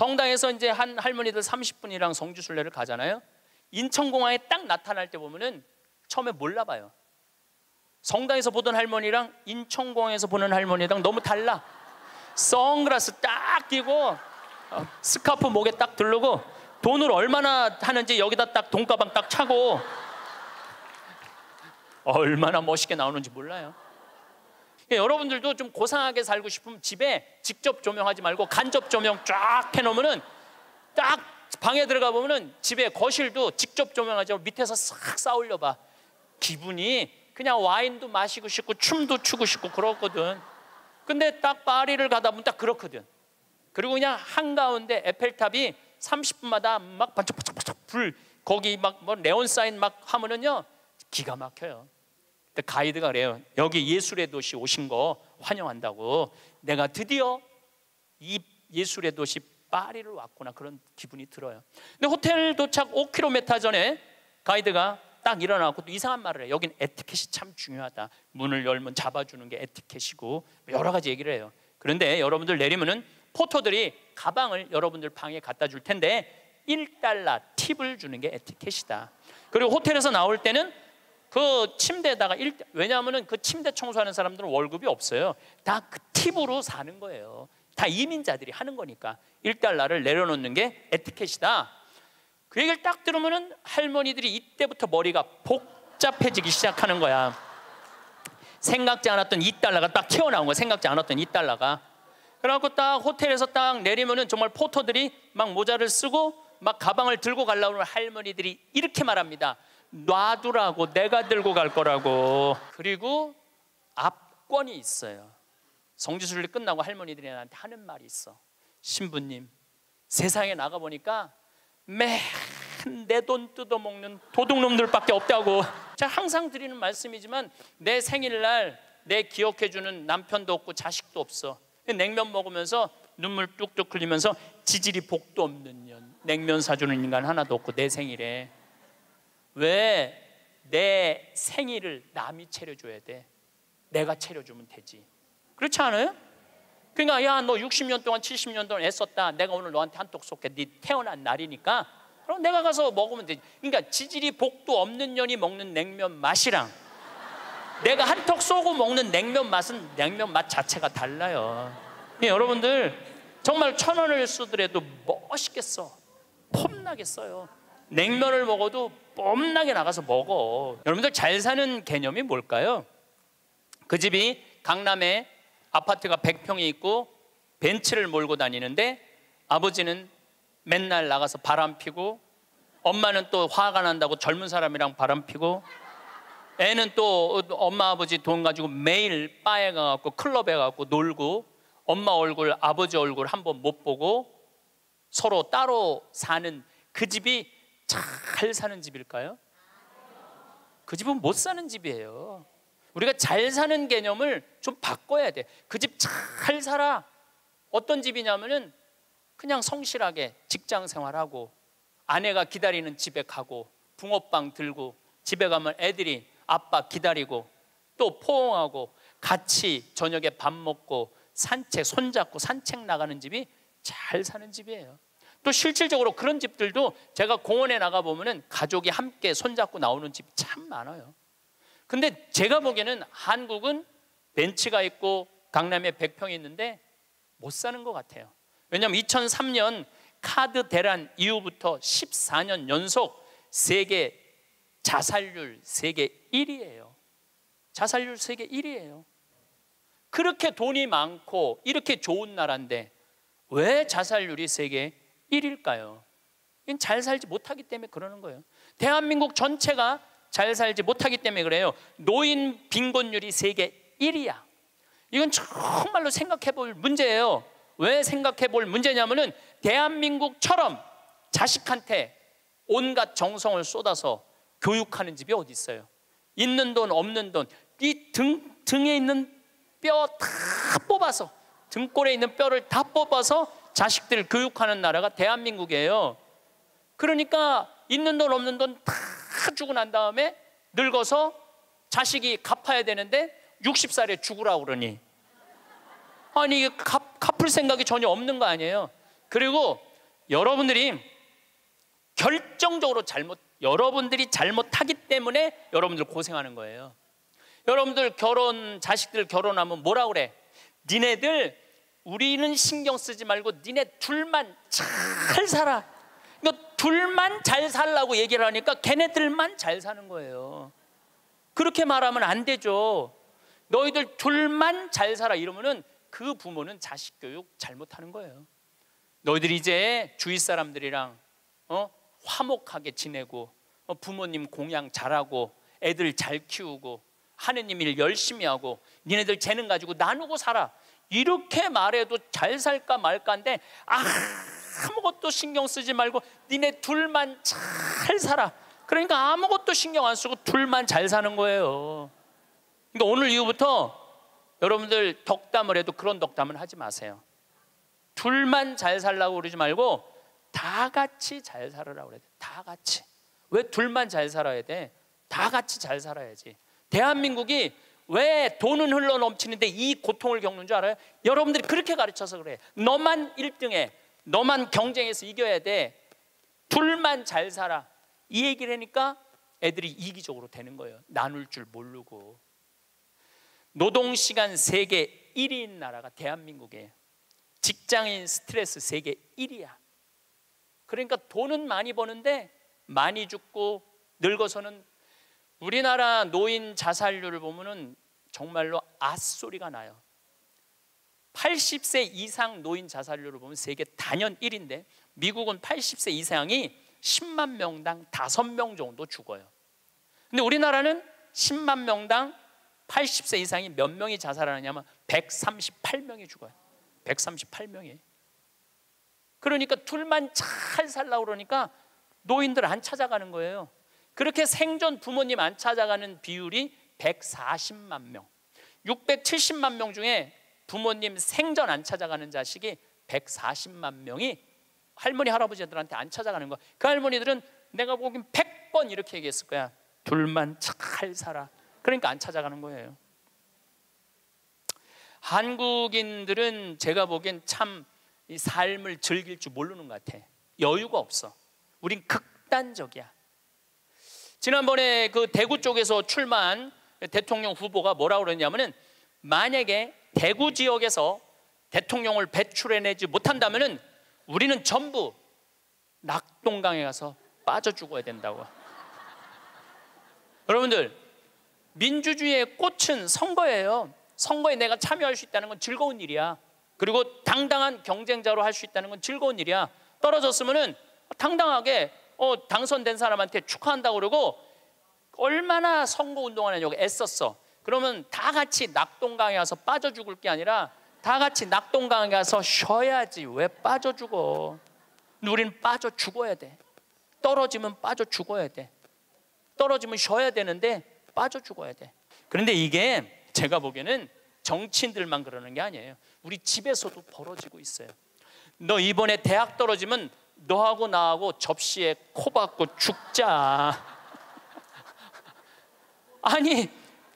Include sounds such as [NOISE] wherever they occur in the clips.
성당에서 이제 한 할머니들 30분이랑 성주순례를 가잖아요. 인천공항에 딱 나타날 때 보면은 처음에 몰라봐요. 성당에서 보던 할머니랑 인천공항에서 보는 할머니랑 너무 달라. 선글라스 딱 끼고 어, 스카프 목에 딱 두르고 돈을 얼마나 하는지 여기다 딱 돈가방 딱 차고 얼마나 멋있게 나오는지 몰라요. 예, 여러분들도 좀 고상하게 살고 싶으면 집에 직접 조명하지 말고 간접 조명 쫙 해놓으면은 딱 방에 들어가 보면은 집에 거실도 직접 조명하지 말고 밑에서 싹 쌓으려 봐. 기분이 그냥 와인도 마시고 싶고 춤도 추고 싶고 그렇거든. 근데 딱 파리를 가다 보면 딱 그렇거든. 그리고 그냥 한가운데 에펠탑이 30분마다 막 반짝반짝 반짝 불 거기 막 뭐 네온 사인 막 하면은요 기가 막혀요. 근 가이드가 그래요. 여기 예술의 도시 오신 거 환영한다고. 내가 드디어 이 예술의 도시 파리를 왔구나 그런 기분이 들어요. 근데 호텔 도착 5km 전에 가이드가 딱 일어나고 또 이상한 말을 해요. 여긴 에티켓이 참 중요하다. 문을 열면 잡아주는 게 에티켓이고 뭐 여러 가지 얘기를 해요. 그런데 여러분들 내리면은 포토들이 가방을 여러분들 방에 갖다 줄 텐데 1달러 팁을 주는 게 에티켓이다. 그리고 호텔에서 나올 때는 그 침대에다가 일, 왜냐하면은 그 침대 청소하는 사람들은 월급이 없어요. 다 그 팁으로 사는 거예요. 다 이민자들이 하는 거니까 1달러를 내려놓는 게 에티켓이다. 그 얘기를 딱 들으면은 할머니들이 이때부터 머리가 복잡해지기 시작하는 거야. 생각지 않았던 2달러가 딱 튀어나온 거야. 생각지 않았던 2달러가. 그래갖고 딱 호텔에서 딱 내리면은 정말 포터들이 막 모자를 쓰고 막 가방을 들고 가려고 하는 할머니들이 이렇게 말합니다. 놔두라고 내가 들고 갈 거라고 그리고 압권이 있어요 성지순례 끝나고 할머니들이 나한테 하는 말이 있어 신부님 세상에 나가보니까 맨 내 돈 뜯어먹는 도둑놈들밖에 없다고 제가 항상 드리는 말씀이지만 내 생일날 내 기억해주는 남편도 없고 자식도 없어 냉면 먹으면서 눈물 뚝뚝 흘리면서 지질이 복도 없는 년 냉면 사주는 인간 하나도 없고 내 생일에 왜내 생일을 남이 차려줘야 돼? 내가 차려주면 되지. 그렇지 않아요? 그러니까 야너 60년 동안 70년 동안 애썼다. 내가 오늘 너한테 한턱 쏠게. 네 태어난 날이니까 그럼 내가 가서 먹으면 되지. 그러니까 지질이 복도 없는 년이 먹는 냉면 맛이랑 내가 한 턱 쏘고 먹는 냉면 맛은 냉면 맛 자체가 달라요. 예, 여러분들 정말 천 원을 쓰더라도 멋있겠어. 폼나겠어요. 냉면을 먹어도 뽐나게 나가서 먹어. 여러분들 잘 사는 개념이 뭘까요? 그 집이 강남에 아파트가 100평이 있고 벤츠를 몰고 다니는데 아버지는 맨날 나가서 바람 피고 엄마는 또 화가 난다고 젊은 사람이랑 바람 피고 애는 또 엄마 아버지 돈 가지고 매일 바에 가갖고 클럽에 가갖고 놀고 엄마 얼굴 아버지 얼굴 한 번 못 보고 서로 따로 사는 그 집이 잘 사는 집일까요? 그 집은 못 사는 집이에요. 우리가 잘 사는 개념을 좀 바꿔야 돼. 그 집 잘 살아. 어떤 집이냐면은 그냥 성실하게 직장 생활하고 아내가 기다리는 집에 가고 붕어빵 들고 집에 가면 애들이 아빠 기다리고 또 포옹하고 같이 저녁에 밥 먹고 산책 손잡고 산책 나가는 집이 잘 사는 집이에요. 또 실질적으로 그런 집들도 제가 공원에 나가 보면은 가족이 함께 손잡고 나오는 집 참 많아요. 근데 제가 보기에는 한국은 벤치가 있고 강남에 1평이 있는데 못 사는 것 같아요. 왜냐하면 2003년 카드 대란 이후부터 14년 연속 세계 자살률 세계 1위예요. 자살률 세계 1위예요. 그렇게 돈이 많고 이렇게 좋은 나라인데 왜 자살률이 세계 일일까요? 잘 살지 못하기 때문에 그러는 거예요. 대한민국 전체가 잘 살지 못하기 때문에 그래요. 노인 빈곤율이 세계 1위야. 이건 정말로 생각해 볼 문제예요. 왜 생각해 볼 문제냐면은 대한민국처럼 자식한테 온갖 정성을 쏟아서 교육하는 집이 어디 있어요? 있는 돈 없는 돈이등 등에 있는 뼈 다 뽑아서 등골에 있는 뼈를 다 뽑아서 자식들 교육하는 나라가 대한민국이에요. 그러니까 있는 돈 없는 돈 다 주고 난 다음에 늙어서 자식이 갚아야 되는데 60살에 죽으라 그러니 아니 갚, 갚을 생각이 전혀 없는 거 아니에요. 그리고 여러분들이 결정적으로 잘못 여러분들이 잘못하기 때문에 여러분들 고생하는 거예요. 여러분들 결혼 자식들 결혼하면 뭐라 그래? 니네들 우리는 신경 쓰지 말고 니네 둘만 잘 살아. 그러니까 둘만 잘 살라고 얘기를 하니까 걔네들만 잘 사는 거예요. 그렇게 말하면 안 되죠. 너희들 둘만 잘 살아 이러면은 그 부모는 자식 교육 잘못하는 거예요. 너희들 이제 주위 사람들이랑 어? 화목하게 지내고 어? 부모님 공양 잘하고 애들 잘 키우고 하느님 일 열심히 하고 니네들 재능 가지고 나누고 살아. 이렇게 말해도 잘 살까 말까인데 아, 무것도 신경 쓰지 말고 니네 둘만 잘 살아. 그러니까 아무것도 신경 안 쓰고 둘만 잘 사는 거예요. 그러니까 오늘 이후부터 여러분들 덕담을 해도 그런 덕담은 하지 마세요. 둘만 잘 살라고 그러지 말고 다 같이 잘 살으라고 그래다 같이. 왜 둘만 잘 살아야 돼? 다 같이 잘 살아야지. 대한민국이 왜 돈은 흘러 넘치는데 이 고통을 겪는 줄 알아요? 여러분들이 그렇게 가르쳐서 그래. 너만 1등해. 너만 경쟁해서 이겨야 돼. 둘만 잘 살아. 이 얘기를 하니까 애들이 이기적으로 되는 거예요. 나눌 줄 모르고. 노동 시간 세계 1위인 나라가 대한민국에 직장인 스트레스 세계 1위야. 그러니까 돈은 많이 버는데 많이 죽고 늙어서는 우리나라 노인 자살률을 보면은 정말로 앗소리가 나요. 80세 이상 노인 자살률을 보면 세계 단연 1인데 미국은 80세 이상이 10만 명당 5명 정도 죽어요. 근데 우리나라는 10만 명당 80세 이상이 몇 명이 자살하느냐면 138명이 죽어요. 138명이. 그러니까 둘만 잘살라 그러니까 노인들 안 찾아가는 거예요. 그렇게 생존 부모님 안 찾아가는 비율이 140만 명, 670만 명 중에 부모님 생전 안 찾아가는 자식이 140만 명이 할머니 할아버지들한테 안 찾아가는 거야. 그 할머니들은 내가 보기엔 100번 이렇게 얘기했을 거야. 둘만 잘 살아. 그러니까 안 찾아가는 거예요. 한국인들은 제가 보기엔 참 이 삶을 즐길 줄 모르는 것 같아. 여유가 없어. 우린 극단적이야. 지난번에 그 대구 쪽에서 출마한 대통령 후보가 뭐라고 그랬냐면은 만약에 대구 지역에서 대통령을 배출해내지 못한다면은 우리는 전부 낙동강에 가서 빠져 죽어야 된다고. 여러분들 민주주의의 꽃은 선거예요. 선거에 내가 참여할 수 있다는 건 즐거운 일이야. 그리고 당당한 경쟁자로 할 수 있다는 건 즐거운 일이야. 떨어졌으면은 당당하게 어, 당선된 사람한테 축하한다고 그러고 얼마나 선거 운동하느냐고 애썼어. 그러면 다 같이 낙동강에 가서 빠져 죽을 게 아니라 다 같이 낙동강에 가서 쉬어야지 왜 빠져 죽어? 우린 빠져 죽어야 돼. 떨어지면 빠져 죽어야 돼. 떨어지면 쉬어야 되는데 빠져 죽어야 돼. 그런데 이게 제가 보기에는 정치인들만 그러는 게 아니에요. 우리 집에서도 벌어지고 있어요. 너 이번에 대학 떨어지면 너하고 나하고 접시에 코 박고 죽자. 아니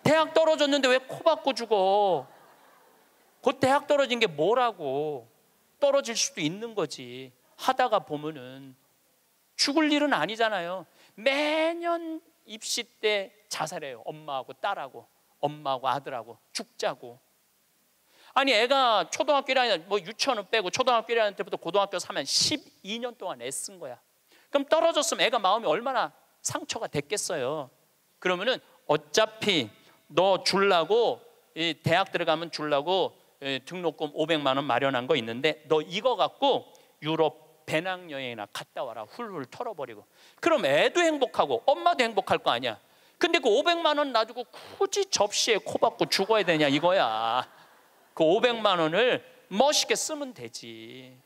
대학 떨어졌는데 왜 코박고 죽어? 곧그 대학 떨어진 게 뭐라고? 떨어질 수도 있는 거지. 하다가 보면은 죽을 일은 아니잖아요. 매년 입시 때 자살해요. 엄마하고 딸하고 엄마하고 아들하고 죽자고. 아니 애가 초등학교 라학년뭐 유치원은 빼고 초등학교 라학년 때부터 고등학교 3학년 12년 동안 애쓴 거야. 그럼 떨어졌으면 애가 마음이 얼마나 상처가 됐겠어요. 그러면은 어차피 너 줄라고 이 대학 들어가면 줄라고 등록금 500만 원 마련한 거 있는데 너 이거 갖고 유럽 배낭여행이나 갔다 와라 훌훌 털어버리고 그럼 애도 행복하고 엄마도 행복할 거 아니야 근데 그 500만 원 놔두고 굳이 접시에 코 박고 죽어야 되냐 이거야 그 500만 원을 멋있게 쓰면 되지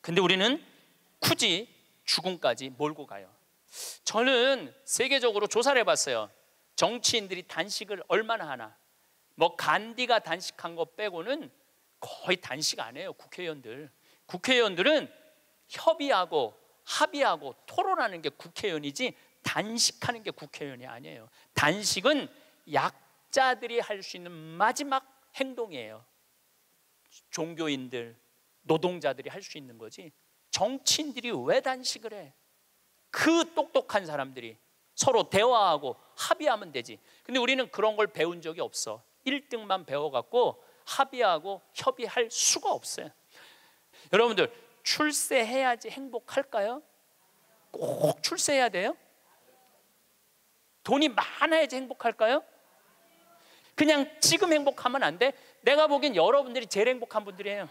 근데 우리는 굳이 죽음까지 몰고 가요 저는 세계적으로 조사를 해봤어요. 정치인들이 단식을 얼마나 하나. 뭐 간디가 단식한 거 빼고는 거의 단식 안 해요. 국회의원들. 국회의원들은 협의하고 합의하고 토론하는 게 국회의원이지 단식하는 게 국회의원이 아니에요. 단식은 약자들이 할 수 있는 마지막 행동이에요. 종교인들, 노동자들이 할 수 있는 거지. 정치인들이 왜 단식을 해? 그 똑똑한 사람들이 서로 대화하고 합의하면 되지. 근데 우리는 그런 걸 배운 적이 없어. 1등만 배워갖고 합의하고 협의할 수가 없어요. 여러분들, 출세해야지 행복할까요? 꼭 출세해야 돼요? 돈이 많아야지 행복할까요? 그냥 지금 행복하면 안 돼? 내가 보기엔 여러분들이 제일 행복한 분들이에요.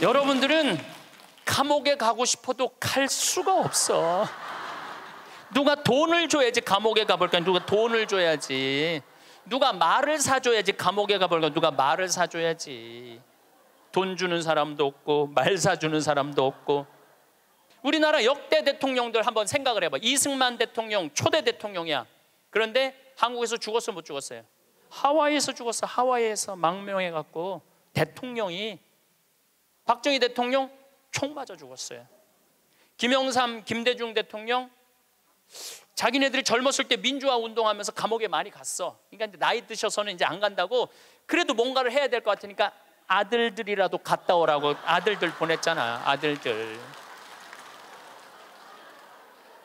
여러분들은 감옥에 가고 싶어도 갈 수가 없어. 누가 돈을 줘야지 감옥에 가볼까? 누가 돈을 줘야지. 누가 말을 사줘야지 감옥에 가볼까? 누가 말을 사줘야지. 돈 주는 사람도 없고 말 사주는 사람도 없고. 우리나라 역대 대통령들 한번 생각을 해봐. 이승만 대통령 초대 대통령이야. 그런데 한국에서 죽었어 못 죽었어요? 하와이에서 죽었어. 하와이에서 망명해 갖고 대통령이 박정희 대통령 총 맞아 죽었어요. 김영삼, 김대중 대통령 자기네들이 젊었을 때 민주화 운동하면서 감옥에 많이 갔어. 그러니까 이제 나이 드셔서는 이제 안 간다고 그래도 뭔가를 해야 될 것 같으니까 아들들이라도 갔다 오라고 아들들 보냈잖아. 아들들.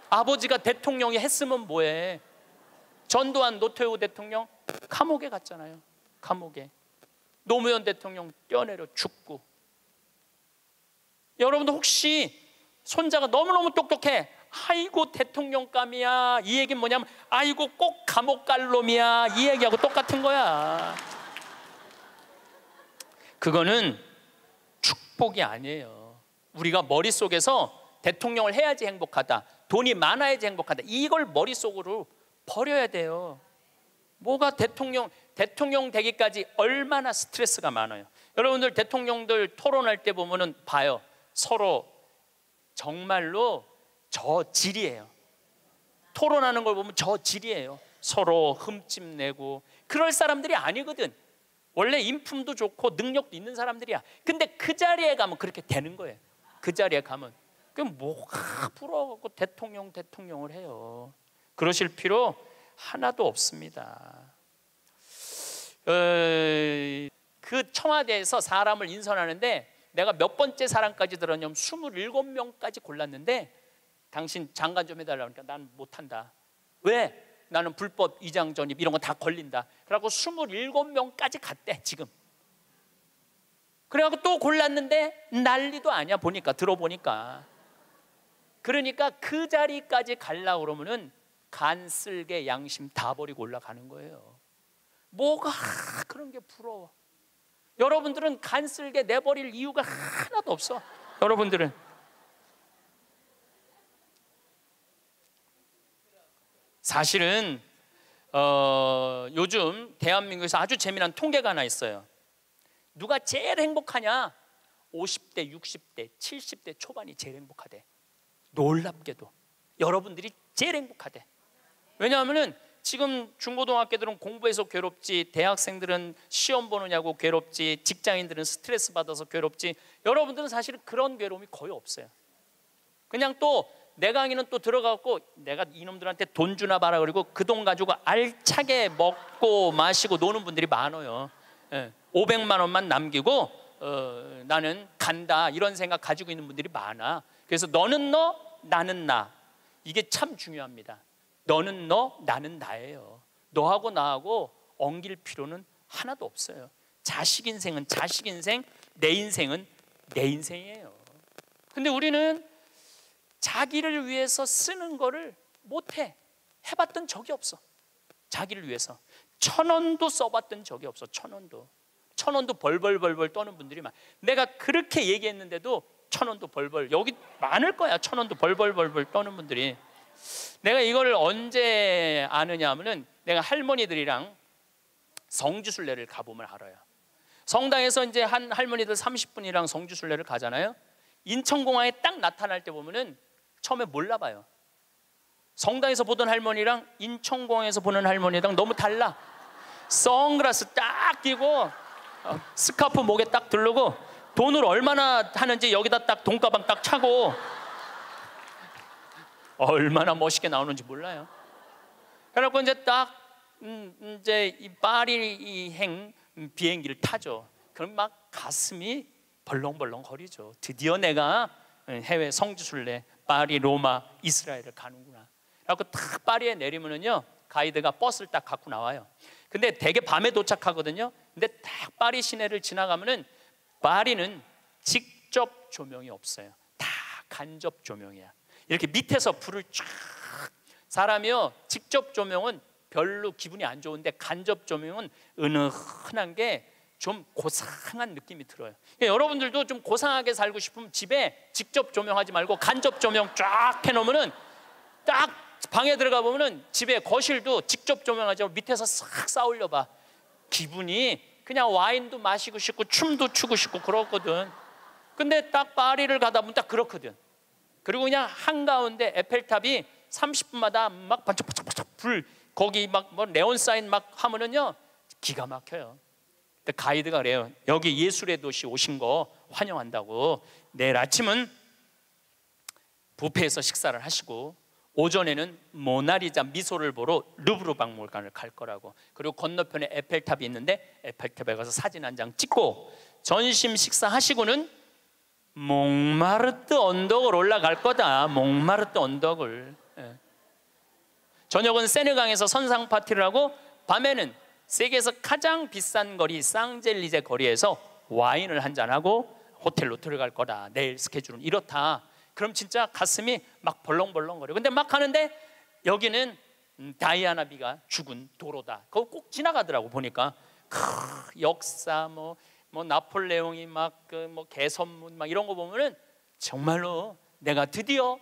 아버지가 대통령이 했으면 뭐해. 전두환 노태우 대통령 감옥에 갔잖아요. 감옥에. 노무현 대통령 뛰어내려 죽고 여러분도 혹시 손자가 너무너무 똑똑해 아이고 대통령감이야 이 얘기는 뭐냐면 아이고 꼭 감옥 갈 놈이야 이 얘기하고 똑같은 거야 그거는 축복이 아니에요 우리가 머릿속에서 대통령을 해야지 행복하다 돈이 많아야지 행복하다 이걸 머릿속으로 버려야 돼요 뭐가 대통령 대통령 되기까지 얼마나 스트레스가 많아요 여러분들 대통령들 토론할 때 보면은 봐요 서로 정말로 저 질이에요. 토론하는 걸 보면 저 질이에요. 서로 흠집내고 그럴 사람들이 아니거든. 원래 인품도 좋고 능력도 있는 사람들이야. 근데 그 자리에 가면 그렇게 되는 거예요. 그 자리에 가면 그 뭐가 부러워갖고 대통령 대통령을 해요. 그러실 필요 하나도 없습니다. 어, 그 청와대에서 사람을 인선하는데 내가 몇 번째 사람까지 들었냐면 27명까지 골랐는데 당신 장관 좀 해달라 그러니까 난 못한다. 왜? 나는 불법 이장 전입 이런 거 다 걸린다. 그러고 27명까지 갔대 지금. 그래갖고 또 골랐는데 난리도 아니야 보니까 들어보니까. 그러니까 그 자리까지 갈라 그러면은 간 쓸개 양심 다 버리고 올라가는 거예요. 뭐가 그런 게 부러워. 여러분들은 간쓸게 내버릴 이유가 하나도 없어. 여러분들은. 사실은 어, 요즘 대한민국에서 아주 재미난 통계가 하나 있어요. 누가 제일 행복하냐? 50대, 60대, 70대 초반이 제일 행복하대. 놀랍게도 여러분들이 제일 행복하대. 왜냐하면은 지금 중고등학교들은 공부해서 괴롭지 대학생들은 시험 보느냐고 괴롭지 직장인들은 스트레스 받아서 괴롭지 여러분들은 사실 그런 괴로움이 거의 없어요 그냥 또 내 강의는 또 들어가고 내가 이놈들한테 돈 주나 봐라 그리고 그 돈 가지고 알차게 먹고 마시고 노는 분들이 많아요 예, 500만 원만 남기고 어, 나는 간다 이런 생각 가지고 있는 분들이 많아 그래서 너는 너 나는 나 이게 참 중요합니다 너는 너, 나는 나예요. 너하고 나하고 엉길 필요는 하나도 없어요. 자식 인생은 자식 인생, 내 인생은 내 인생이에요. 근데 우리는 자기를 위해서 쓰는 거를 못해. 해봤던 적이 없어. 자기를 위해서. 천 원도 써봤던 적이 없어. 천 원도. 천 원도 벌벌벌벌 떠는 분들이 많아. 내가 그렇게 얘기했는데도 천 원도 벌벌. 여기 많을 거야. 천 원도 벌벌벌벌 떠는 분들이. 내가 이걸 언제 아느냐 하면은 내가 할머니들이랑 성주순례를 가보면 알아요. 성당에서 이제 한 할머니들 30분이랑 성주순례를 가잖아요. 인천공항에 딱 나타날 때 보면은 처음에 몰라봐요. 성당에서 보던 할머니랑 인천공항에서 보는 할머니랑 너무 달라. 선글라스 딱 끼고 어, 스카프 목에 딱 두르고 돈을 얼마나 하는지 여기다 딱 돈가방 딱 차고 얼마나 멋있게 나오는지 몰라요. 그래갖고 이제 딱 음, 이제 이 파리 행 음, 비행기를 타죠. 그럼 막 가슴이 벌렁벌렁 거리죠. 드디어 내가 음, 해외 성지 순례 파리, 로마, 이스라엘을 가는구나. 그래갖고 딱 파리에 내리면은요 가이드가 버스를 딱 갖고 나와요. 근데 되게 밤에 도착하거든요. 근데 딱 파리 시내를 지나가면은 파리는 직접 조명이 없어요. 다 간접 조명이야. 이렇게 밑에서 불을 쫙 사람이요 직접 조명은 별로 기분이 안 좋은데 간접 조명은 은은한 게 좀 고상한 느낌이 들어요. 그러니까 여러분들도 좀 고상하게 살고 싶으면 집에 직접 조명하지 말고 간접 조명 쫙 해놓으면은 딱 방에 들어가 보면은 집에 거실도 직접 조명하지 말고 밑에서 싹 쌓으려 봐. 기분이 그냥 와인도 마시고 싶고 춤도 추고 싶고 그렇거든. 근데 딱 파리를 가다 보면 딱 그렇거든. 그리고 그냥 한가운데 에펠탑이 30분마다 막 반짝반짝반짝 불 거기 막뭐 레온 사인 막 하면은요 기가 막혀요. 근데 가이드가 그래요. 여기 예술의 도시 오신 거 환영한다고 내일 아침은 부페에서 식사를 하시고 오전에는 모나리자 미소를 보러 루브르 박물관을 갈 거라고 그리고 건너편에 에펠탑이 있는데 에펠탑에 가서 사진 한 장 찍고 전심 식사하시고는 몽마르트 언덕을 올라갈 거다. 몽마르트 언덕을. 예. 저녁은 세느강에서 선상 파티를 하고 밤에는 세계에서 가장 비싼 거리 쌍젤리제 거리에서 와인을 한 잔하고 호텔로 들어갈 거다. 내일 스케줄은 이렇다. 그럼 진짜 가슴이 막 벌렁벌렁거려. 근데 막 하는데 여기는 음, 다이아나비가 죽은 도로다. 그거 꼭 지나가더라고 보니까 크, 역사 뭐뭐 나폴레옹이 막 그 뭐 개선문 막 이런 거 보면은 정말로 내가 드디어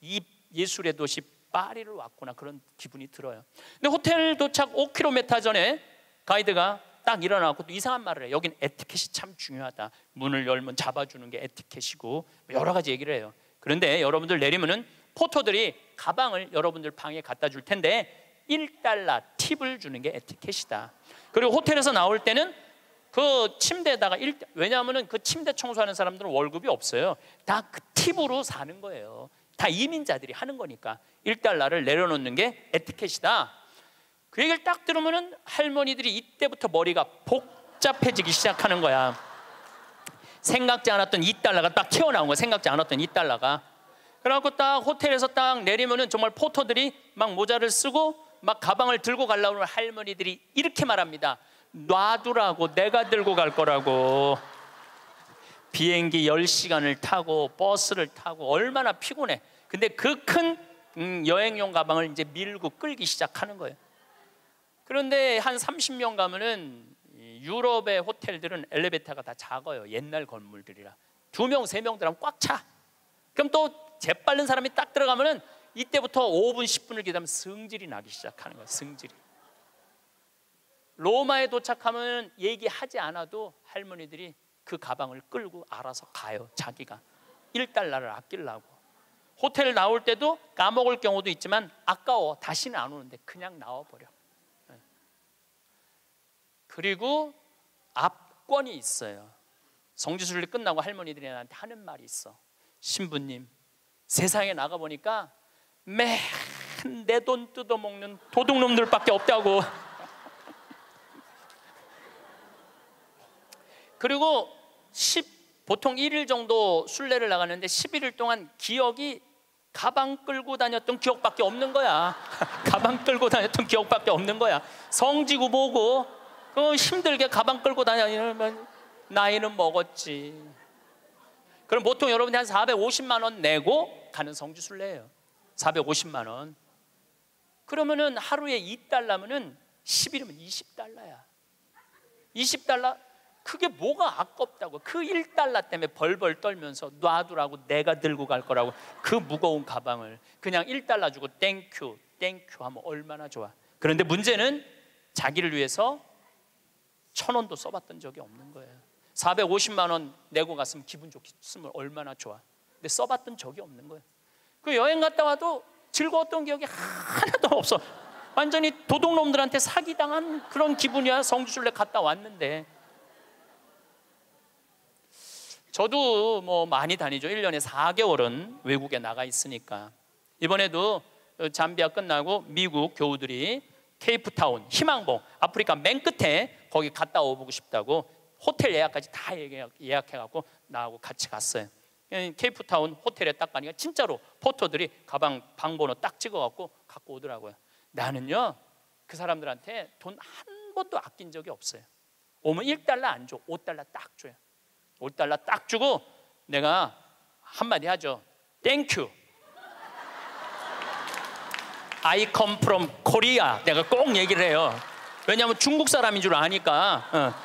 이 예술의 도시 파리를 왔구나 그런 기분이 들어요. 근데 호텔 도착 5km 전에 가이드가 딱 일어나고 또 이상한 말을 해요. 여긴 에티켓이 참 중요하다. 문을 열면 잡아주는 게 에티켓이고 뭐 여러 가지 얘기를 해요. 그런데 여러분들 내리면은 포토들이 가방을 여러분들 방에 갖다 줄 텐데 1달러 팁을 주는 게 에티켓이다. 그리고 호텔에서 나올 때는 그 침대에다가 일, 왜냐하면은 그 침대 청소하는 사람들은 월급이 없어요. 다 그 팁으로 사는 거예요. 다 이민자들이 하는 거니까 1달러를 내려놓는 게 에티켓이다. 그 얘기를 딱 들으면은 할머니들이 이때부터 머리가 복잡해지기 시작하는 거야. 생각지 않았던 2달러가 딱 튀어나온 거야. 생각지 않았던 2달러가. 그래갖고 딱 호텔에서 딱 내리면은 정말 포터들이 막 모자를 쓰고 막 가방을 들고 가려고 하면 할머니들이 이렇게 말합니다. 놔두라고 내가 들고 갈 거라고 비행기 10시간을 타고 버스를 타고 얼마나 피곤해 근데 그큰 음, 여행용 가방을 이제 밀고 끌기 시작하는 거예요 그런데 한 30명 가면은 유럽의 호텔들은 엘리베이터가 다 작아요 옛날 건물들이라 두 명, 세 명들 하면 꽉 차 그럼 또 재빠른 사람이 딱 들어가면은 이때부터 5분, 10분을 기다리면 승질이 나기 시작하는 거예요 승질이 로마에 도착하면 얘기하지 않아도 할머니들이 그 가방을 끌고 알아서 가요. 자기가 1달러를 아끼려고. 호텔 나올 때도 까먹을 경우도 있지만 아까워. 다시는 안 오는데 그냥 나와 버려. 네. 그리고 압권이 있어요. 성지순례 끝나고 할머니들이 나한테 하는 말이 있어. 신부님, 세상에 나가 보니까 맨 내 돈 뜯어먹는 도둑놈들밖에 없다고 그리고 10, 보통 1일 정도 순례를 나갔는데 11일 동안 기억이 가방 끌고 다녔던 기억밖에 없는 거야. [LAUGHS] 가방 끌고 다녔던 기억밖에 없는 거야. 성지고 뭐고 그 힘들게 가방 끌고 다니면 나이는 먹었지. 그럼 보통 여러분이 한 450만 원 내고 가는 성지 순례예요. 450만 원. 그러면은 하루에 2달러면은 10일이면 20달러야. 20달러 그게 뭐가 아깝다고 그 1달러 때문에 벌벌 떨면서 놔두라고 내가 들고 갈 거라고 그 무거운 가방을 그냥 1달러 주고 땡큐 땡큐 하면 얼마나 좋아 그런데 문제는 자기를 위해서 천 원도 써봤던 적이 없는 거예요 450만 원 내고 갔으면 기분 좋겠으면 얼마나 좋아 근데 써봤던 적이 없는 거예요 그 여행 갔다 와도 즐거웠던 기억이 하나도 없어 완전히 도둑놈들한테 사기당한 그런 기분이야 성주순례 갔다 왔는데 저도 뭐 많이 다니죠. 1년에 4개월은 외국에 나가 있으니까. 이번에도 잠비아 끝나고 미국 교우들이 케이프타운, 희망봉, 아프리카 맨 끝에 거기 갔다 오고 싶다고 호텔 예약까지 다 예약해갖고 나하고 같이 갔어요. 예, 케이프타운 호텔에 딱 가니까 진짜로 포터들이 가방 방번호 딱 찍어갖고 갖고 오더라고요. 나는요 그 사람들한테 돈 한 번도 아낀 적이 없어요. 오면 1달러 안 줘, 5달러 딱 줘요. 5달러 딱 주고 내가 한마디 하죠. 땡큐. I come from Korea. 내가 꼭 얘기를 해요. 왜냐하면 중국 사람인 줄 아니까.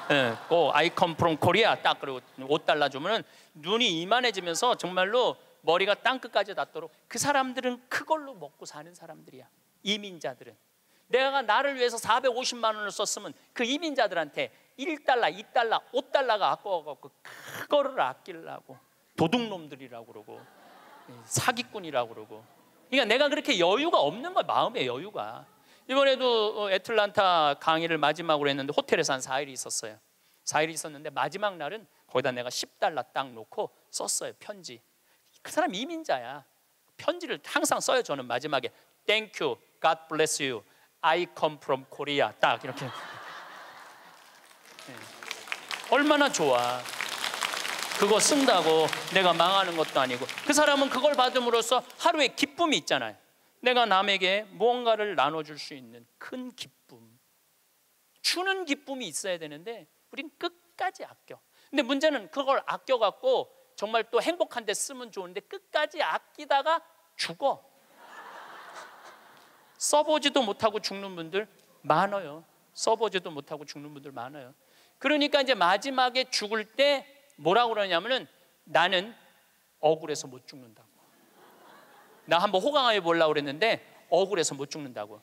어, 어, 꼭 I come from Korea. 딱 그리고 5달러 주면은 눈이 이만해지면서 정말로 머리가 땅끝까지 닿도록 그 사람들은 그걸로 먹고 사는 사람들이야. 이민자들은. 내가 나를 위해서 450만 원을 썼으면 그 이민자들한테 1달러, 2달러, 5달러가 아까워갖고 그거를 아끼려고 도둑놈들이라고 그러고 예, 사기꾼이라고 그러고 그러니까 내가 그렇게 여유가 없는 거야 마음의 여유가 이번에도 어, 애틀란타 강의를 마지막으로 했는데 호텔에서 한 4일 있었어요 4일 있었는데 마지막 날은 거기다 내가 10달러 딱 놓고 썼어요 편지 그 사람 이민자야 편지를 항상 써요 저는 마지막에 땡큐, a n 레스유 I come from Korea 딱 이렇게 네. 얼마나 좋아 그거 쓴다고 내가 망하는 것도 아니고 그 사람은 그걸 받음으로써 하루에 기쁨이 있잖아요 내가 남에게 무언가를 나눠줄 수 있는 큰 기쁨 주는 기쁨이 있어야 되는데 우린 끝까지 아껴 근데 문제는 그걸 아껴갖고 정말 또 행복한 데 쓰면 좋은데 끝까지 아끼다가 죽어 써보지도 못하고 죽는 분들 많아요. 써보지도 못하고 죽는 분들 많아요. 그러니까 이제 마지막에 죽을 때 뭐라고 그러냐면은 나는 억울해서 못 죽는다고. 나 한번 호강하여 보려고 그랬는데 억울해서 못 죽는다고.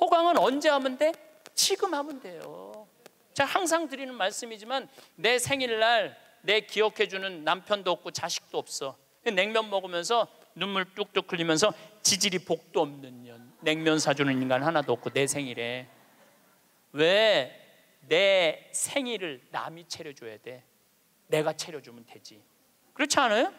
호강은 언제 하면 돼? 지금 하면 돼요. 제가 항상 드리는 말씀이지만 내 생일날 내 기억해주는 남편도 없고 자식도 없어. 냉면 먹으면서 눈물 뚝뚝 흘리면서 지질이 복도 없는 년. 냉면 사주는 인간 하나도 없고 내 생일에 왜 내 생일을 남이 차려줘야 돼? 내가 차려주면 되지 그렇지 않아요?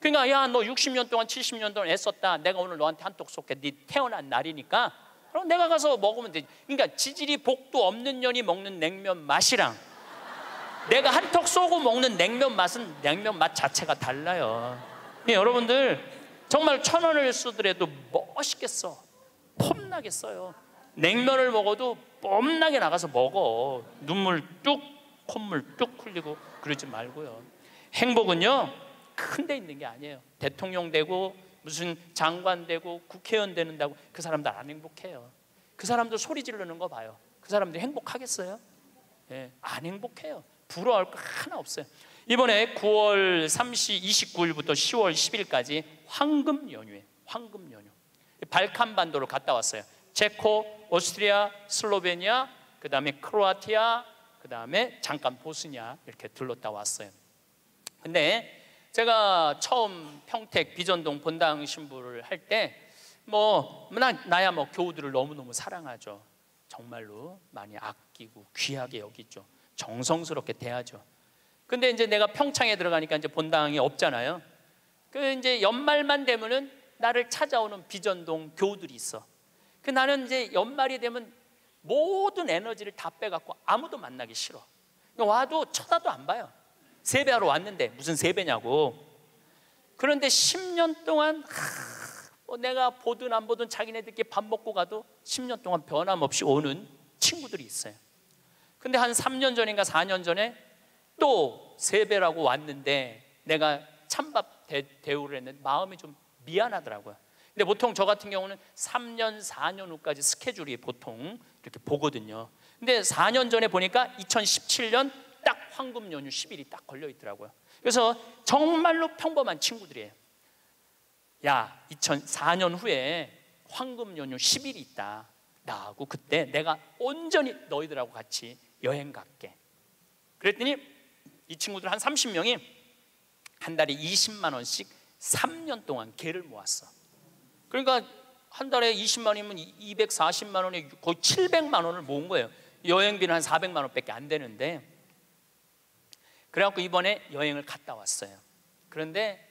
그러니까 야 너 60년 동안 70년 동안 애썼다 내가 오늘 너한테 한턱 쏠게 네 태어난 날이니까 그럼 내가 가서 먹으면 되지 그러니까 지질이 복도 없는 년이 먹는 냉면 맛이랑 내가 한 턱 쏘고 먹는 냉면 맛은 냉면 맛 자체가 달라요 예, 여러분들 정말 천 원을 쓰더라도 멋있겠어 폼나게 써요. 냉면을 먹어도 뽐나게 나가서 먹어. 눈물 쭉, 콧물 쭉 흘리고 그러지 말고요. 행복은요, 큰 데 있는 게 아니에요. 대통령 되고 무슨 장관 되고 국회의원 되는다고 그 사람들 안 행복해요. 그 사람들 소리 지르는 거 봐요. 그사람들 행복하겠어요? 예, 안 행복해요. 부러워할 거 하나 없어요. 이번에 9월 30, 29일부터 10월 10일까지 황금 연휴에 황금 연휴. 발칸 반도를 갔다 왔어요. 체코, 오스트리아, 슬로베니아, 그 다음에 크로아티아, 그 다음에 잠깐 보스니아 이렇게 둘렀다 왔어요. 근데 제가 처음 평택 비전동 본당 신부를 할 때 뭐 나야 뭐 교우들을 너무너무 사랑하죠. 정말로 많이 아끼고 귀하게 여기죠. 정성스럽게 대하죠. 근데 이제 내가 평창에 들어가니까 이제 본당이 없잖아요. 그 이제 연말만 되면은 나를 찾아오는 비전동 교우들이 있어. 그 나는 이제 연말이 되면 모든 에너지를 다 빼갖고 아무도 만나기 싫어. 와도 쳐다도 안 봐요. 세배하러 왔는데 무슨 세배냐고. 그런데 10년 동안 하, 뭐 내가 보든 안 보든 자기네들끼밥 먹고 가도 10년 동안 변함없이 오는 친구들이 있어요. 근데 한 3년 전인가 4년 전에 또 세배라고 왔는데 내가 찬밥 대우를 했는데 마음이 좀 미안하더라고요. 근데 보통 저 같은 경우는 3년, 4년 후까지 스케줄이 보통 이렇게 보거든요. 근데 4년 전에 보니까 2017년 딱 황금 연휴 10일이 딱 걸려 있더라고요. 그래서 정말로 평범한 친구들이에요. 야, 2004년 후에 황금 연휴 10일이 있다. 나하고 그때 내가 온전히 너희들하고 같이 여행 갈게. 그랬더니 이 친구들 한 30명이 한 달에 20만 원씩 3년 동안 개를 모았어. 그러니까 한 달에 20만이면 원 240만 원에 거의 700만 원을 모은 거예요. 여행비는 한 400만 원밖에 안 되는데 그래갖고 이번에 여행을 갔다 왔어요. 그런데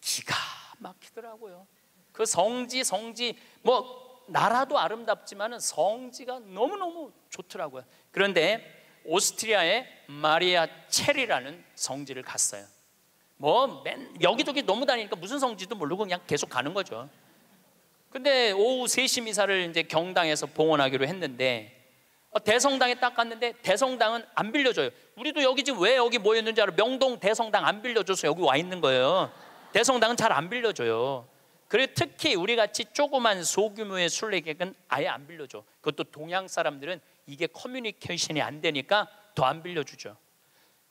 기가 막히더라고요. 그 성지 성지 뭐 나라도 아름답지만은 성지가 너무너무 좋더라고요. 그런데 오스트리아의 마리아 체리라는 성지를 갔어요. 뭐맨 여기저기 너무 다니니까 무슨 성지도 모르고 그냥 계속 가는 거죠. 근데 오후 3시 미사를 이제 경당에서 봉헌하기로 했는데 어, 대성당에 딱 갔는데 대성당은 안 빌려줘요. 우리도 여기 지금 왜 여기 모였는지 알아? 명동 대성당 안 빌려줘서 여기 와 있는 거예요. 대성당은 잘 안 빌려줘요. 그리고 특히 우리 같이 조그만 소규모의 순례객은 아예 안 빌려줘. 그것도 동양 사람들은 이게 커뮤니케이션이 안 되니까 더 안 빌려주죠.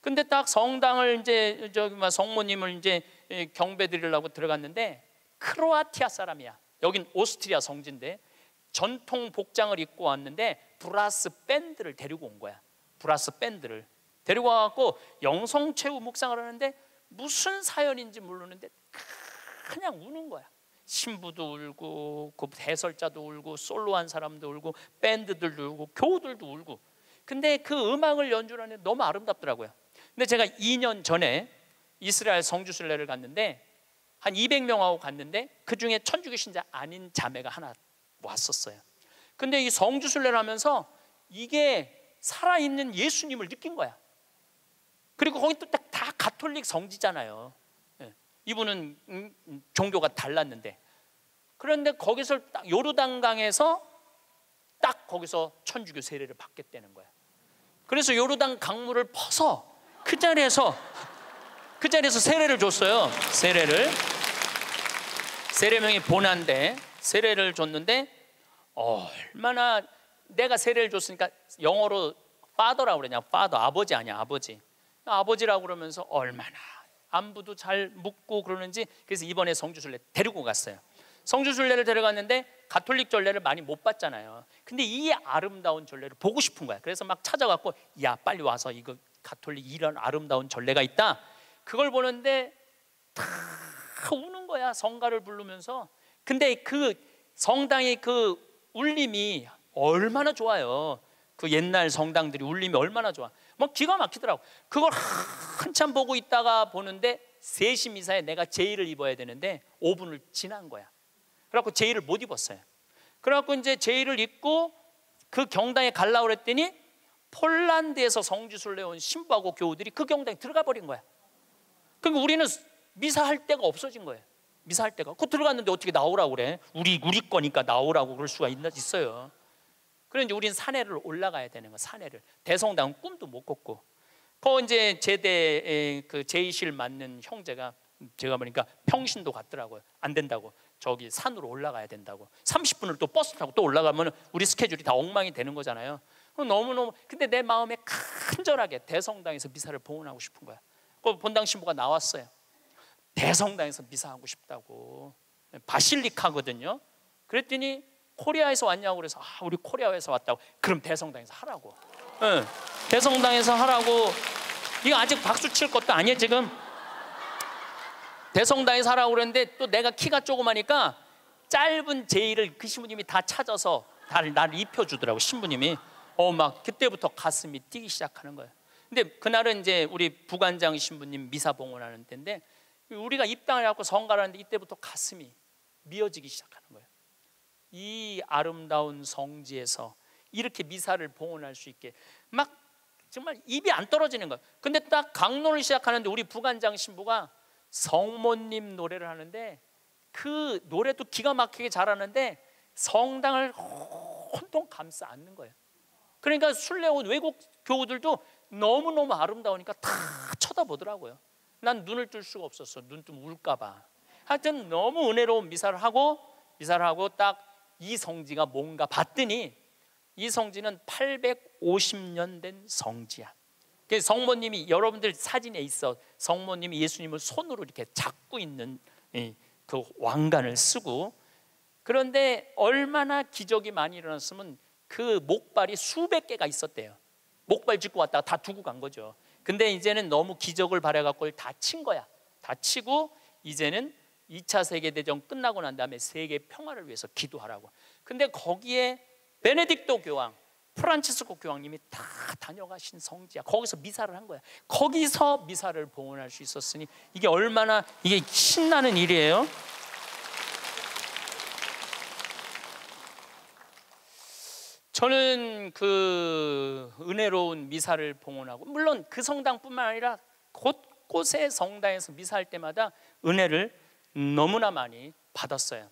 근데 딱 성당을 이제 저기 막 성모님을 이제 예, 경배드리려고 들어갔는데 크로아티아 사람이야. 여긴 오스트리아 성지인데 전통 복장을 입고 왔는데 브라스 밴드를 데리고 온 거야. 브라스 밴드를 데리고 와갖고 영성 최후 묵상을 하는데 무슨 사연인지 모르는데 그냥 우는 거야. 신부도 울고 그대설자도 울고 솔로한 사람도 울고 밴드들도 울고 교우들도 울고 근데 그 음악을 연주하는 너무 아름답더라고요. 근데 제가 2년 전에 이스라엘 성주순례를 갔는데 한 200명하고 갔는데 그 중에 천주교 신자 아닌 자매가 하나 왔었어요. 근데 이 성주순례를 하면서 이게 살아있는 예수님을 느낀 거야. 그리고 거기 또다 가톨릭 성지잖아요. 예. 이분은 음, 음, 종교가 달랐는데 그런데 거기서 딱 요르단강에서 딱 거기서 천주교 세례를 받게 되는 거야. 그래서 요르단 강물을 퍼서 그 자리에서 그 자리에서 세례를 줬어요. 세례를 세례명이 본한데 세례를 줬는데 얼마나 내가 세례를 줬으니까 영어로 파더라고 그러냐 파더 아버지 아니야 아버지 아버지라고 그러면서 얼마나 안부도 잘 묻고 그러는지 그래서 이번에 성주순례 데리고 갔어요. 성주순례를 데려갔는데 가톨릭 전례를 많이 못 봤잖아요. 근데 이 아름다운 전례를 보고 싶은 거야. 그래서 막 찾아갔고 야 빨리 와서 이거 가톨릭 이런 아름다운 전례가 있다. 그걸 보는데 다 우는 거야. 성가를 부르면서. 근데 그 성당의 그 울림이 얼마나 좋아요. 그 옛날 성당들이 울림이 얼마나 좋아. 뭐 기가 막히더라고. 그걸 한참 보고 있다가 보는데 세시 미사에 내가 제의를 입어야 되는데 5분을 지난 거야. 그래갖고 제의를 못 입었어요. 그래갖고 이제 제의를 입고 그 경당에 갈라 그랬더니 폴란드에서 성지순례 온 신부하고 교우들이 그 경당에 들어가 버린 거야. 그럼 그러니까 우리는 미사할 데가 없어진 거예요. 미사할 데가. 그 들어갔는데 어떻게 나오라고 그래? 우리 우리 거니까 나오라고 그럴 수가 있나 있어요. 그런데 우린 산에를 올라가야 되는 거 산에를 대성당 꿈도 못 꿨고. 그 이제 제대 그 제이실 맞는 형제가 제가 보니까 평신도 갔더라고요. 안 된다고. 저기 산으로 올라가야 된다고. 30분을 또 버스 타고 또 올라가면 우리 스케줄이 다 엉망이 되는 거잖아요. 어, 너무너무 근데 내 마음에 간절하게 대성당에서 미사를 봉헌하고 싶은 거야. 그 본당 신부가 나왔어요. 대성당에서 미사하고 싶다고. 네, 바실리카거든요. 그랬더니 코리아에서 왔냐고 그래서 아, 우리 코리아에서 왔다고. 그럼 대성당에서 하라고. 응. 네, 대성당에서 하라고. 이거 아직 박수 칠 것도 아니야 지금. 대성당에서 하라고 그랬는데 또 내가 키가 조그마니까 짧은 제의를 그 신부님이 다 찾아서 나를, 입혀주더라고 신부님이. 어막 그때부터 가슴이 뛰기 시작하는 거예요. 근데 그날은 이제 우리 부관장 신부님 미사 봉헌하는 때인데 우리가 입당을 갖고 성가하는데 이때부터 가슴이 미어지기 시작하는 거예요. 이 아름다운 성지에서 이렇게 미사를 봉헌할 수 있게 막 정말 입이 안 떨어지는 거예요. 근데 딱 강론을 시작하는데 우리 부관장 신부가 성모님 노래를 하는데 그 노래도 기가 막히게 잘하는데 성당을 혼통 감싸 안는 거예요. 그러니까 순례온 외국 교우들도 너무너무 아름다우니까 다 쳐다보더라고요. 난 눈을 뜰 수가 없었어. 눈뜨 울까 봐. 하여튼 너무 은혜로운 미사를 하고 미사를 하고 딱 이 성지가 뭔가 봤더니 이 성지는 850년 된 성지야. 그 성모님이 여러분들 사진에 있어 성모님이 예수님을 손으로 이렇게 잡고 있는 그 왕관을 쓰고 그런데 얼마나 기적이 많이 일어났으면 그 목발이 수백 개가 있었대요. 목발 짚고 왔다가 다 두고 간 거죠. 근데 이제는 너무 기적을 발휘해갖고 다친 거야. 다 치고 이제는 2차 세계대전 끝나고 난 다음에 세계 평화를 위해서 기도하라고. 근데 거기에 베네딕토 교황, 프란치스코 교황님이 다 다녀가신 성지야. 거기서 미사를 한 거야. 거기서 미사를 봉헌할 수 있었으니 이게 얼마나 이게 신나는 일이에요. 저는 그 은혜로운 미사를 봉헌하고 물론 그 성당뿐만 아니라 곳곳의 성당에서 미사할 때마다 은혜를 너무나 많이 받았어요.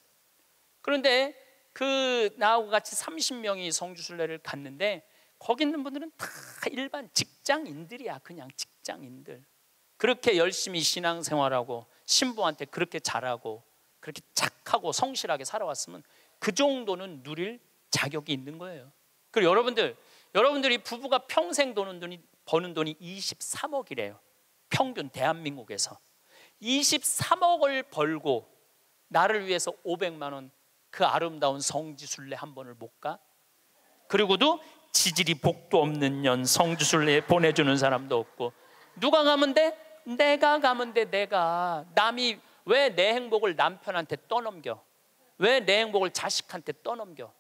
그런데 그 나하고 같이 30명이 성주순례를 갔는데 거기 있는 분들은 다 일반 직장인들이야. 그냥 직장인들. 그렇게 열심히 신앙생활하고 신부한테 그렇게 잘하고 그렇게 착하고 성실하게 살아왔으면 그 정도는 누릴 자격이 있는 거예요. 그리고 여러분들, 여러분들이 부부가 평생 도는 돈이 버는 돈이 23억이래요. 평균 대한민국에서 23억을 벌고 나를 위해서 500만 원 그 아름다운 성지순례 한 번을 못 가? 그리고도 지질이 복도 없는 년 성지순례 보내주는 사람도 없고 누가 가면 돼? 내가 가면 돼 내가 남이 왜 내 행복을 남편한테 떠넘겨? 왜 내 행복을 자식한테 떠넘겨?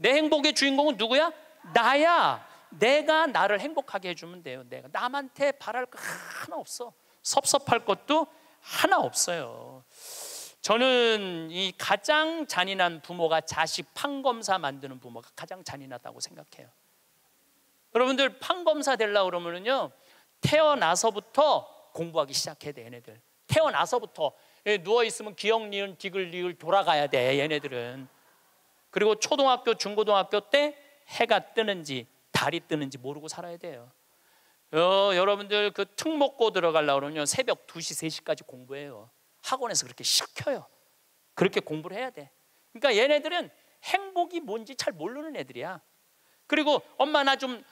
내 행복의 주인공은 누구야? 나야. 내가 나를 행복하게 해주면 돼요. 내가 남한테 바랄 거 하나 없어. 섭섭할 것도 하나 없어요. 저는 이 가장 잔인한 부모가 자식 판검사 만드는 부모가 가장 잔인하다고 생각해요. 여러분들 판검사 되려 그러면은요 태어나서부터 공부하기 시작해야 돼 얘네들. 태어나서부터 예, 누워 있으면 기억 니은 디귿 리을 돌아가야 돼 얘네들은. 그리고 초등학교, 중고등학교 때 해가 뜨는지 달이 뜨는지 모르고 살아야 돼요. 어, 여러분들 그 특목고 들어가려면 새벽 2시, 3시까지 공부해요. 학원에서 그렇게 시켜요. 그렇게 공부를 해야 돼. 그러니까 얘네들은 행복이 뭔지 잘 모르는 애들이야. 그리고 엄마 나 좀좀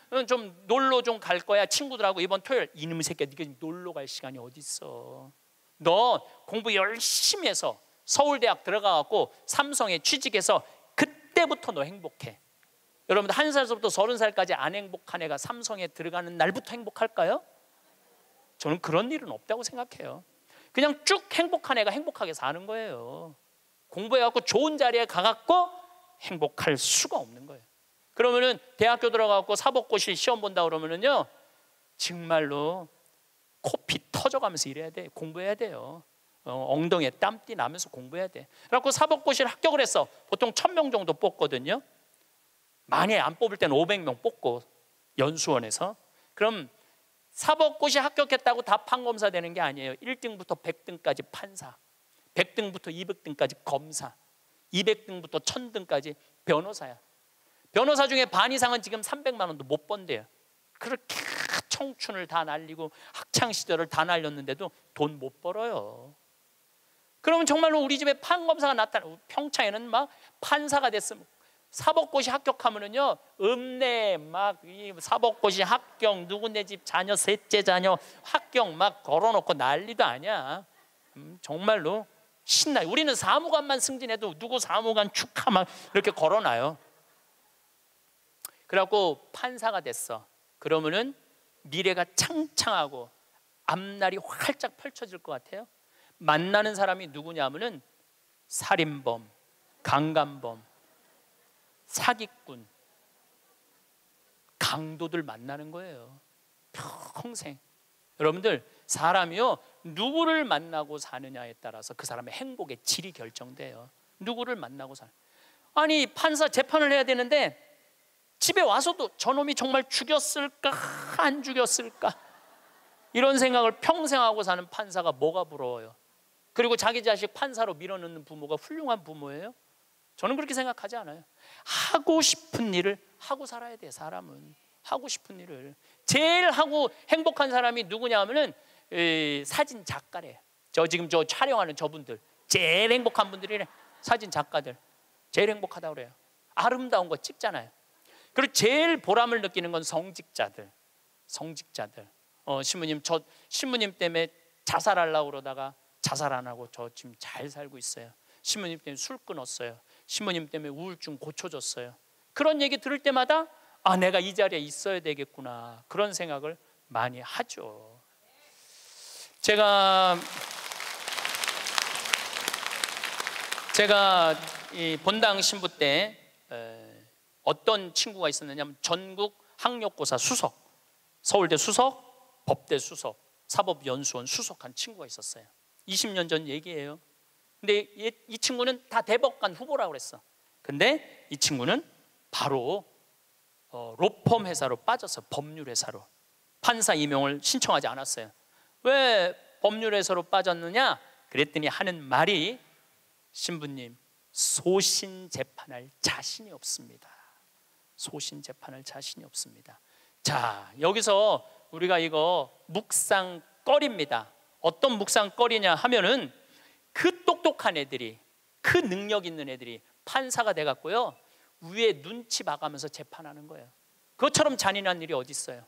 어, 놀러 좀 갈 거야 친구들하고 이번 토요일 이놈의 새끼야 네가 놀러 갈 시간이 어디 있어? 너 공부 열심히 해서 서울대학 들어가 갖고 삼성에 취직해서 그때부터 너 행복해. 여러분 들한 살서부터 서른 살까지 안 행복한 애가 삼성에 들어가는 날부터 행복할까요? 저는 그런 일은 없다고 생각해요. 그냥 쭉 행복한 애가 행복하게 사는 거예요. 공부해갖고 좋은 자리에 가갖고 행복할 수가 없는 거예요. 그러면은 대학교 들어가갖고 사법고시 시험 본다 그러면은요 정말로 코피 터져가면서 일해야 돼 공부해야 돼요. 어, 엉덩이에 땀띠 나면서 공부해야 돼. 그래갖고 사법고시를 합격을 했어. 보통 천 명 정도 뽑거든요. 만약안 뽑을 때는 오백 명 뽑고 연수원에서. 그럼 사법고시 합격했다고 다 판검사 되는 게 아니에요. 일등부터백등까지 판사, 백등부터 이백 등까지 검사, 이백 등부터 천등까지 변호사야. 변호사 중에 반 이상은 지금 삼백만 원도 못 번대요. 그렇게 청춘을 다 날리고 학창 시절을 다 날렸는데도 돈 못 벌어요. 그러면 정말로 우리 집에 판검사가 나타나고 평창에는 막 판사가 됐으면 사법고시 합격하면은요 읍내 막 이 사법고시 합격 누구네 집 자녀 셋째 자녀 합격 막 걸어놓고 난리도 아니야 음, 정말로 신나 우리는 사무관만 승진해도 누구 사무관 축하 막 이렇게 걸어놔요 그래갖고 판사가 됐어 그러면은 미래가 창창하고 앞날이 활짝 펼쳐질 것 같아요 만나는 사람이 누구냐면은 살인범, 강간범, 사기꾼, 강도들 만나는 거예요. 평생. 여러분들 사람이요 누구를 만나고 사느냐에 따라서 그 사람의 행복의 질이 결정돼요. 누구를 만나고 사는 아니 판사 재판을 해야 되는데 집에 와서도 저놈이 정말 죽였을까 안 죽였을까 이런 생각을 평생 하고 사는 판사가 뭐가 부러워요? 그리고 자기 자식 판사로 밀어넣는 부모가 훌륭한 부모예요? 저는 그렇게 생각하지 않아요. 하고 싶은 일을 하고 살아야 돼, 사람은. 하고 싶은 일을. 제일 하고 행복한 사람이 누구냐 면은 사진 작가래. 저 지금 저 촬영하는 저분들. 제일 행복한 분들이래. 사진 작가들. 제일 행복하다 그래요. 아름다운 거 찍잖아요. 그리고 제일 보람을 느끼는 건 성직자들. 성직자들. 어, 신부님 저 신부님 때문에 자살하려고 그러다가 자살 안 하고 저 지금 잘 살고 있어요. 신부님 때문에 술 끊었어요. 신부님 때문에 우울증 고쳐졌어요. 그런 얘기 들을 때마다 아 내가 이 자리에 있어야 되겠구나 그런 생각을 많이 하죠. 제가 제가 본당 신부 때 어떤 친구가 있었느냐면 전국 학력고사 수석, 서울대 수석, 법대 수석, 사법연수원 수석한 친구가 있었어요. 20년 전 얘기예요. 근데 이, 이 친구는 다 대법관 후보라고 그랬어. 근데 이 친구는 바로 어, 로펌 회사로 빠져서 법률 회사로 판사 임용을 신청하지 않았어요. 왜 법률 회사로 빠졌느냐? 그랬더니 하는 말이 신부님 소신 재판할 자신이 없습니다. 소신 재판할 자신이 없습니다. 자, 여기서 우리가 이거 묵상거리입니다. 어떤 묵상거리냐 하면은 그 똑똑한 애들이 그 능력 있는 애들이 판사가 돼 갖고요. 위에 눈치 봐가면서 재판하는 거예요. 그것처럼 잔인한 일이 어디 있어요?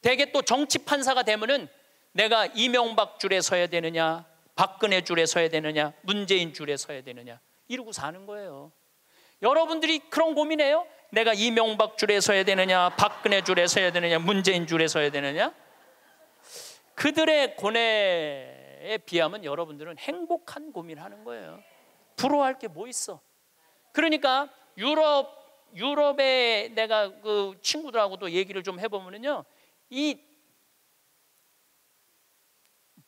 대개 또 정치 판사가 되면은 내가 이명박 줄에 서야 되느냐, 박근혜 줄에 서야 되느냐, 문재인 줄에 서야 되느냐 이러고 사는 거예요. 여러분들이 그런 고민해요? 내가 이명박 줄에 서야 되느냐, 박근혜 줄에 서야 되느냐, 문재인 줄에 서야 되느냐? 그들의 고뇌에 비하면 여러분들은 행복한 고민하는 거예요. 부러워할 게 뭐 있어? 그러니까 유럽 유럽에 내가 그 친구들하고도 얘기를 좀 해보면은요, 이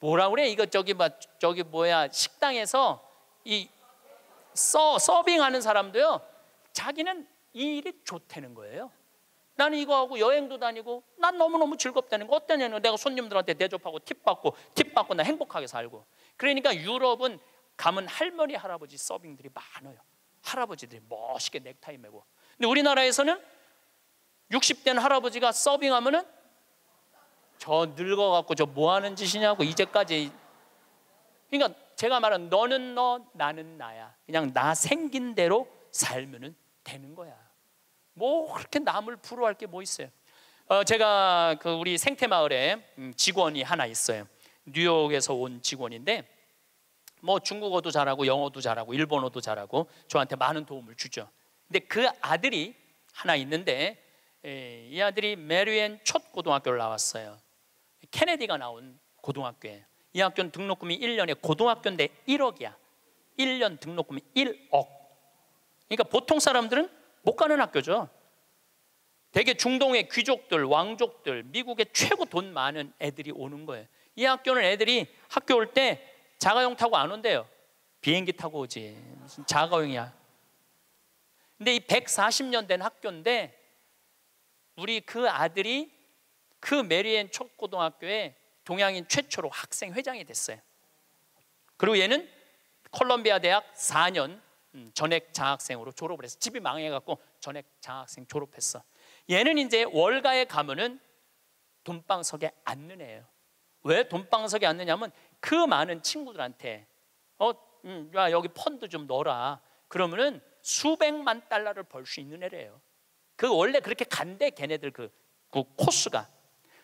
뭐라 그래? 이거 저기 막 저기 뭐야 식당에서 이 서, 서빙하는 사람도요, 자기는 이 일이 좋다는 거예요. 나는 이거 하고 여행도 다니고 난 너무너무 즐겁다는 거 어떠냐면 내가 손님들한테 대접하고 팁 받고 팁 받고 나 행복하게 살고 그러니까 유럽은 가면 할머니 할아버지 서빙들이 많아요 할아버지들이 멋있게 넥타이 메고 근데 우리나라에서는 60된 할아버지가 서빙하면은 저 늙어갖고 저 뭐하는 짓이냐고 이제까지 그러니까 제가 말한 너는 너 나는 나야 그냥 나 생긴 대로 살면은 되는 거야 뭐 그렇게 남을 부러워할 게 뭐 있어요? 어, 제가 그 우리 생태마을에 음, 직원이 하나 있어요. 뉴욕에서 온 직원인데 뭐 중국어도 잘하고 영어도 잘하고 일본어도 잘하고 저한테 많은 도움을 주죠. 근데 그 아들이 하나 있는데 에, 이 아들이 메리앤 첫 고등학교를 나왔어요. 케네디가 나온 고등학교에 이 학교는 등록금이 1년에 고등학교인데 1억이야. 1년 등록금이 1억. 그러니까 보통 사람들은 못 가는 학교죠. 대개 중동의 귀족들, 왕족들, 미국의 최고 돈 많은 애들이 오는 거예요. 이 학교는 애들이 학교 올 때 자가용 타고 안 온대요. 비행기 타고 오지. 무슨 자가용이야. 근데 이 140년 된 학교인데 우리 그 아들이 그 메리앤 초고등학교에 동양인 최초로 학생 회장이 됐어요. 그리고 얘는 콜롬비아 대학 4년 음, 전액 장학생으로 졸업을 해서 집이 망해갖고 전액 장학생 졸업했어. 얘는 이제 월가에 가면은 돈방석에 앉는 애예요. 왜 돈방석에 앉느냐면 그 많은 친구들한테 어, 음, 야 여기 펀드 좀 넣어라. 그러면은 수백만 달러를 벌 수 있는 애래요. 그 원래 그렇게 간대 걔네들 그, 그 코스가.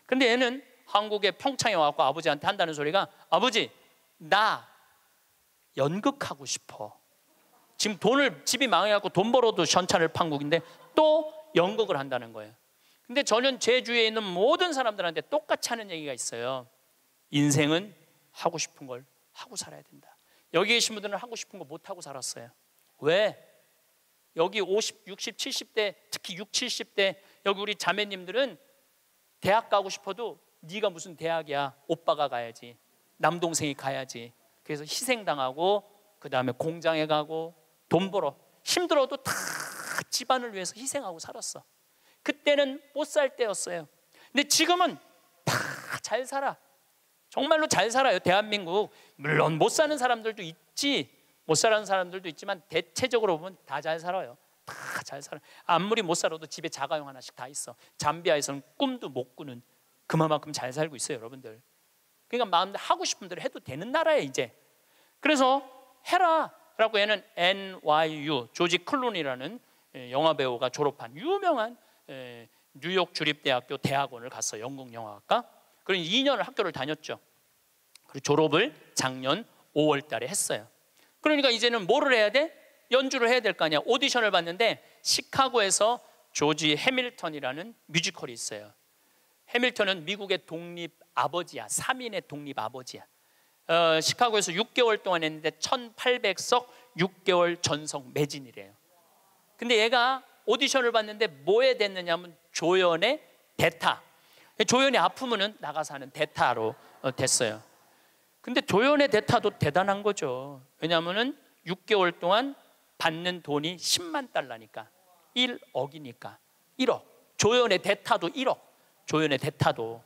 근데 얘는 한국에 평창에 와갖고 아버지한테 한다는 소리가 아버지 나 연극하고 싶어. 지금 돈을 집이 망해갖고 돈 벌어도 현찬을 판국인데 또 연극을 한다는 거예요. 근데 저는 제주에 있는 모든 사람들한테 똑같이 하는 얘기가 있어요. 인생은 하고 싶은 걸 하고 살아야 된다. 여기 계신 분들은 하고 싶은 거 못 하고 살았어요. 왜? 여기 50, 60, 70대 특히 6, 70대 여기 우리 자매님들은 대학 가고 싶어도 네가 무슨 대학이야? 오빠가 가야지. 남동생이 가야지. 그래서 희생당하고 그 다음에 공장에 가고 돈 벌어 힘들어도 다 집안을 위해서 희생하고 살았어. 그때는 못 살 때였어요. 근데 지금은 다 잘 살아. 정말로 잘 살아요. 대한민국. 물론 못 사는 사람들도 있지. 못 사는 사람들도 있지만 대체적으로 보면 다 잘 살아요. 다 잘 살아. 아무리 못 살아도 집에 자가용 하나씩 다 있어. 잠비아에서는 꿈도 못 꾸는 그만큼 잘 살고 있어요, 여러분들. 그러니까 마음대로 하고 싶은 대로 해도 되는 나라에 이제. 그래서 해라. 프라고에는 NYU 조지 클론이라는 예, 영화 배우가 졸업한 유명한 예, 뉴욕 주립대학교 대학원을 갔어 영국 영화학과. 그리 2년을 학교를 다녔죠. 그리고 졸업을 작년 5월 달에 했어요. 그러니까 이제는 뭐를 해야 돼? 연주를 해야 될거 아니야. 오디션을 봤는데 시카고에서 조지 해밀턴이라는 뮤지컬이 있어요. 해밀턴은 미국의 독립 아버지야. 3인의 독립 아버지야. 어, 시카고에서 6개월 동안 했는데 1,800석 6개월 전성 매진이래요. 근데 얘가 오디션을 봤는데 뭐에 됐느냐 면 조연의 대타. 조연이 아프면은 나가서 하는 대타로 어, 됐어요. 근데 조연의 대타도 대단한 거죠. 왜냐면은 6개월 동안 받는 돈이 10만 달러니까 1억이니까 1억. 조연의 대타도 1억. 조연의 대타도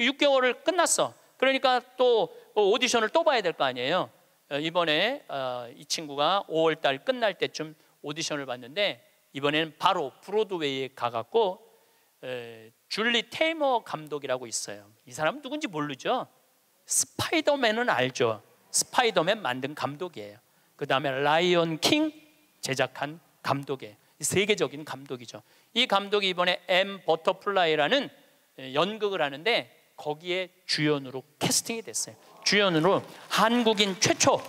6개월을 끝났어. 그러니까 또그 오디션을 또 봐야 될 거 아니에요. 어, 이번에 어, 이 친구가 5월 달 끝날 때쯤 오디션을 봤는데 이번에는 바로 브로드웨이에 가갖고 줄리 테이머 감독이라고 있어요. 이 사람 누군지 모르죠. 스파이더맨은 알죠. 스파이더맨 만든 감독이에요. 그 다음에 라이언 킹 제작한 감독이에요. 세계적인 감독이죠. 이 감독이 이번에 M 버터플라이라는 연극을 하는데 거기에 주연으로 캐스팅이 됐어요. 주연으로 한국인 최초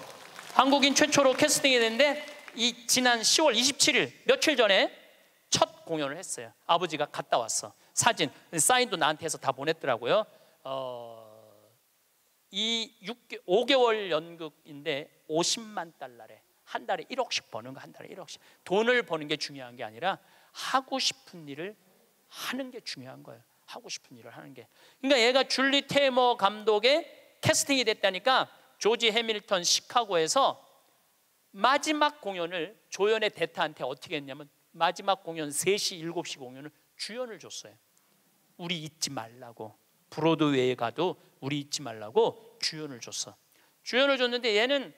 한국인 최초로 캐스팅이 됐는데 이 지난 10월 27일 며칠 전에 첫 공연을 했어요. 아버지가 갔다 왔어. 사진 사인도 나한테 해서 다 보냈더라고요. 어, 이 6개, 5개월 연극인데 50만 달러래. 한 달에 1억씩 버는 거 한 달에 1억씩. 돈을 버는 게 중요한 게 아니라 하고 싶은 일을 하는 게 중요한 거예요. 하고 싶은 일을 하는 게. 그러니까 얘가 줄리 테머 감독의 캐스팅이 됐다니까 조지 해밀턴 시카고에서 마지막 공연을 조연의 대타한테 어떻게 했냐면 마지막 공연 3시 7시 공연을 주연을 줬어요. 우리 잊지 말라고 브로드웨이에 가도 우리 잊지 말라고 주연을 줬어. 주연을 줬는데 얘는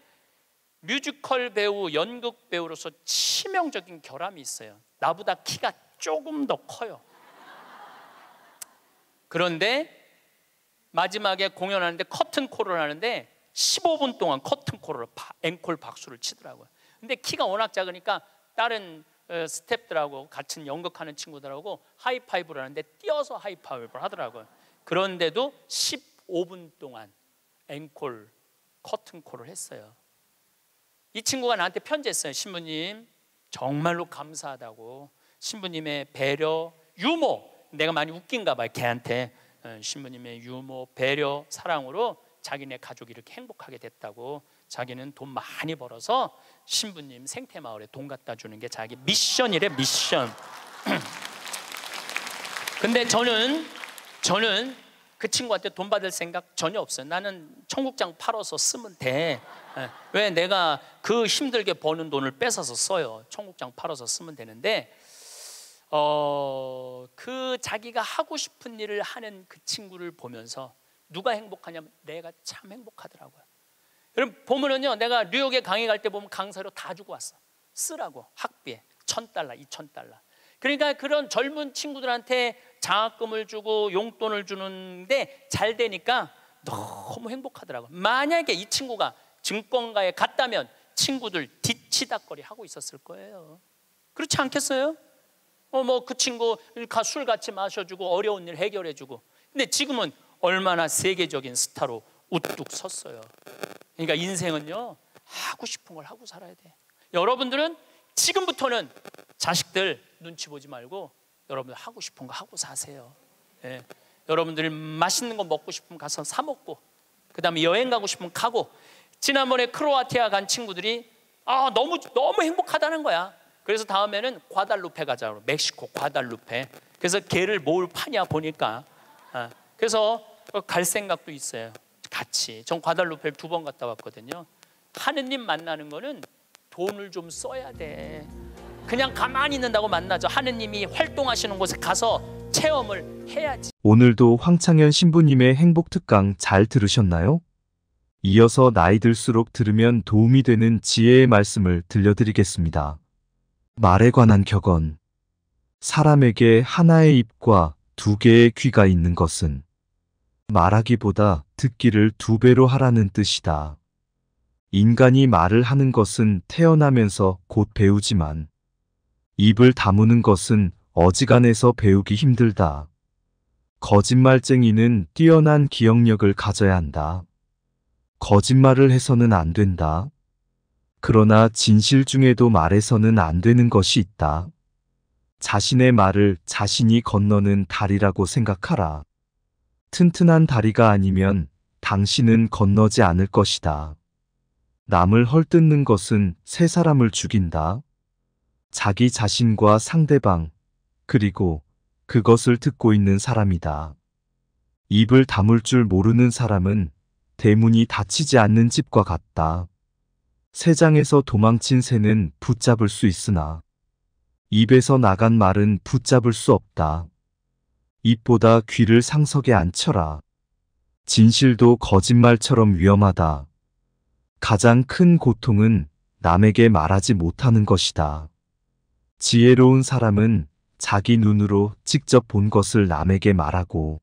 뮤지컬 배우, 연극 배우로서 치명적인 결함이 있어요. 나보다 키가 조금 더 커요. 그런데 마지막에 공연하는데 커튼콜을 하는데 15분 동안 커튼콜을 앵콜 박수를 치더라고요. 근데 키가 워낙 작으니까 다른 어, 스탭들하고 같은 연극하는 친구들하고 하이파이브를 하는데 뛰어서 하이파이브를 하더라고요. 그런데도 15분 동안 앵콜 커튼콜을 했어요. 이 친구가 나한테 편지했어요. 신부님 정말로 감사하다고 신부님의 배려, 유머 내가 많이 웃긴가 봐요. 걔한테 어, 신부님의 유모, 배려, 사랑으로 자기네 가족이 이렇게 행복하게 됐다고 자기는 돈 많이 벌어서 신부님 생태 마을에 돈 갖다 주는 게 자기 미션이래 미션. [CLEARS THROAT] 근데 저는 저는 그 친구한테 돈 받을 생각 전혀 없어요. 나는 청국장 팔아서 쓰면 돼. 예. 왜 내가 그 힘들게 버는 돈을 뺏어서 써요. 청국장 팔아서 쓰면 되는데 어, 그 자기가 하고 싶은 일을 하는 그 친구를 보면서 누가 행복하냐면 내가 참 행복하더라고요. 여러분 보면은요, 내가 뉴욕에 강의 갈 때 보면 강사료 다 주고 왔어. 쓰라고 학비에 천 달러, 이천 달러. 그러니까 그런 젊은 친구들한테 장학금을 주고 용돈을 주는데 잘 되니까 너무 행복하더라고. 만약에 이 친구가 증권가에 갔다면 친구들 뒤치다거리 하고 있었을 거예요. 그렇지 않겠어요? 어, 뭐그 친구 술 같이 마셔주고 어려운 일 해결해주고. 근데 지금은 얼마나 세계적인 스타로 우뚝 섰어요. 그러니까 인생은요, 하고 싶은 걸 하고 살아야 돼. 여러분들은 지금부터는 자식들 눈치 보지 말고 여러분들 하고 싶은 거 하고 사세요. 예. 여러분들이 맛있는 거 먹고 싶으면 가서 사 먹고 그 다음에 여행 가고 싶으면 가고 지난번에 크로아티아 간 친구들이 아 너무 너무 행복하다는 거야. 그래서 다음에는 과달루페 가자고 멕시코 과달루페. 그래서 개를 모을 뭘 파냐 보니까. 어. 그래서 갈 생각도 있어요. 같이. 전 과달루페를 두 번 갔다 왔거든요. 하느님 만나는 거는 돈을 좀 써야 돼. 그냥 가만히 있는다고 만나죠. 하느님이 활동하시는 곳에 가서 체험을 해야지. 오늘도 황창현 신부님의 행복 특강 잘 들으셨나요? 이어서 나이 들수록 들으면 도움이 되는 지혜의 말씀을 들려드리겠습니다. 말에 관한 격언. 사람에게 하나의 입과 두 개의 귀가 있는 것은 말하기보다 듣기를 두 배로 하라는 뜻이다. 인간이 말을 하는 것은 태어나면서 곧 배우지만 입을 다무는 것은 어지간해서 배우기 힘들다. 거짓말쟁이는 뛰어난 기억력을 가져야 한다. 거짓말을 해서는 안 된다. 그러나 진실 중에도 말해서는 안 되는 것이 있다. 자신의 말을 자신이 건너는 다리라고 생각하라. 튼튼한 다리가 아니면 당신은 건너지 않을 것이다. 남을 헐뜯는 것은 세 사람을 죽인다. 자기 자신과 상대방, 그리고 그것을 듣고 있는 사람이다. 입을 다물 줄 모르는 사람은 대문이 닫히지 않는 집과 같다. 새장에서 도망친 새는 붙잡을 수 있으나 입에서 나간 말은 붙잡을 수 없다. 입보다 귀를 상석에 앉혀라. 진실도 거짓말처럼 위험하다. 가장 큰 고통은 남에게 말하지 못하는 것이다. 지혜로운 사람은 자기 눈으로 직접 본 것을 남에게 말하고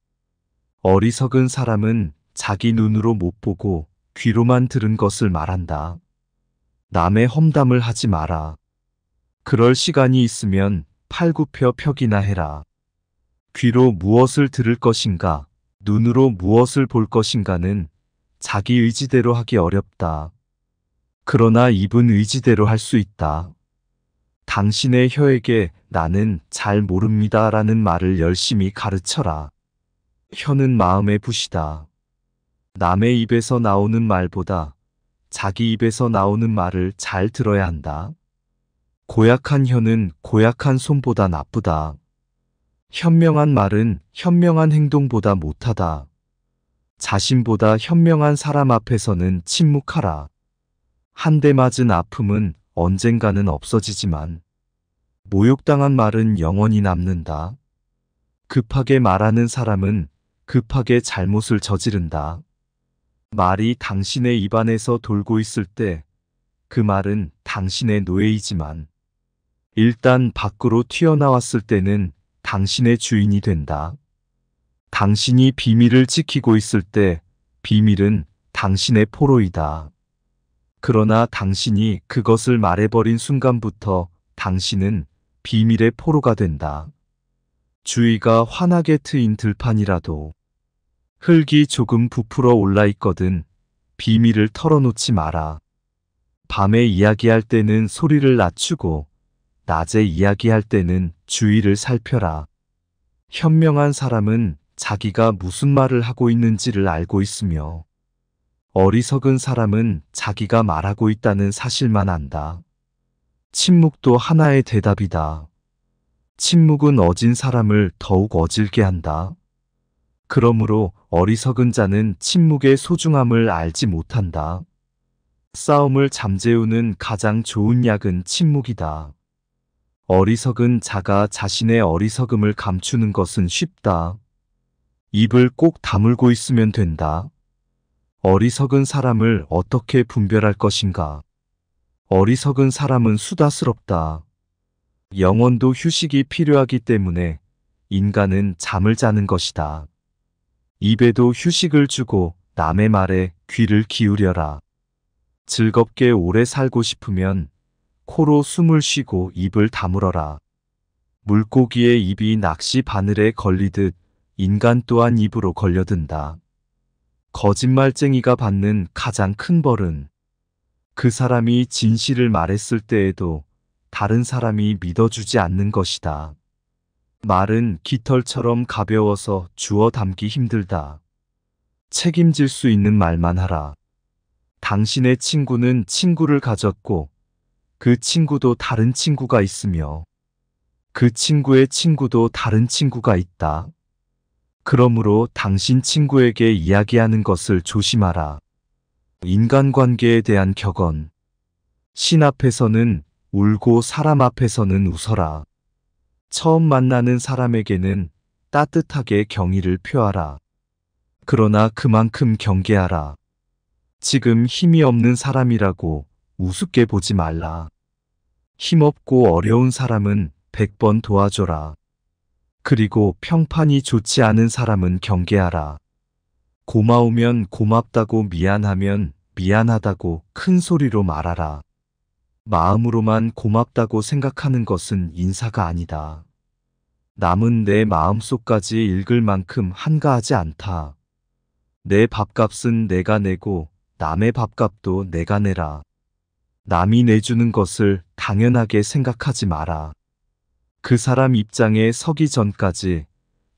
어리석은 사람은 자기 눈으로 못 보고 귀로만 들은 것을 말한다. 남의 험담을 하지 마라. 그럴 시간이 있으면 팔굽혀 펴기나 해라. 귀로 무엇을 들을 것인가, 눈으로 무엇을 볼 것인가는 자기 의지대로 하기 어렵다. 그러나 입은 의지대로 할 수 있다. 당신의 혀에게 나는 잘 모릅니다 라는 말을 열심히 가르쳐라. 혀는 마음의 붓이다. 남의 입에서 나오는 말보다 자기 입에서 나오는 말을 잘 들어야 한다. 고약한 혀는 고약한 손보다 나쁘다. 현명한 말은 현명한 행동보다 못하다. 자신보다 현명한 사람 앞에서는 침묵하라. 한 대 맞은 아픔은 언젠가는 없어지지만 모욕당한 말은 영원히 남는다. 급하게 말하는 사람은 급하게 잘못을 저지른다. 말이 당신의 입안에서 돌고 있을 때 그 말은 당신의 노예이지만 일단 밖으로 튀어나왔을 때는 당신의 주인이 된다. 당신이 비밀을 지키고 있을 때 비밀은 당신의 포로이다. 그러나 당신이 그것을 말해버린 순간부터 당신은 비밀의 포로가 된다. 주위가 환하게 트인 들판이라도 흙이 조금 부풀어 올라 있거든 비밀을 털어놓지 마라. 밤에 이야기할 때는 소리를 낮추고 낮에 이야기할 때는 주의를 살펴라. 현명한 사람은 자기가 무슨 말을 하고 있는지를 알고 있으며 어리석은 사람은 자기가 말하고 있다는 사실만 안다. 침묵도 하나의 대답이다. 침묵은 어진 사람을 더욱 어질게 한다. 그러므로 어리석은 자는 침묵의 소중함을 알지 못한다. 싸움을 잠재우는 가장 좋은 약은 침묵이다. 어리석은 자가 자신의 어리석음을 감추는 것은 쉽다. 입을 꼭 다물고 있으면 된다. 어리석은 사람을 어떻게 분별할 것인가? 어리석은 사람은 수다스럽다. 영원도 휴식이 필요하기 때문에 인간은 잠을 자는 것이다. 입에도 휴식을 주고 남의 말에 귀를 기울여라. 즐겁게 오래 살고 싶으면 코로 숨을 쉬고 입을 다물어라. 물고기의 입이 낚시 바늘에 걸리듯 인간 또한 입으로 걸려든다. 거짓말쟁이가 받는 가장 큰 벌은 그 사람이 진실을 말했을 때에도 다른 사람이 믿어주지 않는 것이다. 말은 깃털처럼 가벼워서 주워 담기 힘들다. 책임질 수 있는 말만 하라. 당신의 친구는 친구를 가졌고 그 친구도 다른 친구가 있으며 그 친구의 친구도 다른 친구가 있다. 그러므로 당신 친구에게 이야기하는 것을 조심하라. 인간관계에 대한 격언. 신 앞에서는 울고 사람 앞에서는 웃어라. 처음 만나는 사람에게는 따뜻하게 경의를 표하라. 그러나 그만큼 경계하라. 지금 힘이 없는 사람이라고 우습게 보지 말라. 힘없고 어려운 사람은 백 번 도와줘라. 그리고 평판이 좋지 않은 사람은 경계하라. 고마우면 고맙다고 미안하면 미안하다고 큰 소리로 말하라. 마음으로만 고맙다고 생각하는 것은 인사가 아니다. 남은 내 마음속까지 읽을 만큼 한가하지 않다. 내 밥값은 내가 내고 남의 밥값도 내가 내라. 남이 내주는 것을 당연하게 생각하지 마라. 그 사람 입장에 서기 전까지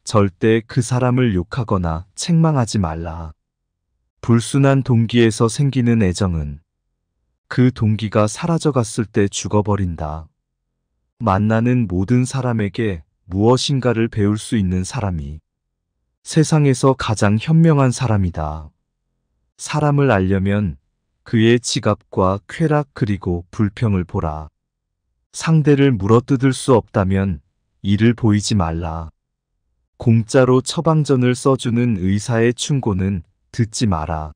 절대 그 사람을 욕하거나 책망하지 말라. 불순한 동기에서 생기는 애정은 그 동기가 사라져갔을 때 죽어버린다. 만나는 모든 사람에게 무엇인가를 배울 수 있는 사람이 세상에서 가장 현명한 사람이다. 사람을 알려면 그의 지갑과 쾌락 그리고 불평을 보라. 상대를 물어뜯을 수 없다면 이를 보이지 말라. 공짜로 처방전을 써주는 의사의 충고는 듣지 마라.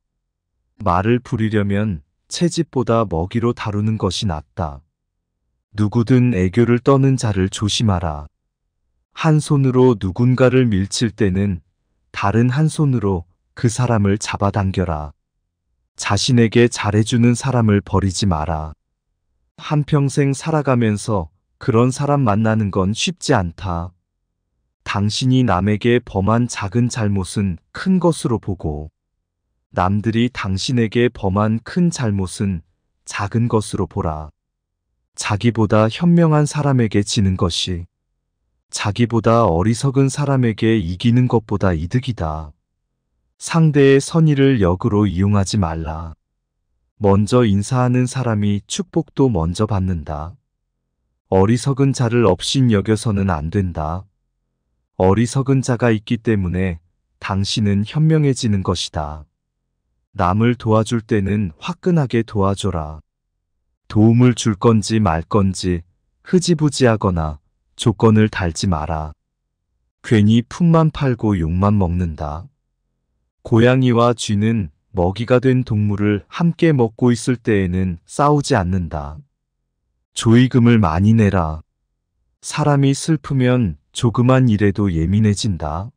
말을 부리려면 채집보다 먹이로 다루는 것이 낫다. 누구든 애교를 떠는 자를 조심하라. 한 손으로 누군가를 밀칠 때는 다른 한 손으로 그 사람을 잡아당겨라. 자신에게 잘해주는 사람을 버리지 마라. 한평생 살아가면서 그런 사람 만나는 건 쉽지 않다. 당신이 남에게 범한 작은 잘못은 큰 것으로 보고 남들이 당신에게 범한 큰 잘못은 작은 것으로 보라. 자기보다 현명한 사람에게 지는 것이 자기보다 어리석은 사람에게 이기는 것보다 이득이다. 상대의 선의를 역으로 이용하지 말라. 먼저 인사하는 사람이 축복도 먼저 받는다. 어리석은 자를 없인 여겨서는 안 된다. 어리석은 자가 있기 때문에 당신은 현명해지는 것이다. 남을 도와줄 때는 화끈하게 도와줘라. 도움을 줄 건지 말 건지 흐지부지하거나 조건을 달지 마라. 괜히 품만 팔고 욕만 먹는다. 고양이와 쥐는 먹이가 된 동물을 함께 먹고 있을 때에는 싸우지 않는다. 조의금을 많이 내라. 사람이 슬프면 조그만 일에도 예민해진다.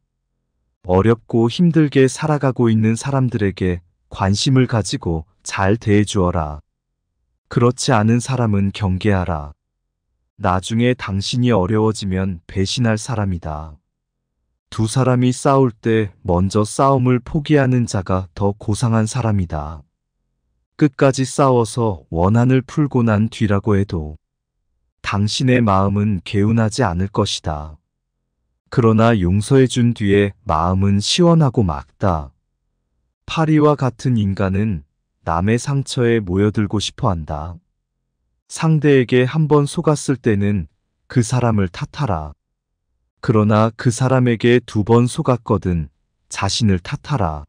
어렵고 힘들게 살아가고 있는 사람들에게 관심을 가지고 잘 대해주어라. 그렇지 않은 사람은 경계하라. 나중에 당신이 어려워지면 배신할 사람이다. 두 사람이 싸울 때 먼저 싸움을 포기하는 자가 더 고상한 사람이다. 끝까지 싸워서 원한을 풀고 난 뒤라고 해도 당신의 마음은 개운하지 않을 것이다. 그러나 용서해 준 뒤에 마음은 시원하고 막다. 파리와 같은 인간은 남의 상처에 모여들고 싶어 한다. 상대에게 한 번 속았을 때는 그 사람을 탓하라. 그러나 그 사람에게 두 번 속았거든 자신을 탓하라.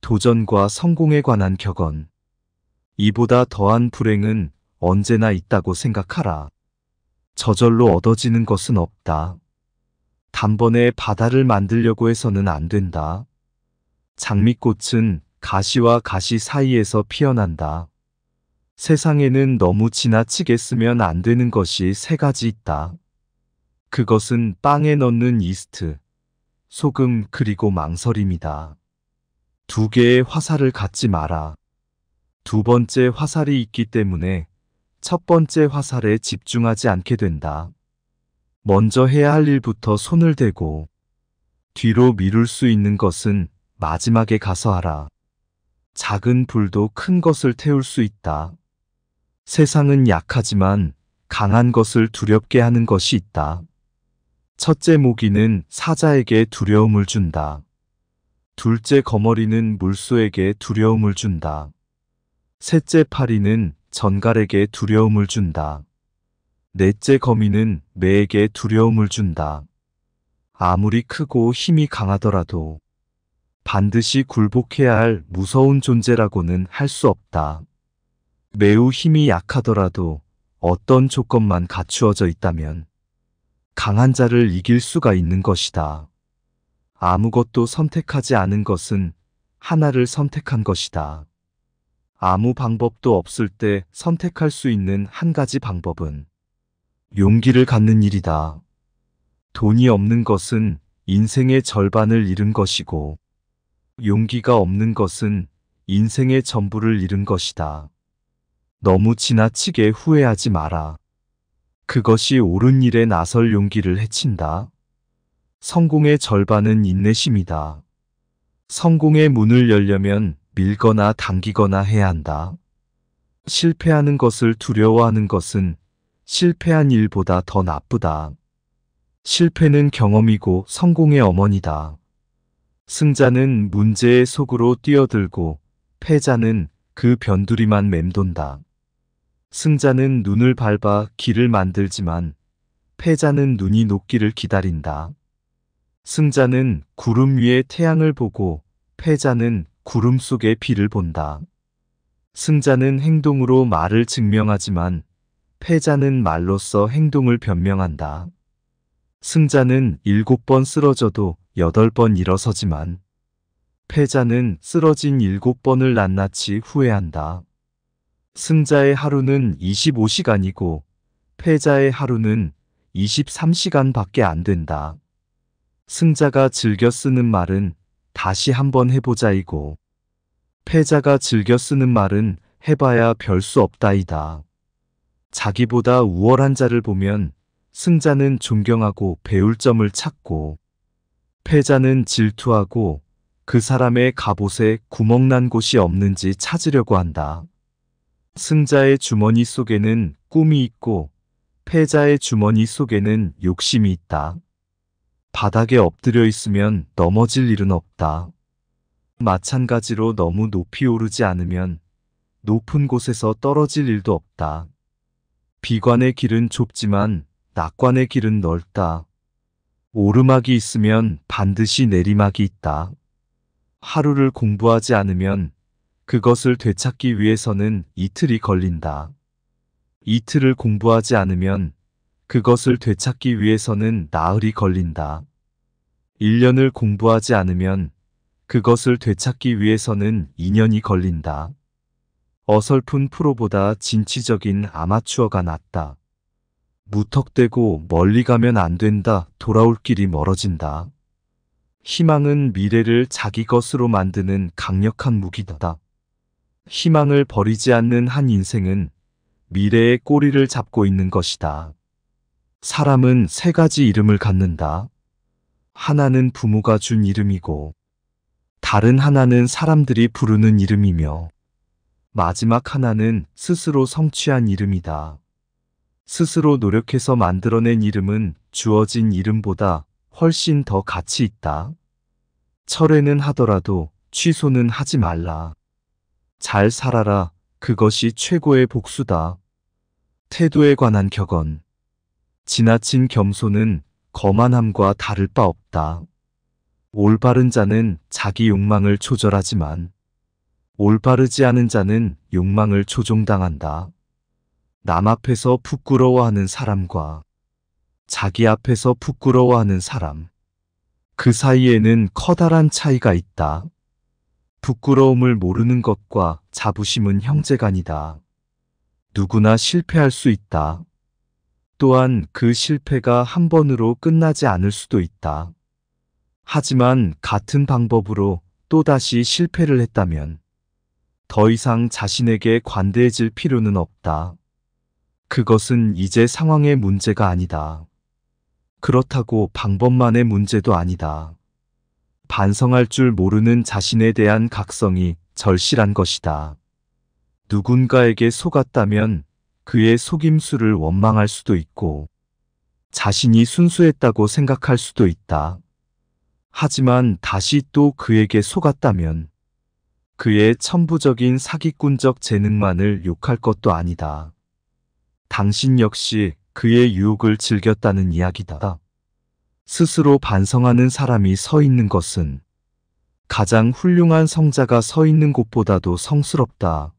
도전과 성공에 관한 격언. 이보다 더한 불행은 언제나 있다고 생각하라. 저절로 얻어지는 것은 없다. 단번에 바다를 만들려고 해서는 안 된다. 장미꽃은 가시와 가시 사이에서 피어난다. 세상에는 너무 지나치게 쓰면 안 되는 것이 세 가지 있다. 그것은 빵에 넣는 이스트, 소금 그리고 망설임이다. 두 개의 화살을 갖지 마라. 두 번째 화살이 있기 때문에 첫 번째 화살에 집중하지 않게 된다. 먼저 해야 할 일부터 손을 대고 뒤로 미룰 수 있는 것은 마지막에 가서 알아. 작은 불도 큰 것을 태울 수 있다. 세상은 약하지만 강한 것을 두렵게 하는 것이 있다. 첫째 모기는 사자에게 두려움을 준다. 둘째 거머리는 물소에게 두려움을 준다. 셋째 파리는 전갈에게 두려움을 준다. 넷째 거미는 매에게 두려움을 준다. 아무리 크고 힘이 강하더라도 반드시 굴복해야 할 무서운 존재라고는 할 수 없다. 매우 힘이 약하더라도 어떤 조건만 갖추어져 있다면 강한 자를 이길 수가 있는 것이다. 아무것도 선택하지 않은 것은 하나를 선택한 것이다. 아무 방법도 없을 때 선택할 수 있는 한 가지 방법은 용기를 갖는 일이다. 돈이 없는 것은 인생의 절반을 잃은 것이고 용기가 없는 것은 인생의 전부를 잃은 것이다. 너무 지나치게 후회하지 마라. 그것이 옳은 일에 나설 용기를 해친다. 성공의 절반은 인내심이다. 성공의 문을 열려면 밀거나 당기거나 해야 한다. 실패하는 것을 두려워하는 것은 실패한 일보다 더 나쁘다. 실패는 경험이고 성공의 어머니다. 승자는 문제의 속으로 뛰어들고 패자는 그 변두리만 맴돈다. 승자는 눈을 밟아 길을 만들지만 패자는 눈이 녹기를 기다린다. 승자는 구름 위에 태양을 보고 패자는 구름 속에 비를 본다. 승자는 행동으로 말을 증명하지만 패자는 말로써 행동을 변명한다. 승자는 일곱 번 쓰러져도 여덟 번 일어서지만 패자는 쓰러진 일곱 번을 낱낱이 후회한다. 승자의 하루는 25시간이고 패자의 하루는 23시간밖에 안 된다. 승자가 즐겨 쓰는 말은 다시 한번 해보자이고 패자가 즐겨 쓰는 말은 해봐야 별 수 없다이다. 자기보다 우월한 자를 보면 승자는 존경하고 배울 점을 찾고 패자는 질투하고 그 사람의 갑옷에 구멍난 곳이 없는지 찾으려고 한다. 승자의 주머니 속에는 꿈이 있고 패자의 주머니 속에는 욕심이 있다. 바닥에 엎드려 있으면 넘어질 일은 없다. 마찬가지로 너무 높이 오르지 않으면 높은 곳에서 떨어질 일도 없다. 비관의 길은 좁지만 낙관의 길은 넓다. 오르막이 있으면 반드시 내리막이 있다. 하루를 공부하지 않으면 그것을 되찾기 위해서는 이틀이 걸린다. 이틀을 공부하지 않으면 그것을 되찾기 위해서는 나흘이 걸린다. 1년을 공부하지 않으면 그것을 되찾기 위해서는 2년이 걸린다. 어설픈 프로보다 진취적인 아마추어가 낫다. 무턱대고 멀리 가면 안 된다. 돌아올 길이 멀어진다. 희망은 미래를 자기 것으로 만드는 강력한 무기다. 희망을 버리지 않는 한 인생은 미래의 꼬리를 잡고 있는 것이다. 사람은 세 가지 이름을 갖는다. 하나는 부모가 준 이름이고, 다른 하나는 사람들이 부르는 이름이며, 마지막 하나는 스스로 성취한 이름이다. 스스로 노력해서 만들어낸 이름은 주어진 이름보다 훨씬 더 가치 있다. 철회는 하더라도 취소는 하지 말라. 잘 살아라. 그것이 최고의 복수다. 태도에 관한 격언. 지나친 겸손은 거만함과 다를 바 없다. 올바른 자는 자기 욕망을 조절하지만 올바르지 않은 자는 욕망을 조종당한다. 남 앞에서 부끄러워하는 사람과 자기 앞에서 부끄러워하는 사람. 그 사이에는 커다란 차이가 있다. 부끄러움을 모르는 것과 자부심은 형제간이다. 누구나 실패할 수 있다. 또한 그 실패가 한 번으로 끝나지 않을 수도 있다. 하지만 같은 방법으로 또다시 실패를 했다면 더 이상 자신에게 관대해질 필요는 없다. 그것은 이제 상황의 문제가 아니다. 그렇다고 방법만의 문제도 아니다. 반성할 줄 모르는 자신에 대한 각성이 절실한 것이다. 누군가에게 속았다면 그의 속임수를 원망할 수도 있고 자신이 순수했다고 생각할 수도 있다. 하지만 다시 또 그에게 속았다면 그의 천부적인 사기꾼적 재능만을 욕할 것도 아니다. 당신 역시 그의 유혹을 즐겼다는 이야기다. 스스로 반성하는 사람이 서 있는 것은 가장 훌륭한 성자가 서 있는 곳보다도 성스럽다.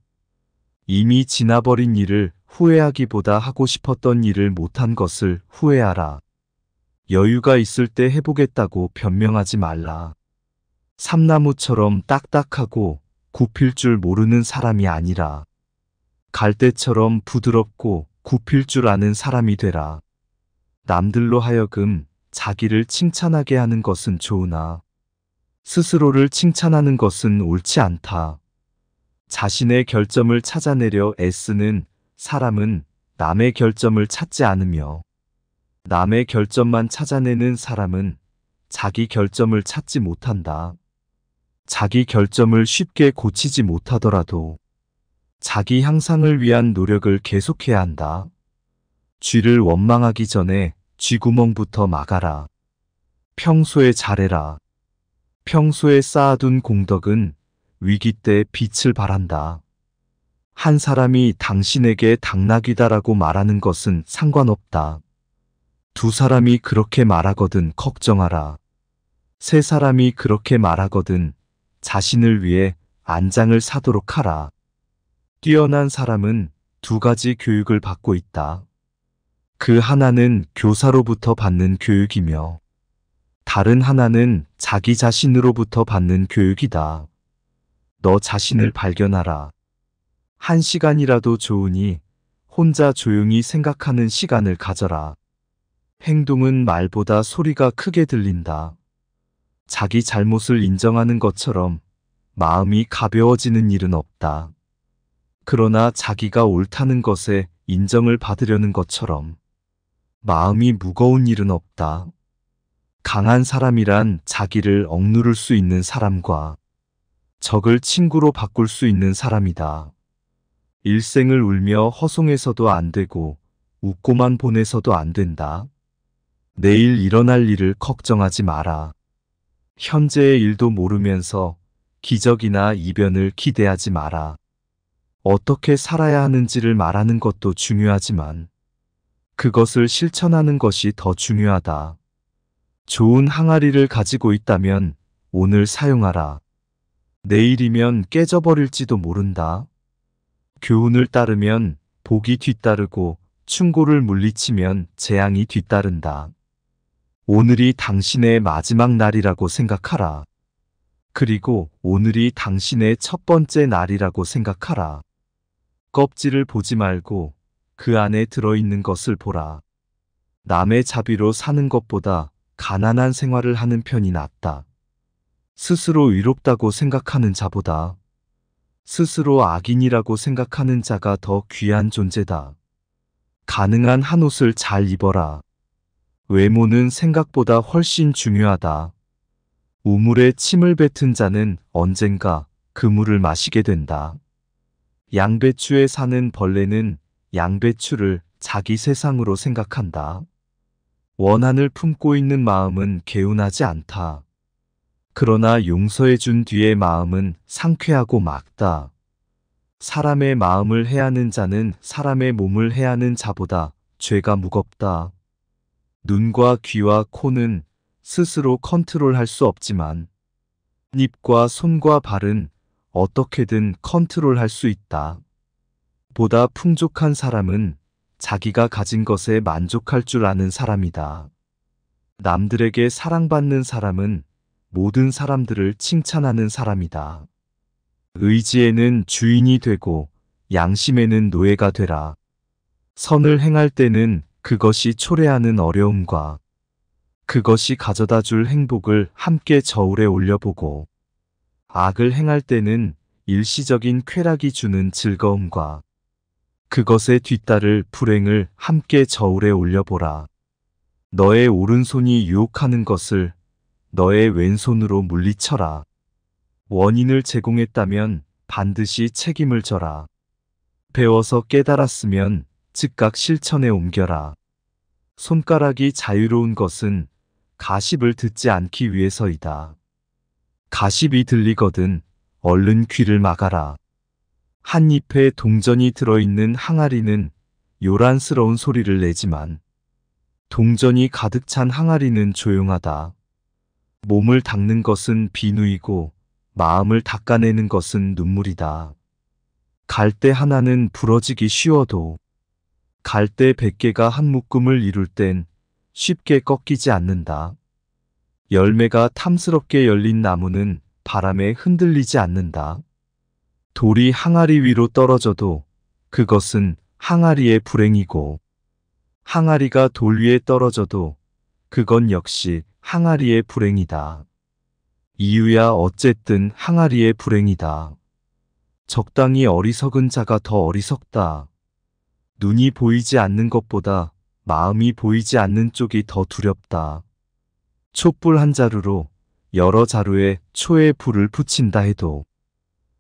이미 지나버린 일을 후회하기보다 하고 싶었던 일을 못한 것을 후회하라. 여유가 있을 때 해보겠다고 변명하지 말라. 삼나무처럼 딱딱하고 굽힐 줄 모르는 사람이 아니라 갈대처럼 부드럽고 굽힐 줄 아는 사람이 되라. 남들로 하여금 자기를 칭찬하게 하는 것은 좋으나 스스로를 칭찬하는 것은 옳지 않다. 자신의 결점을 찾아내려 애쓰는 사람은 남의 결점을 찾지 않으며 남의 결점만 찾아내는 사람은 자기 결점을 찾지 못한다. 자기 결점을 쉽게 고치지 못하더라도 자기 향상을 위한 노력을 계속해야 한다. 쥐를 원망하기 전에 쥐구멍부터 막아라. 평소에 잘해라. 평소에 쌓아둔 공덕은 위기 때 빛을 발한다. 한 사람이 당신에게 당락이다라고 말하는 것은 상관없다. 두 사람이 그렇게 말하거든 걱정하라. 세 사람이 그렇게 말하거든 자신을 위해 안장을 사도록 하라. 뛰어난 사람은 두 가지 교육을 받고 있다. 그 하나는 교사로부터 받는 교육이며 다른 하나는 자기 자신으로부터 받는 교육이다. 너 자신을 발견하라. 한 시간이라도 좋으니 혼자 조용히 생각하는 시간을 가져라. 행동은 말보다 소리가 크게 들린다. 자기 잘못을 인정하는 것처럼 마음이 가벼워지는 일은 없다. 그러나 자기가 옳다는 것에 인정을 받으려는 것처럼 마음이 무거운 일은 없다. 강한 사람이란 자기를 억누를 수 있는 사람과 적을 친구로 바꿀 수 있는 사람이다. 일생을 울며 허송해서도 안 되고 웃고만 보내서도 안 된다. 내일 일어날 일을 걱정하지 마라. 현재의 일도 모르면서 기적이나 이변을 기대하지 마라. 어떻게 살아야 하는지를 말하는 것도 중요하지만 그것을 실천하는 것이 더 중요하다. 좋은 항아리를 가지고 있다면 오늘 사용하라. 내일이면 깨져버릴지도 모른다. 교훈을 따르면 복이 뒤따르고 충고를 물리치면 재앙이 뒤따른다. 오늘이 당신의 마지막 날이라고 생각하라. 그리고 오늘이 당신의 첫 번째 날이라고 생각하라. 껍질을 보지 말고 그 안에 들어있는 것을 보라. 남의 자비로 사는 것보다 가난한 생활을 하는 편이 낫다. 스스로 위롭다고 생각하는 자보다 스스로 악인이라고 생각하는 자가 더 귀한 존재다. 가능한 한 옷을 잘 입어라. 외모는 생각보다 훨씬 중요하다. 우물에 침을 뱉은 자는 언젠가 그물을 마시게 된다. 양배추에 사는 벌레는 양배추를 자기 세상으로 생각한다. 원한을 품고 있는 마음은 개운하지 않다. 그러나 용서해 준 뒤의 마음은 상쾌하고 막다. 사람의 마음을 해하는 자는 사람의 몸을 해하는 자보다 죄가 무겁다. 눈과 귀와 코는 스스로 컨트롤할 수 없지만 입과 손과 발은 어떻게든 컨트롤할 수 있다. 보다 풍족한 사람은 자기가 가진 것에 만족할 줄 아는 사람이다. 남들에게 사랑받는 사람은 모든 사람들을 칭찬하는 사람이다. 의지에는 주인이 되고 양심에는 노예가 되라. 선을 행할 때는 그것이 초래하는 어려움과 그것이 가져다 줄 행복을 함께 저울에 올려보고 악을 행할 때는 일시적인 쾌락이 주는 즐거움과 그것의 뒤따를 불행을 함께 저울에 올려보라. 너의 오른손이 유혹하는 것을 너의 왼손으로 물리쳐라. 원인을 제공했다면 반드시 책임을 져라. 배워서 깨달았으면 즉각 실천에 옮겨라. 손가락이 자유로운 것은 가십을 듣지 않기 위해서이다. 가십이 들리거든 얼른 귀를 막아라. 한 잎에 동전이 들어있는 항아리는 요란스러운 소리를 내지만 동전이 가득 찬 항아리는 조용하다. 몸을 닦는 것은 비누이고 마음을 닦아내는 것은 눈물이다. 갈대 하나는 부러지기 쉬워도 갈대 100개가 한 묶음을 이룰 땐 쉽게 꺾이지 않는다. 열매가 탐스럽게 열린 나무는 바람에 흔들리지 않는다. 돌이 항아리 위로 떨어져도 그것은 항아리의 불행이고 항아리가 돌 위에 떨어져도 그건 역시 항아리의 불행이다. 이유야 어쨌든 항아리의 불행이다. 적당히 어리석은 자가 더 어리석다. 눈이 보이지 않는 것보다 마음이 보이지 않는 쪽이 더 두렵다. 촛불 한 자루로 여러 자루에 초에 불을 붙인다 해도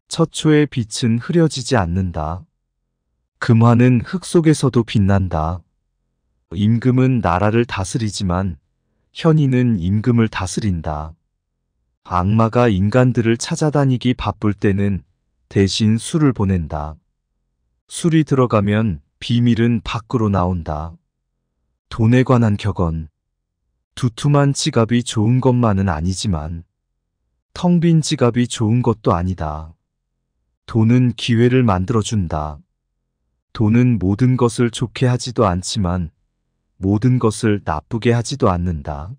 첫 초의 빛은 흐려지지 않는다. 금화는 흙 속에서도 빛난다. 임금은 나라를 다스리지만 현인은 임금을 다스린다. 악마가 인간들을 찾아다니기 바쁠 때는 대신 술을 보낸다. 술이 들어가면 비밀은 밖으로 나온다. 돈에 관한 격언 두툼한 지갑이 좋은 것만은 아니지만 텅 빈 지갑이 좋은 것도 아니다. 돈은 기회를 만들어준다. 돈은 모든 것을 좋게 하지도 않지만 모든 것을 나쁘게 하지도 않는다.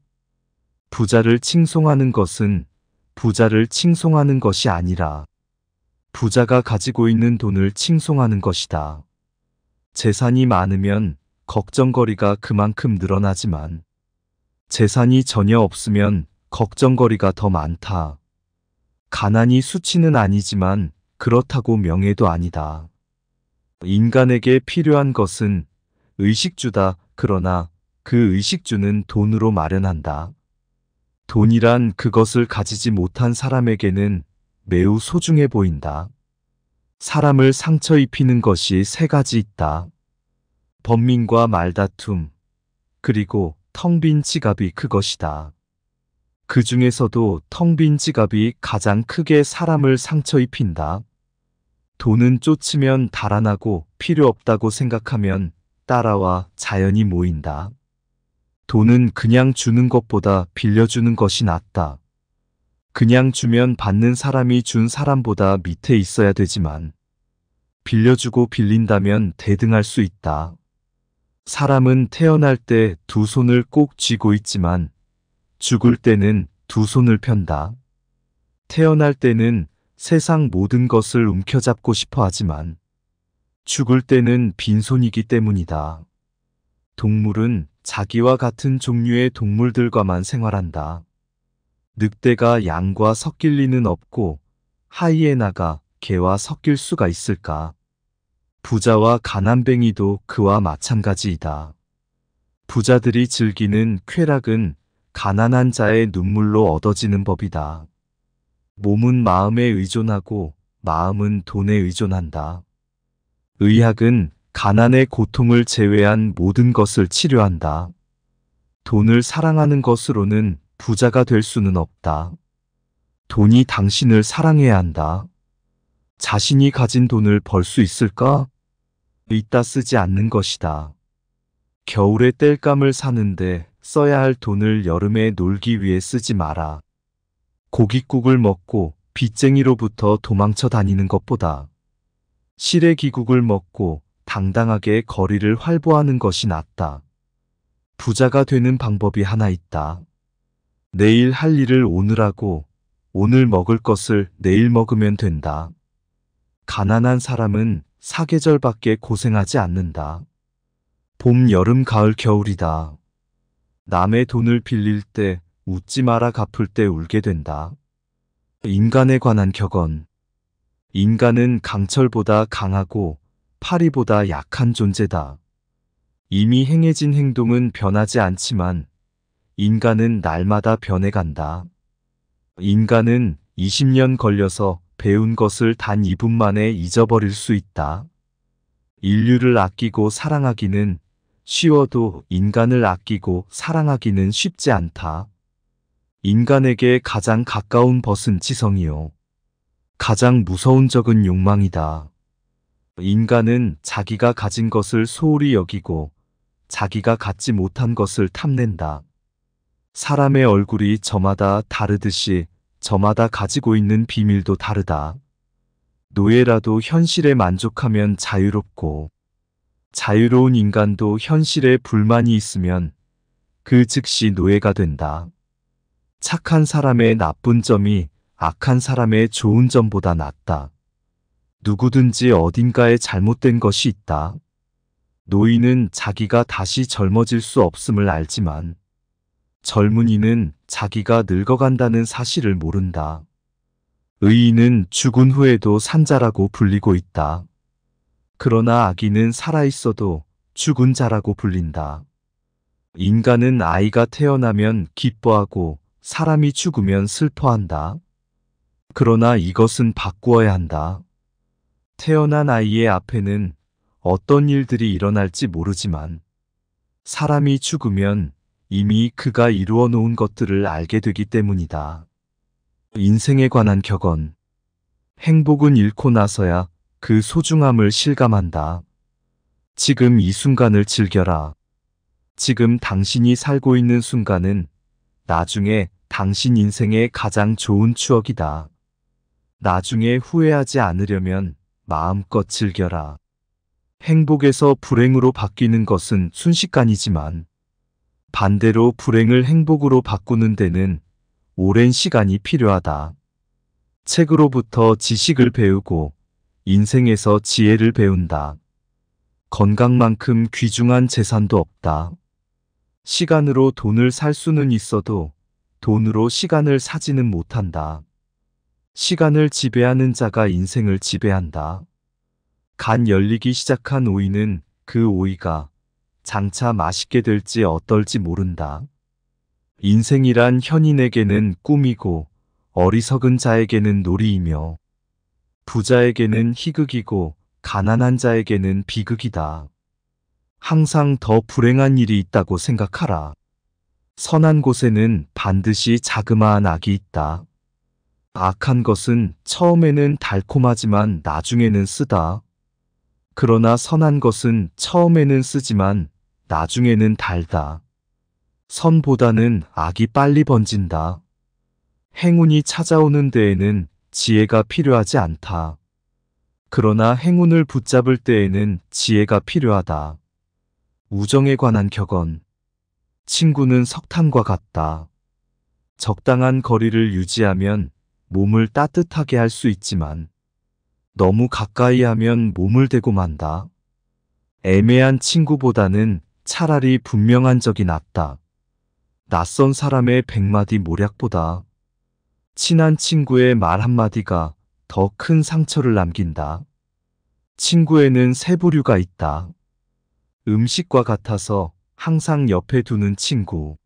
부자를 칭송하는 것은 부자를 칭송하는 것이 아니라 부자가 가지고 있는 돈을 칭송하는 것이다. 재산이 많으면 걱정거리가 그만큼 늘어나지만 재산이 전혀 없으면 걱정거리가 더 많다. 가난이 수치는 아니지만 그렇다고 명예도 아니다. 인간에게 필요한 것은 의식주다. 그러나 그 의식주는 돈으로 마련한다. 돈이란 그것을 가지지 못한 사람에게는 매우 소중해 보인다. 사람을 상처 입히는 것이 세 가지 있다. 범민과 말다툼, 그리고 텅빈 지갑이 그것이다. 그 중에서도 텅 빈 지갑이 가장 크게 사람을 상처 입힌다. 돈은 쫓으면 달아나고 필요 없다고 생각하면 따라와 자연히 모인다. 돈은 그냥 주는 것보다 빌려주는 것이 낫다. 그냥 주면 받는 사람이 준 사람보다 밑에 있어야 되지만 빌려주고 빌린다면 대등할 수 있다. 사람은 태어날 때 두 손을 꼭 쥐고 있지만 죽을 때는 두 손을 편다. 태어날 때는 세상 모든 것을 움켜잡고 싶어 하지만 죽을 때는 빈손이기 때문이다. 동물은 자기와 같은 종류의 동물들과만 생활한다. 늑대가 양과 섞일 리는 없고 하이에나가 개와 섞일 수가 있을까? 부자와 가난뱅이도 그와 마찬가지이다. 부자들이 즐기는 쾌락은 가난한 자의 눈물로 얻어지는 법이다. 몸은 마음에 의존하고 마음은 돈에 의존한다. 의학은 가난의 고통을 제외한 모든 것을 치료한다. 돈을 사랑하는 것으로는 부자가 될 수는 없다. 돈이 당신을 사랑해야 한다. 자신이 가진 돈을 벌 수 있을까? 있다 쓰지 않는 것이다. 겨울에 땔감을 사는데 써야 할 돈을 여름에 놀기 위해 쓰지 마라. 고깃국을 먹고 빚쟁이로부터 도망쳐 다니는 것보다 실외기국을 먹고 당당하게 거리를 활보하는 것이 낫다. 부자가 되는 방법이 하나 있다. 내일 할 일을 오늘 하고 오늘 먹을 것을 내일 먹으면 된다. 가난한 사람은 사계절밖에 고생하지 않는다. 봄, 여름, 가을, 겨울이다. 남의 돈을 빌릴 때 웃지 마라 갚을 때 울게 된다. 인간에 관한 격언. 인간은 강철보다 강하고 파리보다 약한 존재다. 이미 행해진 행동은 변하지 않지만 인간은 날마다 변해간다. 인간은 20년 걸려서 배운 것을 단 2분 만에 잊어버릴 수 있다. 인류를 아끼고 사랑하기는 쉬워도 인간을 아끼고 사랑하기는 쉽지 않다. 인간에게 가장 가까운 벗은 지성이요. 가장 무서운 적은 욕망이다. 인간은 자기가 가진 것을 소홀히 여기고 자기가 갖지 못한 것을 탐낸다. 사람의 얼굴이 저마다 다르듯이 저마다 가지고 있는 비밀도 다르다. 노예라도 현실에 만족하면 자유롭고 자유로운 인간도 현실에 불만이 있으면 그 즉시 노예가 된다. 착한 사람의 나쁜 점이 악한 사람의 좋은 점보다 낫다. 누구든지 어딘가에 잘못된 것이 있다. 노인은 자기가 다시 젊어질 수 없음을 알지만 젊은이는 자기가 늙어간다는 사실을 모른다. 의인은 죽은 후에도 산자라고 불리고 있다. 그러나 아기는 살아있어도 죽은 자라고 불린다. 인간은 아이가 태어나면 기뻐하고 사람이 죽으면 슬퍼한다. 그러나 이것은 바꾸어야 한다. 태어난 아이의 앞에는 어떤 일들이 일어날지 모르지만 사람이 죽으면 이미 그가 이루어 놓은 것들을 알게 되기 때문이다. 인생에 관한 격언. 행복은 잃고 나서야 그 소중함을 실감한다. 지금 이 순간을 즐겨라. 지금 당신이 살고 있는 순간은 나중에 당신 인생의 가장 좋은 추억이다. 나중에 후회하지 않으려면 마음껏 즐겨라. 행복에서 불행으로 바뀌는 것은 순식간이지만 반대로 불행을 행복으로 바꾸는 데는 오랜 시간이 필요하다. 책으로부터 지식을 배우고 인생에서 지혜를 배운다. 건강만큼 귀중한 재산도 없다. 시간으로 돈을 살 수는 있어도 돈으로 시간을 사지는 못한다. 시간을 지배하는 자가 인생을 지배한다. 간 열리기 시작한 오이는 그 오이가 장차 맛있게 될지 어떨지 모른다. 인생이란 현인에게는 꿈이고 어리석은 자에게는 놀이이며 부자에게는 희극이고 가난한 자에게는 비극이다. 항상 더 불행한 일이 있다고 생각하라. 선한 곳에는 반드시 자그마한 악이 있다. 악한 것은 처음에는 달콤하지만 나중에는 쓰다. 그러나 선한 것은 처음에는 쓰지만 나중에는 달다. 선보다는 악이 빨리 번진다. 행운이 찾아오는 데에는 지혜가 필요하지 않다. 그러나 행운을 붙잡을 때에는 지혜가 필요하다. 우정에 관한 격언. 친구는 석탄과 같다. 적당한 거리를 유지하면 몸을 따뜻하게 할 수 있지만 너무 가까이 하면 몸을 대고 만다. 애매한 친구보다는 차라리 분명한 적이 낫다. 낯선 사람의 백마디 모략보다 친한 친구의 말 한마디가 더 큰 상처를 남긴다. 친구에는 세 부류가 있다. 음식과 같아서 항상 옆에 두는 친구.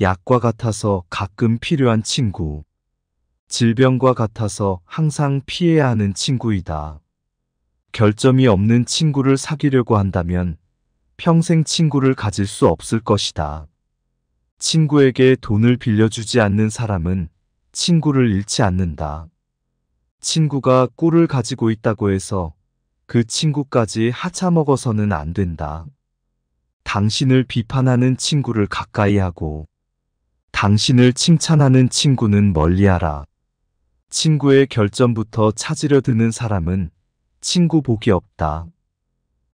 약과 같아서 가끔 필요한 친구. 질병과 같아서 항상 피해야 하는 친구이다. 결점이 없는 친구를 사귀려고 한다면 평생 친구를 가질 수 없을 것이다. 친구에게 돈을 빌려주지 않는 사람은 친구를 잃지 않는다. 친구가 꿀을 가지고 있다고 해서 그 친구까지 하차먹어서는 안 된다. 당신을 비판하는 친구를 가까이 하고 당신을 칭찬하는 친구는 멀리하라. 친구의 결점부터 찾으려 드는 사람은 친구 복이 없다.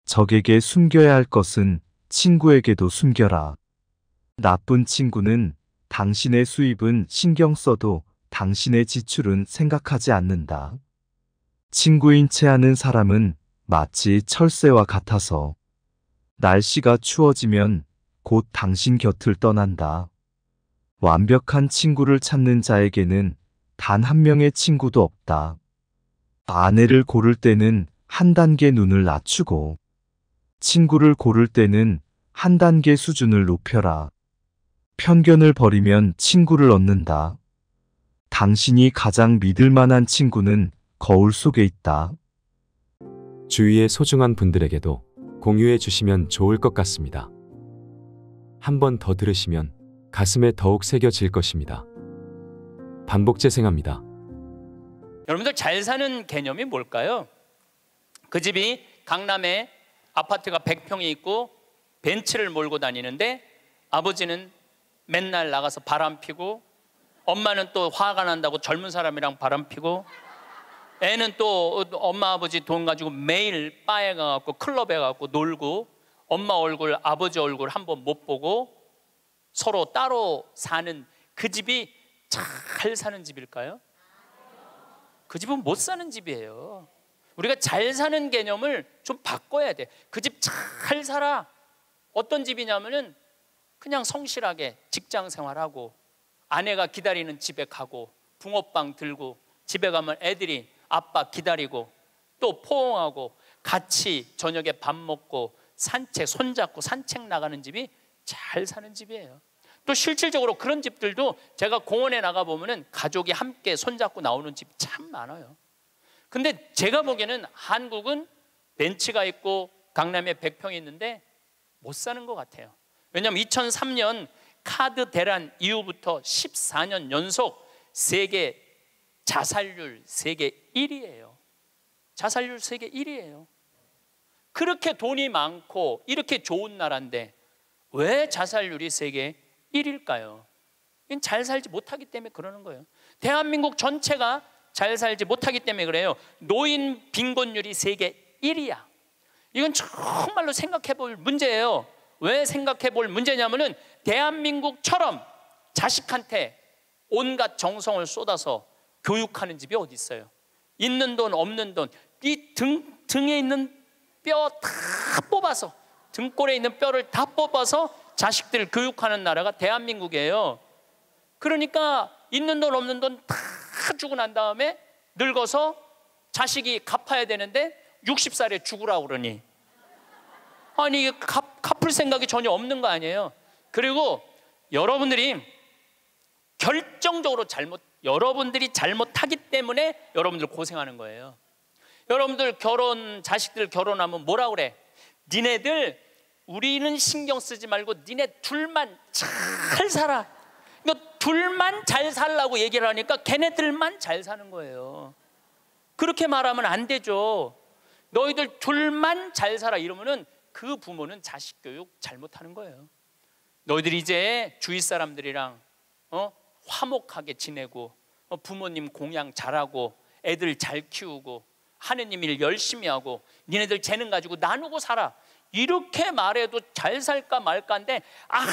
적에게 숨겨야 할 것은 친구에게도 숨겨라. 나쁜 친구는 당신의 수입은 신경 써도 당신의 지출은 생각하지 않는다. 친구인 채 하는 사람은 마치 철새와 같아서 날씨가 추워지면 곧 당신 곁을 떠난다. 완벽한 친구를 찾는 자에게는 단 한 명의 친구도 없다. 아내를 고를 때는 한 단계 눈을 낮추고 친구를 고를 때는 한 단계 수준을 높여라. 편견을 버리면 친구를 얻는다. 당신이 가장 믿을 만한 친구는 거울 속에 있다. 주위의 소중한 분들에게도 공유해 주시면 좋을 것 같습니다. 한 번 더 들으시면 가슴에 더욱 새겨질 것입니다. 반복 재생합니다. 여러분들 잘 사는 개념이 뭘까요? 그 집이 강남에 아파트가 100평이 있고 벤츠를 몰고 다니는데 아버지는 맨날 나가서 바람 피고 엄마는 또 화가 난다고 젊은 사람이랑 바람 피고 애는 또 엄마 아버지 돈 가지고 매일 바에 가갖고 클럽에 가갖고 놀고 엄마 얼굴 아버지 얼굴 한 번 못 보고 서로 따로 사는 그 집이 잘 사는 집일까요? 그 집은 못 사는 집이에요. 우리가 잘 사는 개념을 좀 바꿔야 돼. 그 집 잘 살아. 어떤 집이냐면은 그냥 성실하게 직장 생활하고 아내가 기다리는 집에 가고 붕어빵 들고 집에 가면 애들이 아빠 기다리고 또 포옹하고 같이 저녁에 밥 먹고 산책 손잡고 산책 나가는 집이 잘 사는 집이에요. 또 실질적으로 그런 집들도 제가 공원에 나가 보면은 가족이 함께 손잡고 나오는 집 참 많아요. 근데 제가 보기에는 한국은 벤츠가 있고 강남에 100평이 있는데 못 사는 것 같아요. 왜냐하면 2003년 카드 대란 이후부터 14년 연속 세계 자살률 세계 1위예요. 자살률 세계 1위예요. 그렇게 돈이 많고 이렇게 좋은 나라인데 왜 자살률이 세계 1일까요? 위잘 살지 못하기 때문에 그러는 거예요. 대한민국 전체가 잘 살지 못하기 때문에 그래요. 노인 빈곤율이 세계 1위야. 이건 정말로 생각해 볼 문제예요. 왜 생각해 볼 문제냐면은 대한민국처럼 자식한테 온갖 정성을 쏟아서 교육하는 집이 어디 있어요? 있는 돈 없는 돈이등 등에 있는 뼈 다 뽑아서 등골에 있는 뼈를 다 뽑아서 자식들 교육하는 나라가 대한민국이에요. 그러니까 있는 돈 없는 돈다 죽고 난 다음에 늙어서 자식이 갚아야 되는데 60살에 죽으라고 그러니 아니 갚, 갚을 생각이 전혀 없는 거 아니에요 그리고 여러분들이 결정적으로 잘못 여러분들이 잘못하기 때문에 여러분들 고생하는 거예요 여러분들 결혼 자식들 결혼하면 뭐라 그래 니네들 우리는 신경 쓰지 말고 니네 둘만 잘 살아 그러 둘만 잘 살라고 얘기를 하니까 걔네들만 잘 사는 거예요. 그렇게 말하면 안 되죠. 너희들 둘만 잘 살아 이러면은 그 부모는 자식 교육 잘못하는 거예요. 너희들 이제 주위 사람들이랑 어? 화목하게 지내고 어? 부모님 공양 잘하고 애들 잘 키우고 하느님 일 열심히 하고 니네들 재능 가지고 나누고 살아 이렇게 말해도 잘 살까 말까인데 아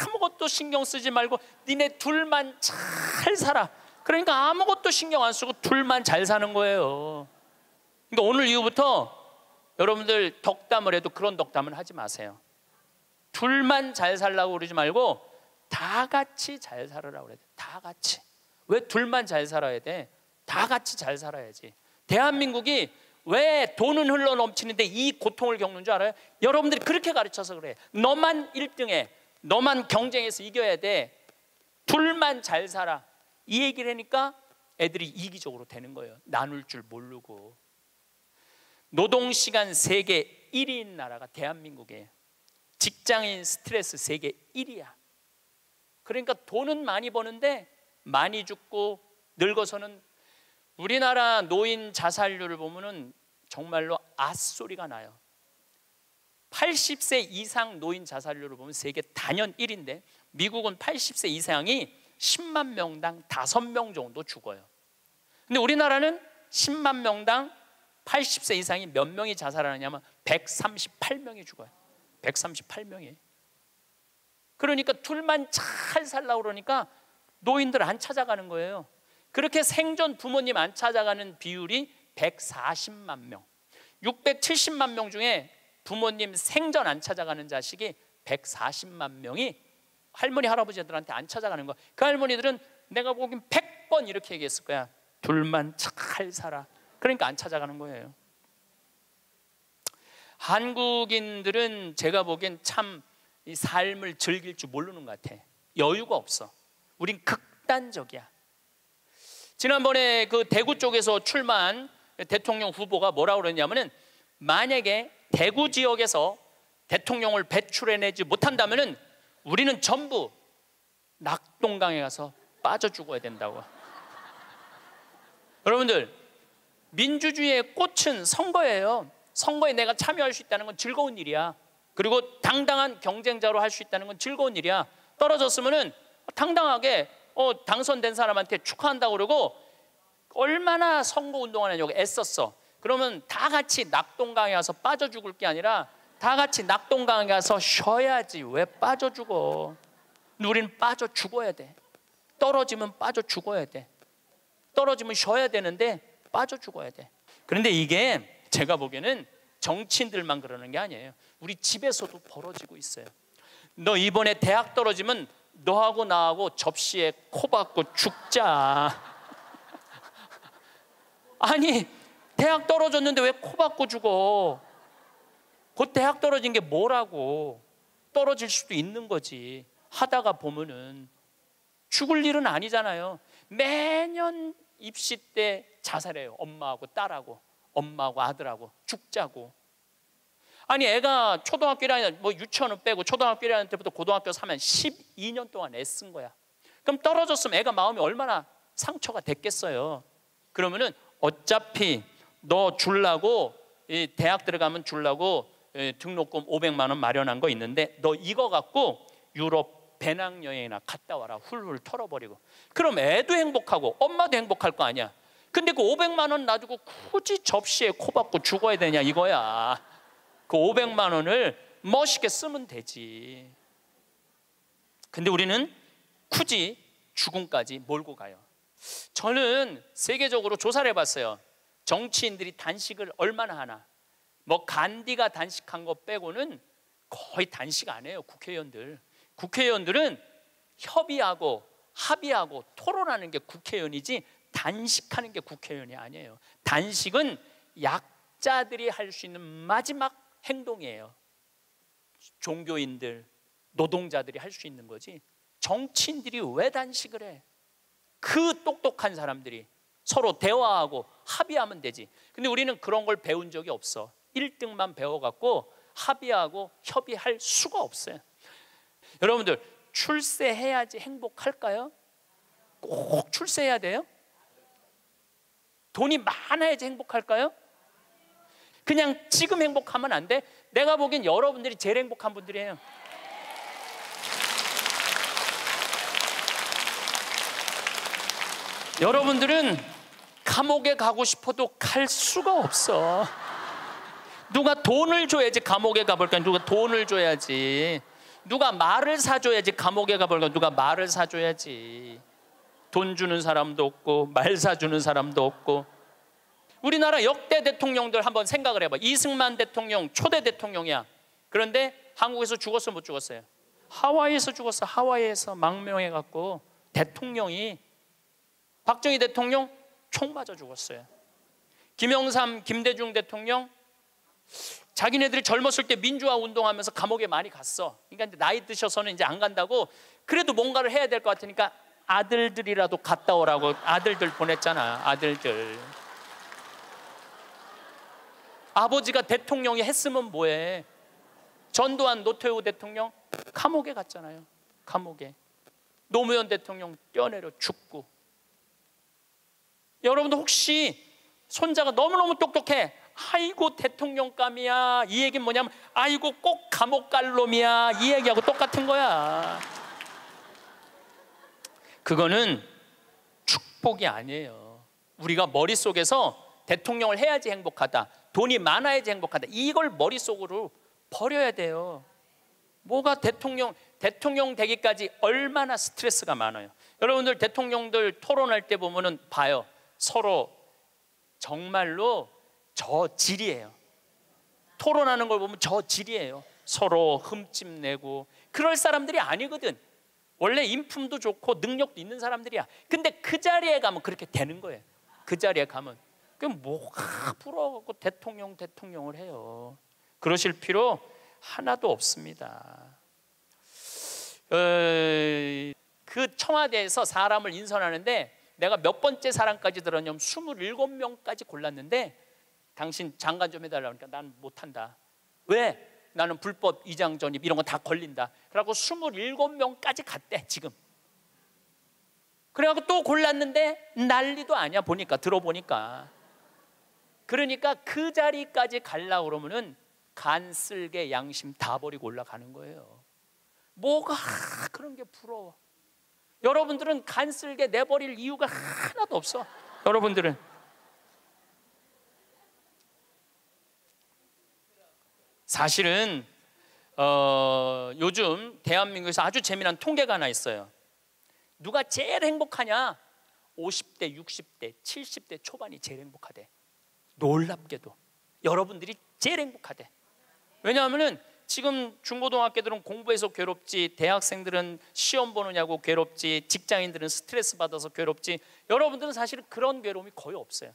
아무것도 신경 쓰지 말고 니네 둘만 잘 살아. 그러니까 아무것도 신경 안 쓰고 둘만 잘 사는 거예요. 그러니까 오늘 이후부터 여러분들 덕담을 해도 그런 덕담은 하지 마세요. 둘만 잘 살라고 그러지 말고 다 같이 잘 살으라고 그래다 같이. 왜 둘만 잘 살아야 돼? 다 같이 잘 살아야지. 대한민국이 왜 돈은 흘러 넘치는데 이 고통을 겪는 줄 알아요? 여러분들이 그렇게 가르쳐서 그래. 너만 1등해. 너만 경쟁해서 이겨야 돼. 둘만 잘 살아. 이 얘기를 하니까 애들이 이기적으로 되는 거예요. 나눌 줄 모르고. 노동시간 세계 1위인 나라가 대한민국에 직장인 스트레스 세계 1위야. 그러니까 돈은 많이 버는데 많이 죽고 늙어서는 우리나라 노인 자살률을 보면 정말로 앗소리가 나요. 80세 이상 노인 자살률을 보면 세계 단연 1인데 미국은 80세 이상이 10만 명당 5명 정도 죽어요. 근데 우리나라는 10만 명당 80세 이상이 몇 명이 자살하느냐면 138명이 죽어요. 138명이. 그러니까 둘만 잘 살라 그러니까 노인들 안 찾아가는 거예요. 그렇게 생존 부모님 안 찾아가는 비율이 140만 명. 670만 명 중에 부모님 생전 안 찾아가는 자식이 140만 명이 할머니 할아버지들한테 안 찾아가는 거. 그 할머니들은 내가 보기엔 100번 이렇게 얘기했을 거야. 둘만 잘 살아. 그러니까 안 찾아가는 거예요. 한국인들은 제가 보기엔 참 이 삶을 즐길 줄 모르는 것 같아. 여유가 없어. 우린 극단적이야. 지난번에 그 대구 쪽에서 출마한 대통령 후보가 뭐라고 그랬냐면은 만약에 대구 지역에서 대통령을 배출해내지 못한다면 우리는 전부 낙동강에 가서 빠져 죽어야 된다고. [LAUGHS] 여러분들, 민주주의의 꽃은 선거예요. 선거에 내가 참여할 수 있다는 건 즐거운 일이야. 그리고 당당한 경쟁자로 할 수 있다는 건 즐거운 일이야. 떨어졌으면 당당하게 어, 당선된 사람한테 축하한다고 그러고 얼마나 선거 운동하냐고 애썼어. 그러면 다 같이 낙동강에 가서 빠져 죽을 게 아니라 다 같이 낙동강에 가서 쉬어야지 왜 빠져 죽어? 우린 빠져 죽어야 돼. 떨어지면 빠져 죽어야 돼. 떨어지면 쉬어야 되는데 빠져 죽어야 돼. 그런데 이게 제가 보기에는 정치인들만 그러는 게 아니에요. 우리 집에서도 벌어지고 있어요. 너 이번에 대학 떨어지면 너하고 나하고 접시에 코 박고 죽자. [LAUGHS] 아니 대학 떨어졌는데 왜코 박고 죽어? 곧 대학 떨어진 게 뭐라고? 떨어질 수도 있는 거지. 하다가 보면은 죽을 일은 아니잖아요. 매년 입시 때 자살해요. 엄마하고 딸하고 엄마하고 아들하고 죽자고. 아니 애가 초등학교 1학년 뭐 유치원은 빼고 초등학교 1학년 때부터 고등학교 3학년 12년 동안 애쓴 거야. 그럼 떨어졌으면 애가 마음이 얼마나 상처가 됐겠어요. 그러면은 어차피 너 줄라고 이 대학 들어가면 줄라고 등록금 500만 원 마련한 거 있는데 너 이거 갖고 유럽 배낭여행이나 갔다 와라 훌훌 털어버리고 그럼 애도 행복하고 엄마도 행복할 거 아니야 근데 그 500만 원 놔두고 굳이 접시에 코 박고 죽어야 되냐 이거야 그 500만 원을 멋있게 쓰면 되지 근데 우리는 굳이 죽음까지 몰고 가요 저는 세계적으로 조사를 해봤어요 정치인들이 단식을 얼마나 하나? 뭐 간디가 단식한 거 빼고는 거의 단식 안 해요. 국회의원들. 국회의원들은 협의하고 합의하고 토론하는 게 국회의원이지 단식하는 게 국회의원이 아니에요. 단식은 약자들이 할 수 있는 마지막 행동이에요. 종교인들, 노동자들이 할 수 있는 거지. 정치인들이 왜 단식을 해? 그 똑똑한 사람들이 서로 대화하고 합의하면 되지. 근데 우리는 그런 걸 배운 적이 없어. 1등만 배워갖고 합의하고 협의할 수가 없어요. 여러분들 출세해야지 행복할까요? 꼭 출세해야 돼요? 돈이 많아야지 행복할까요? 그냥 지금 행복하면 안 돼? 내가 보기엔 여러분들이 제일 행복한 분들이에요. 여러분들은 감옥에 가고 싶어도 갈 수가 없어. 누가 돈을 줘야지 감옥에 가볼까? 누가 돈을 줘야지. 누가 말을 사줘야지 감옥에 가볼까? 누가 말을 사줘야지. 돈 주는 사람도 없고 말 사주는 사람도 없고. 우리나라 역대 대통령들 한번 생각을 해봐. 이승만 대통령 초대 대통령이야. 그런데 한국에서 죽었어 못 죽었어요? 하와이에서 죽었어. 하와이에서 망명해 갖고 대통령이 박정희 대통령 총 맞아 죽었어요. 김영삼, 김대중 대통령 자기네들이 젊었을 때 민주화 운동하면서 감옥에 많이 갔어. 그러니까 나이 드셔서는 이제 안 간다고 그래도 뭔가를 해야 될 것 같으니까 아들들이라도 갔다 오라고 아들들 보냈잖아. 아들들. 아버지가 대통령이 했으면 뭐해? 전두환 노태우 대통령 감옥에 갔잖아요. 감옥에. 노무현 대통령 뛰어내려 죽고 여러분도 혹시 손자가 너무너무 똑똑해 아이고 대통령감이야 이 얘기는 뭐냐면 아이고 꼭 감옥 갈 놈이야 이 얘기하고 똑같은 거야 그거는 축복이 아니에요 우리가 머릿속에서 대통령을 해야지 행복하다 돈이 많아야지 행복하다 이걸 머릿속으로 버려야 돼요 뭐가 대통령 대통령 되기까지 얼마나 스트레스가 많아요 여러분들 대통령들 토론할 때 보면은 봐요 서로 정말로 저 질이에요. 토론하는 걸 보면 저 질이에요. 서로 흠집내고 그럴 사람들이 아니거든. 원래 인품도 좋고 능력도 있는 사람들이야. 근데 그 자리에 가면 그렇게 되는 거예요. 그 자리에 가면 그 뭐가 부러워갖고 대통령 대통령을 해요. 그러실 필요 하나도 없습니다. 어, 그 청와대에서 사람을 인선하는데 내가 몇 번째 사람까지 들었냐면 27명까지 골랐는데 당신 장관 좀 해달라 그러니까 난 못한다. 왜? 나는 불법 이장 전입 이런 거 다 걸린다. 그래갖고 27명까지 갔대 지금. 그래갖고 또 골랐는데 난리도 아니야 보니까 들어보니까. 그러니까 그 자리까지 갈라 그러면은 간 쓸개 양심 다 버리고 올라가는 거예요. 뭐가 그런 게 부러워. 여러분들은 간쓸게 내버릴 이유가 하나도 없어. 여러분들은. 사실은 어, 요즘 대한민국에서 아주 재미난 통계가 하나 있어요. 누가 제일 행복하냐? 50대, 60대, 70대 초반이 제일 행복하대. 놀랍게도 여러분들이 제일 행복하대. 왜냐하면은 지금 중고등학교들은 공부해서 괴롭지 대학생들은 시험 보느냐고 괴롭지 직장인들은 스트레스 받아서 괴롭지 여러분들은 사실은 그런 괴로움이 거의 없어요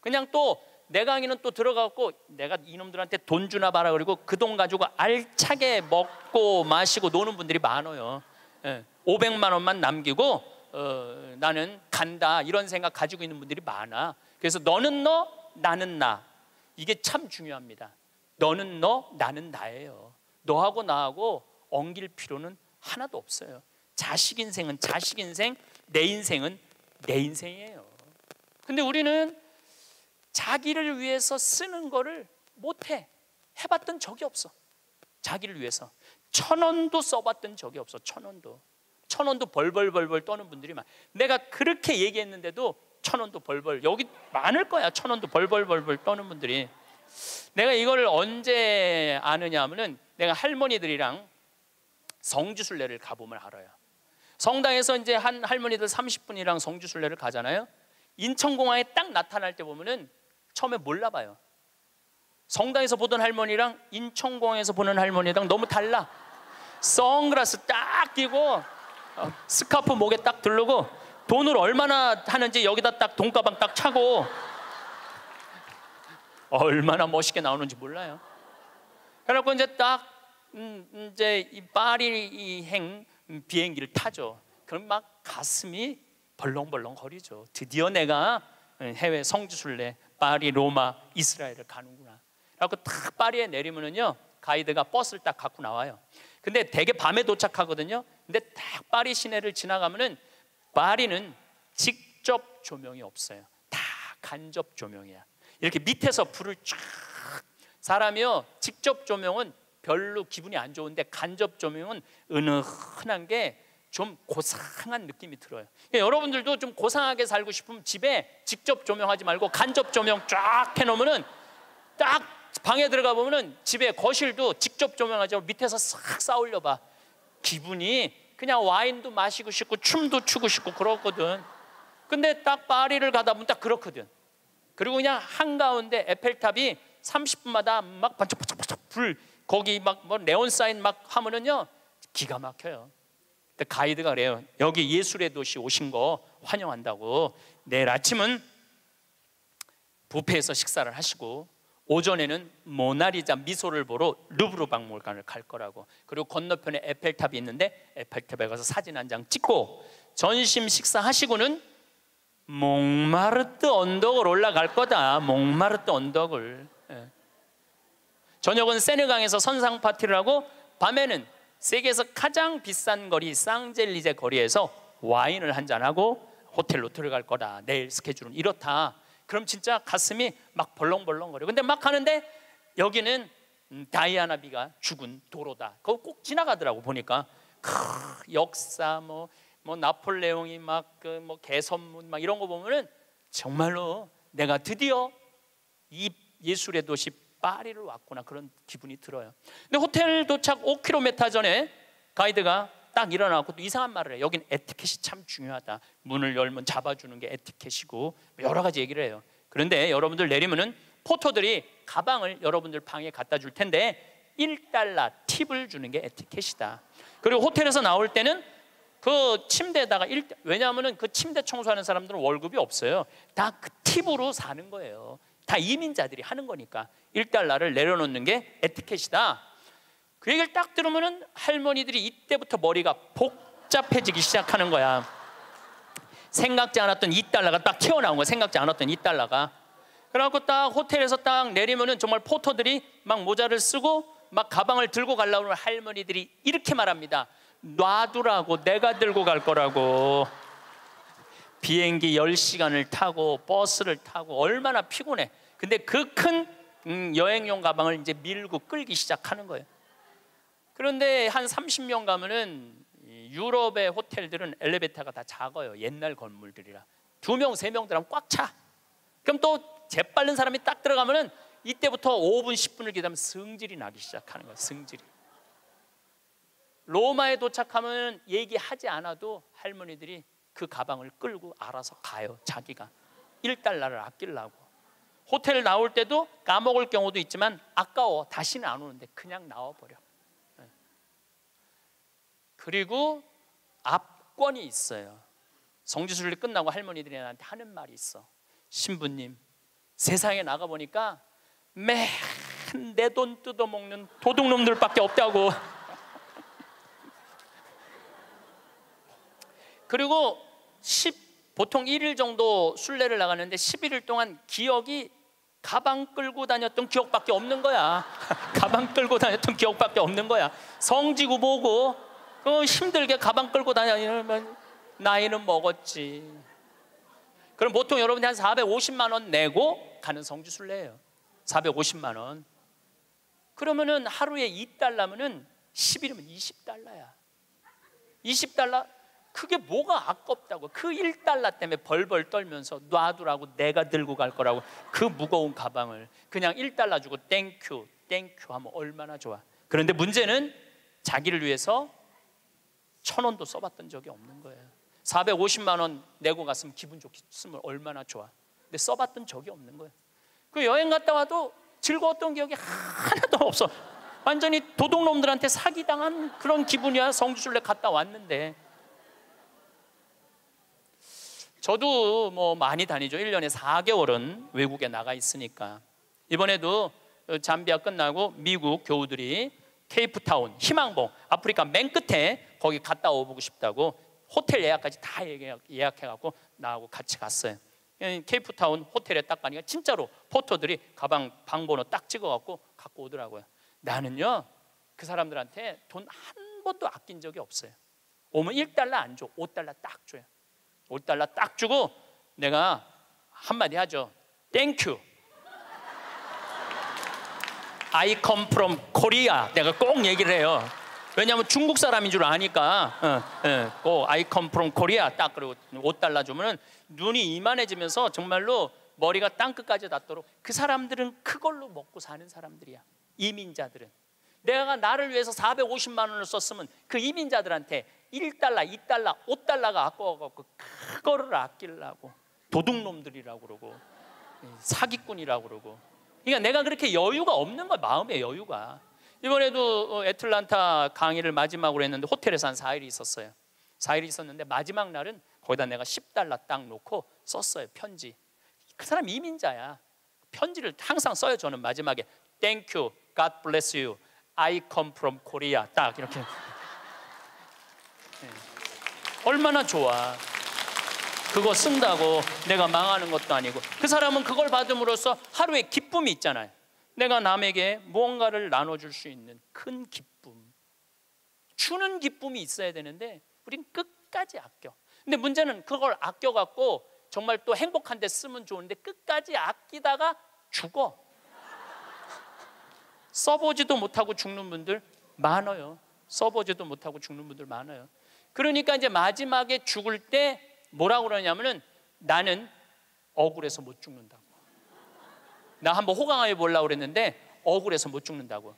그냥 또 내 강의는 또 들어가고 내가 이놈들한테 돈 주나 봐라 그리고 그 돈 가지고 알차게 먹고 마시고 노는 분들이 많아요 예, 500만 원만 남기고 어, 나는 간다 이런 생각 가지고 있는 분들이 많아 그래서 너는 너 나는 나 이게 참 중요합니다 너는 너, 나는 나예요. 너하고 나하고 엉길 필요는 하나도 없어요. 자식 인생은 자식 인생, 내 인생은 내 인생이에요. 근데 우리는 자기를 위해서 쓰는 거를 못해. 해봤던 적이 없어. 자기를 위해서. 천 원도 써봤던 적이 없어. 천 원도. 천 원도 벌벌벌벌 떠는 분들이 많아. 내가 그렇게 얘기했는데도 천 원도 벌벌. 여기 많을 거야. 천 원도 벌벌벌벌 떠는 분들이. 내가 이거를 언제 아느냐 하면은 내가 할머니들이랑 성주순례를 가보면 알아요. 성당에서 이제 한 할머니들 30분이랑 성주순례를 가잖아요. 인천공항에 딱 나타날 때 보면은 처음에 몰라봐요. 성당에서 보던 할머니랑 인천공항에서 보는 할머니랑 너무 달라. 선글라스 딱 끼고 어, 스카프 목에 딱들르고 돈을 얼마나 하는지 여기다 딱 돈가방 딱 차고 얼마나 멋있게 나오는지 몰라요. 그래갖고 이제 딱 음, 이제 이 파리행 음, 비행기를 타죠. 그럼 막 가슴이 벌렁벌렁 거리죠. 드디어 내가 예, 해외 성지순례 파리, 로마, 이스라엘을 가는구나. 그래갖고 딱 파리에 내리면은요 가이드가 버스를 딱 갖고 나와요. 근데 되게 밤에 도착하거든요. 근데 딱 파리 시내를 지나가면은 파리는 직접 조명이 없어요. 다 간접 조명이야. 이렇게 밑에서 불을 쫙 사람이요 직접 조명은 별로 기분이 안 좋은데 간접 조명은 은은한 게 좀 고상한 느낌이 들어요. 그러니까 여러분들도 좀 고상하게 살고 싶으면 집에 직접 조명하지 말고 간접 조명 쫙 해놓으면은 딱 방에 들어가 보면은 집에 거실도 직접 조명하지 말고 밑에서 싹 쌓으려 봐. 기분이 그냥 와인도 마시고 싶고 춤도 추고 싶고 그렇거든. 근데 딱 파리를 가다 보면 딱 그렇거든. 그리고 그냥 한가운데 에펠탑이 30분마다 막 반짝반짝반짝 불 거기 막뭐 레온 사인 막 하면은요 기가 막혀요. 근데 가이드가 그래요. 여기 예술의 도시 오신 거 환영한다고 내일 아침은 부페에서 식사를 하시고 오전에는 모나리자 미소를 보러 루브르 박물관을 갈 거라고 그리고 건너편에 에펠탑이 있는데 에펠탑에 가서 사진 한 장 찍고 전심 식사하시고는 몽마르트 언덕을 올라갈 거다. 몽마르트 언덕을. 예. 저녁은 세느강에서 선상 파티를 하고 밤에는 세계에서 가장 비싼 거리 쌍젤리제 거리에서 와인을 한잔하고 호텔로 들어갈 거다. 내일 스케줄은 이렇다. 그럼 진짜 가슴이 막 벌렁벌렁거려. 근데 막 하는데 여기는 음, 다이아나비가 죽은 도로다. 그거 꼭 지나가더라고 보니까. 크, 역사 뭐뭐 나폴레옹이 막 그 뭐 개선문 막 이런 거 보면은 정말로 내가 드디어 이 예술의 도시 파리를 왔구나 그런 기분이 들어요. 근데 호텔 도착 5km 전에 가이드가 딱 일어나고 또 이상한 말을 해요. 여긴 에티켓이 참 중요하다. 문을 열면 잡아주는 게 에티켓이고 뭐 여러 가지 얘기를 해요. 그런데 여러분들 내리면은 포토들이 가방을 여러분들 방에 갖다 줄 텐데 1달러 팁을 주는 게 에티켓이다. 그리고 호텔에서 나올 때는 그 침대에다가 일, 왜냐하면그 침대 청소하는 사람들은 월급이 없어요. 다 그 팁으로 사는 거예요. 다 이민자들이 하는 거니까 1달러를 내려놓는 게 에티켓이다. 그 얘기를 딱들으면 할머니들이 이때부터 머리가 복잡해지기 시작하는 거야. 생각지 않았던 2달러가 딱 튀어나온 거야. 생각지 않았던 2달러가. 그래갖고 딱 호텔에서 딱내리면 정말 포터들이 막 모자를 쓰고 막 가방을 들고 가려고 하는 할머니들이 이렇게 말합니다. 놔두라고 내가 들고 갈 거라고 비행기 10시간을 타고 버스를 타고 얼마나 피곤해 근데 그큰 음, 여행용 가방을 이제 밀고 끌기 시작하는 거예요 그런데 한 30명 가면은 유럽의 호텔들은 엘리베이터가 다 작아요 옛날 건물들이라 두 명, 세명들어면꽉 차 그럼 또재빠른 사람이 딱 들어가면은 이때부터 5분, 10분을 기다리면 승질이 나기 시작하는 거예요 승질이 로마에 도착하면 얘기하지 않아도 할머니들이 그 가방을 끌고 알아서 가요. 자기가 1달러를 아끼려고. 호텔 나올 때도 까먹을 경우도 있지만 아까워. 다시는 안 오는데 그냥 나와버려. 네. 그리고 압권이 있어요. 성지순례 끝나고 할머니들이 나한테 하는 말이 있어. 신부님, 세상에 나가 보니까 맨 내 돈 뜯어먹는 도둑놈들밖에 없다고. 그리고 10, 보통 1일 정도 순례를 나가는데 11일 동안 기억이 가방 끌고 다녔던 기억밖에 없는 거야. [LAUGHS] 가방 끌고 다녔던 기억밖에 없는 거야. 성지고 뭐고 그 힘들게 가방 끌고 다니면 나이는 먹었지. 그럼 보통 여러분이 한 450만 원 내고 가는 성지 순례예요. 450만 원. 그러면은 하루에 2달러면은 10일이면 20달러야. 20달러 그게 뭐가 아깝다고 그 1달러 때문에 벌벌 떨면서 놔두라고 내가 들고 갈 거라고 그 무거운 가방을 그냥 1달러 주고 땡큐 땡큐 하면 얼마나 좋아 그런데 문제는 자기를 위해서 천 원도 써봤던 적이 없는 거예요 450만 원 내고 갔으면 기분 좋겠으면 얼마나 좋아 근데 써봤던 적이 없는 거예요 그 여행 갔다 와도 즐거웠던 기억이 하나도 없어 완전히 도둑놈들한테 사기당한 그런 기분이야 성주술래 갔다 왔는데 저도 뭐 많이 다니죠. 1년에 4개월은 외국에 나가 있으니까. 이번에도 잠비아 끝나고 미국 교우들이 케이프타운, 희망봉, 아프리카 맨 끝에 거기 갔다 오고 싶다고 호텔 예약까지 다 예약해갖고 나하고 같이 갔어요. 케이프타운 호텔에 딱 가니까 진짜로 포토들이 가방 방번호 딱 찍어갖고 갖고 오더라고요. 나는요 그 사람들한테 돈 한 번도 아낀 적이 없어요. 오면 1달러 안 줘, 5달러 딱 줘요. 5달러 딱 주고 내가 한마디 하죠. 땡큐. I come from Korea. 내가 꼭 얘기를 해요. 왜냐하면 중국 사람인 줄 아니까. 어, 어, 꼭 I come from Korea. 딱 그리고 5달러 주면은 눈이 이만해지면서 정말로 머리가 땅끝까지 닿도록 그 사람들은 그걸로 먹고 사는 사람들이야. 이민자들은. 내가 나를 위해서 450만 원을 썼으면 그 이민자들한테 1달러, 2달러, 5달러가 아까워갖고 그거를 아끼려고 도둑놈들이라고 그러고 사기꾼이라고 그러고 그러니까 내가 그렇게 여유가 없는 거야 마음의 여유가 이번에도 어, 애틀란타 강의를 마지막으로 했는데 호텔에서 한 4일 있었어요 4일 있었는데 마지막 날은 거기다 내가 10달러 딱 놓고 썼어요 편지 그 사람 이민자야 편지를 항상 써요 저는 마지막에 Thank y o I come from Korea 딱 이렇게 얼마나 좋아. 그거 쓴다고 내가 망하는 것도 아니고 그 사람은 그걸 받음으로써 하루에 기쁨이 있잖아요. 내가 남에게 무언가를 나눠줄 수 있는 큰 기쁨. 주는 기쁨이 있어야 되는데 우린 끝까지 아껴. 근데 문제는 그걸 아껴갖고 정말 또 행복한 데 쓰면 좋은데 끝까지 아끼다가 죽어. [LAUGHS] 써보지도 못하고 죽는 분들 많아요. 써보지도 못하고 죽는 분들 많아요. 그러니까 이제 마지막에 죽을 때 뭐라고 그러냐면은 나는 억울해서 못 죽는다고. 나 한번 호강하여 보려고 그랬는데 억울해서 못 죽는다고.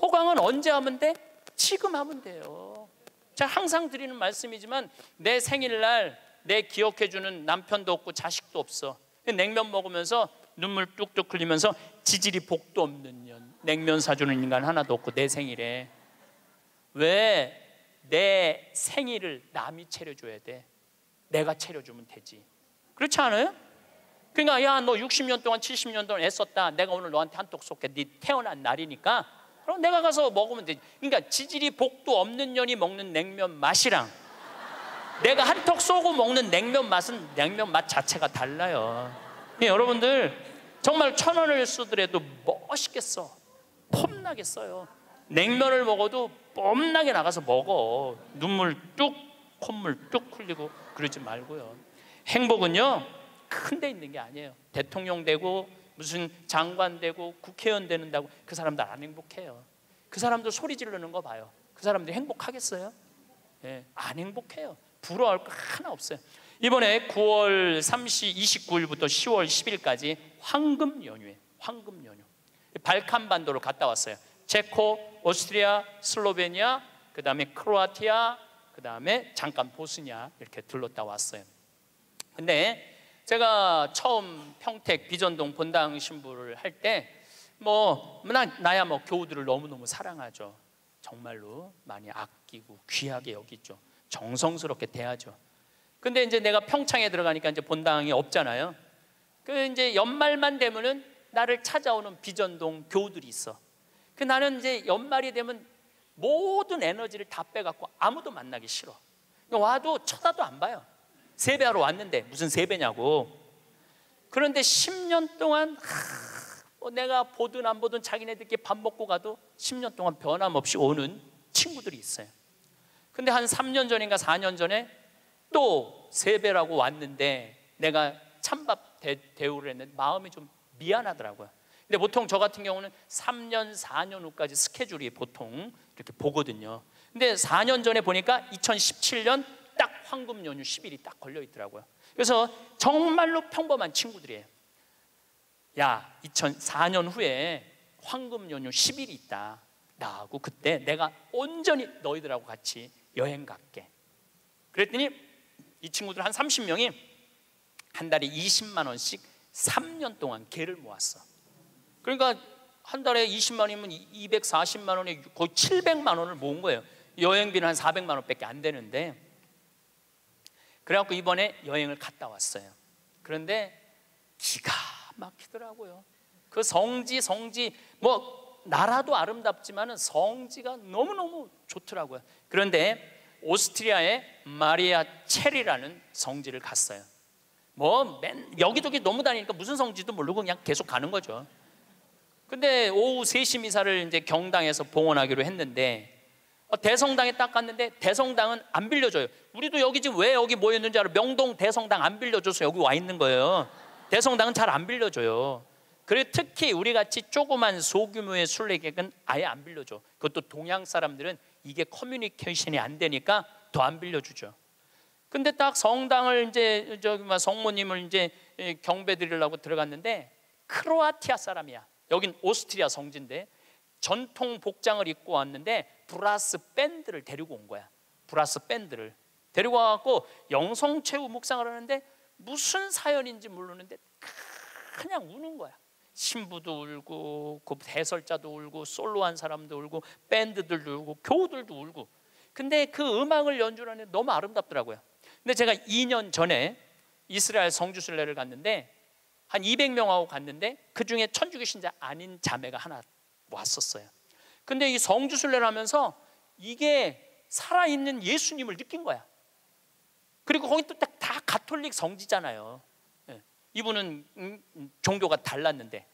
호강은 언제 하면 돼? 지금 하면 돼요. 자, 항상 드리는 말씀이지만 내 생일날 내 기억해주는 남편도 없고 자식도 없어. 냉면 먹으면서 눈물 뚝뚝 흘리면서 지질이 복도 없는 년. 냉면 사주는 인간 하나도 없고 내 생일에. 왜내 생일을 남이 차려줘야 돼. 내가 차려주면 되지. 그렇지 않아요? 그러니까 야 너 60년 동안 70년 동안 애썼다. 내가 오늘 너한테 한턱 쏠게. 네 태어난 날이니까 그럼 내가 가서 먹으면 되지. 그러니까 지질이 복도 없는 년이 먹는 냉면 맛이랑 내가 한 턱 쏘고 먹는 냉면 맛은 냉면 맛 자체가 달라요. 예, 여러분들 정말 천 원을 쓰더라도 멋있겠어. 폼나겠어요. 냉면을 먹어도 뻔나게 나가서 먹어. 눈물 뚝, 콧물 뚝 흘리고 그러지 말고요. 행복은요, 큰 데 있는 게 아니에요. 대통령 되고 무슨 장관 되고 국회의원 되는다고 그 사람들 안 행복해요. 그 사람들 소리 지르는 거 봐요. 그 사람들 행복하겠어요? 예, 안 행복해요. 부러워할 거 하나 없어요. 이번에 9월 30, 29일부터 10월 10일까지 황금 연휴에 황금 연휴. 발칸반도를 갔다 왔어요. 체코, 오스트리아, 슬로베니아, 그 다음에 크로아티아, 그 다음에 잠깐 보스니아 이렇게 둘렀다 왔어요. 근데 제가 처음 평택 비전동 본당 신부를 할 때뭐 나야 뭐 교우들을 너무너무 사랑하죠. 정말로 많이 아끼고 귀하게 여기죠. 정성스럽게 대하죠. 근데 이제 내가 평창에 들어가니까 이제 본당이 없잖아요. 그 이제 연말만 되면은 나를 찾아오는 비전동 교우들이 있어. 그 나는 이제 연말이 되면 모든 에너지를 다 빼갖고 아무도 만나기 싫어. 와도 쳐다도 안 봐요. 세배하러 왔는데 무슨 세배냐고. 그런데 10년 동안 하, 뭐 내가 보든 안 보든 자기네들끼리 밥 먹고 가도 10년 동안 변함없이 오는 친구들이 있어요. 근데 한 3년 전인가 4년 전에 또 세배라고 왔는데 내가 찬밥 대우를 했는데 마음이 좀 미안하더라고요. 근데 보통 저 같은 경우는 3년, 4년 후까지 스케줄이 보통 이렇게 보거든요. 근데 4년 전에 보니까 2017년 딱 황금 연휴 10일이 딱 걸려 있더라고요. 그래서 정말로 평범한 친구들이에요. 야, 2004년 후에 황금 연휴 10일이 있다. 나하고 그때 내가 온전히 너희들하고 같이 여행 갈게. 그랬더니 이 친구들 한 30명이 한 달에 20만 원씩 3년 동안 개를 모았어. 그러니까 한 달에 20만이면 240만 원에 거의 700만 원을 모은 거예요. 여행비는 한 400만 원밖에 안 되는데 그래갖고 이번에 여행을 갔다 왔어요. 그런데 기가 막히더라고요. 그 성지 성지 뭐 나라도 아름답지만 성지가 너무너무 좋더라고요. 그런데 오스트리아의 마리아 체리라는 성지를 갔어요. 뭐 맨 여기저기 너무 다니니까 무슨 성지도 모르고 그냥 계속 가는 거죠. 근데 오후 3시 미사를 이제 경당에서 봉헌하기로 했는데 어, 대성당에 딱 갔는데 대성당은 안 빌려줘요. 우리도 여기 지금 왜 여기 모였는지 알아? 명동 대성당 안 빌려줘서 여기 와 있는 거예요. 대성당은 잘 안 빌려줘요. 그리고 특히 우리 같이 조그만 소규모의 순례객은 아예 안 빌려줘. 그것도 동양 사람들은 이게 커뮤니케이션이 안 되니까 더 안 빌려주죠. 근데 딱 성당을 이제 저기 막 뭐 성모님을 이제 경배 드리려고 들어갔는데 크로아티아 사람이야. 여긴 오스트리아 성지인데 전통 복장을 입고 왔는데 브라스 밴드를 데리고 온 거야. 브라스 밴드를 데리고 와갖고 영성 최후 묵상을 하는데 무슨 사연인지 모르는데 그냥 우는 거야. 신부도 울고 그대설자도 울고 솔로한 사람도 울고 밴드들도 울고 교우들도 울고 근데 그 음악을 연주하는 너무 아름답더라고요. 근데 제가 2년 전에 이스라엘 성주순례를 갔는데 한 200명하고 갔는데 그 중에 천주교 신자 아닌 자매가 하나 왔었어요. 근데 이 성주순례를 하면서 이게 살아있는 예수님을 느낀 거야. 그리고 거기 또 딱 다 가톨릭 성지잖아요. 예. 이분은 음, 음, 종교가 달랐는데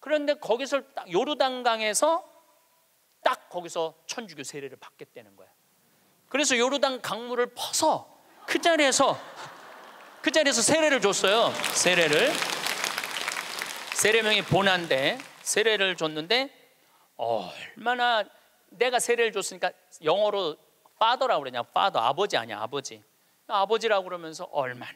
그런데 거기서 딱 요르단강에서 딱 거기서 천주교 세례를 받게 되는 거야. 그래서 요르단 강물을 퍼서 그 자리에서 그 자리에서 세례를 줬어요. 세례를. 세례명이 보난데 세례를 줬는데 얼마나 내가 세례를 줬으니까 영어로 파더라고 그러냐. 파더 아버지 아니야. 아버지. 아버지라고 그러면서 얼마나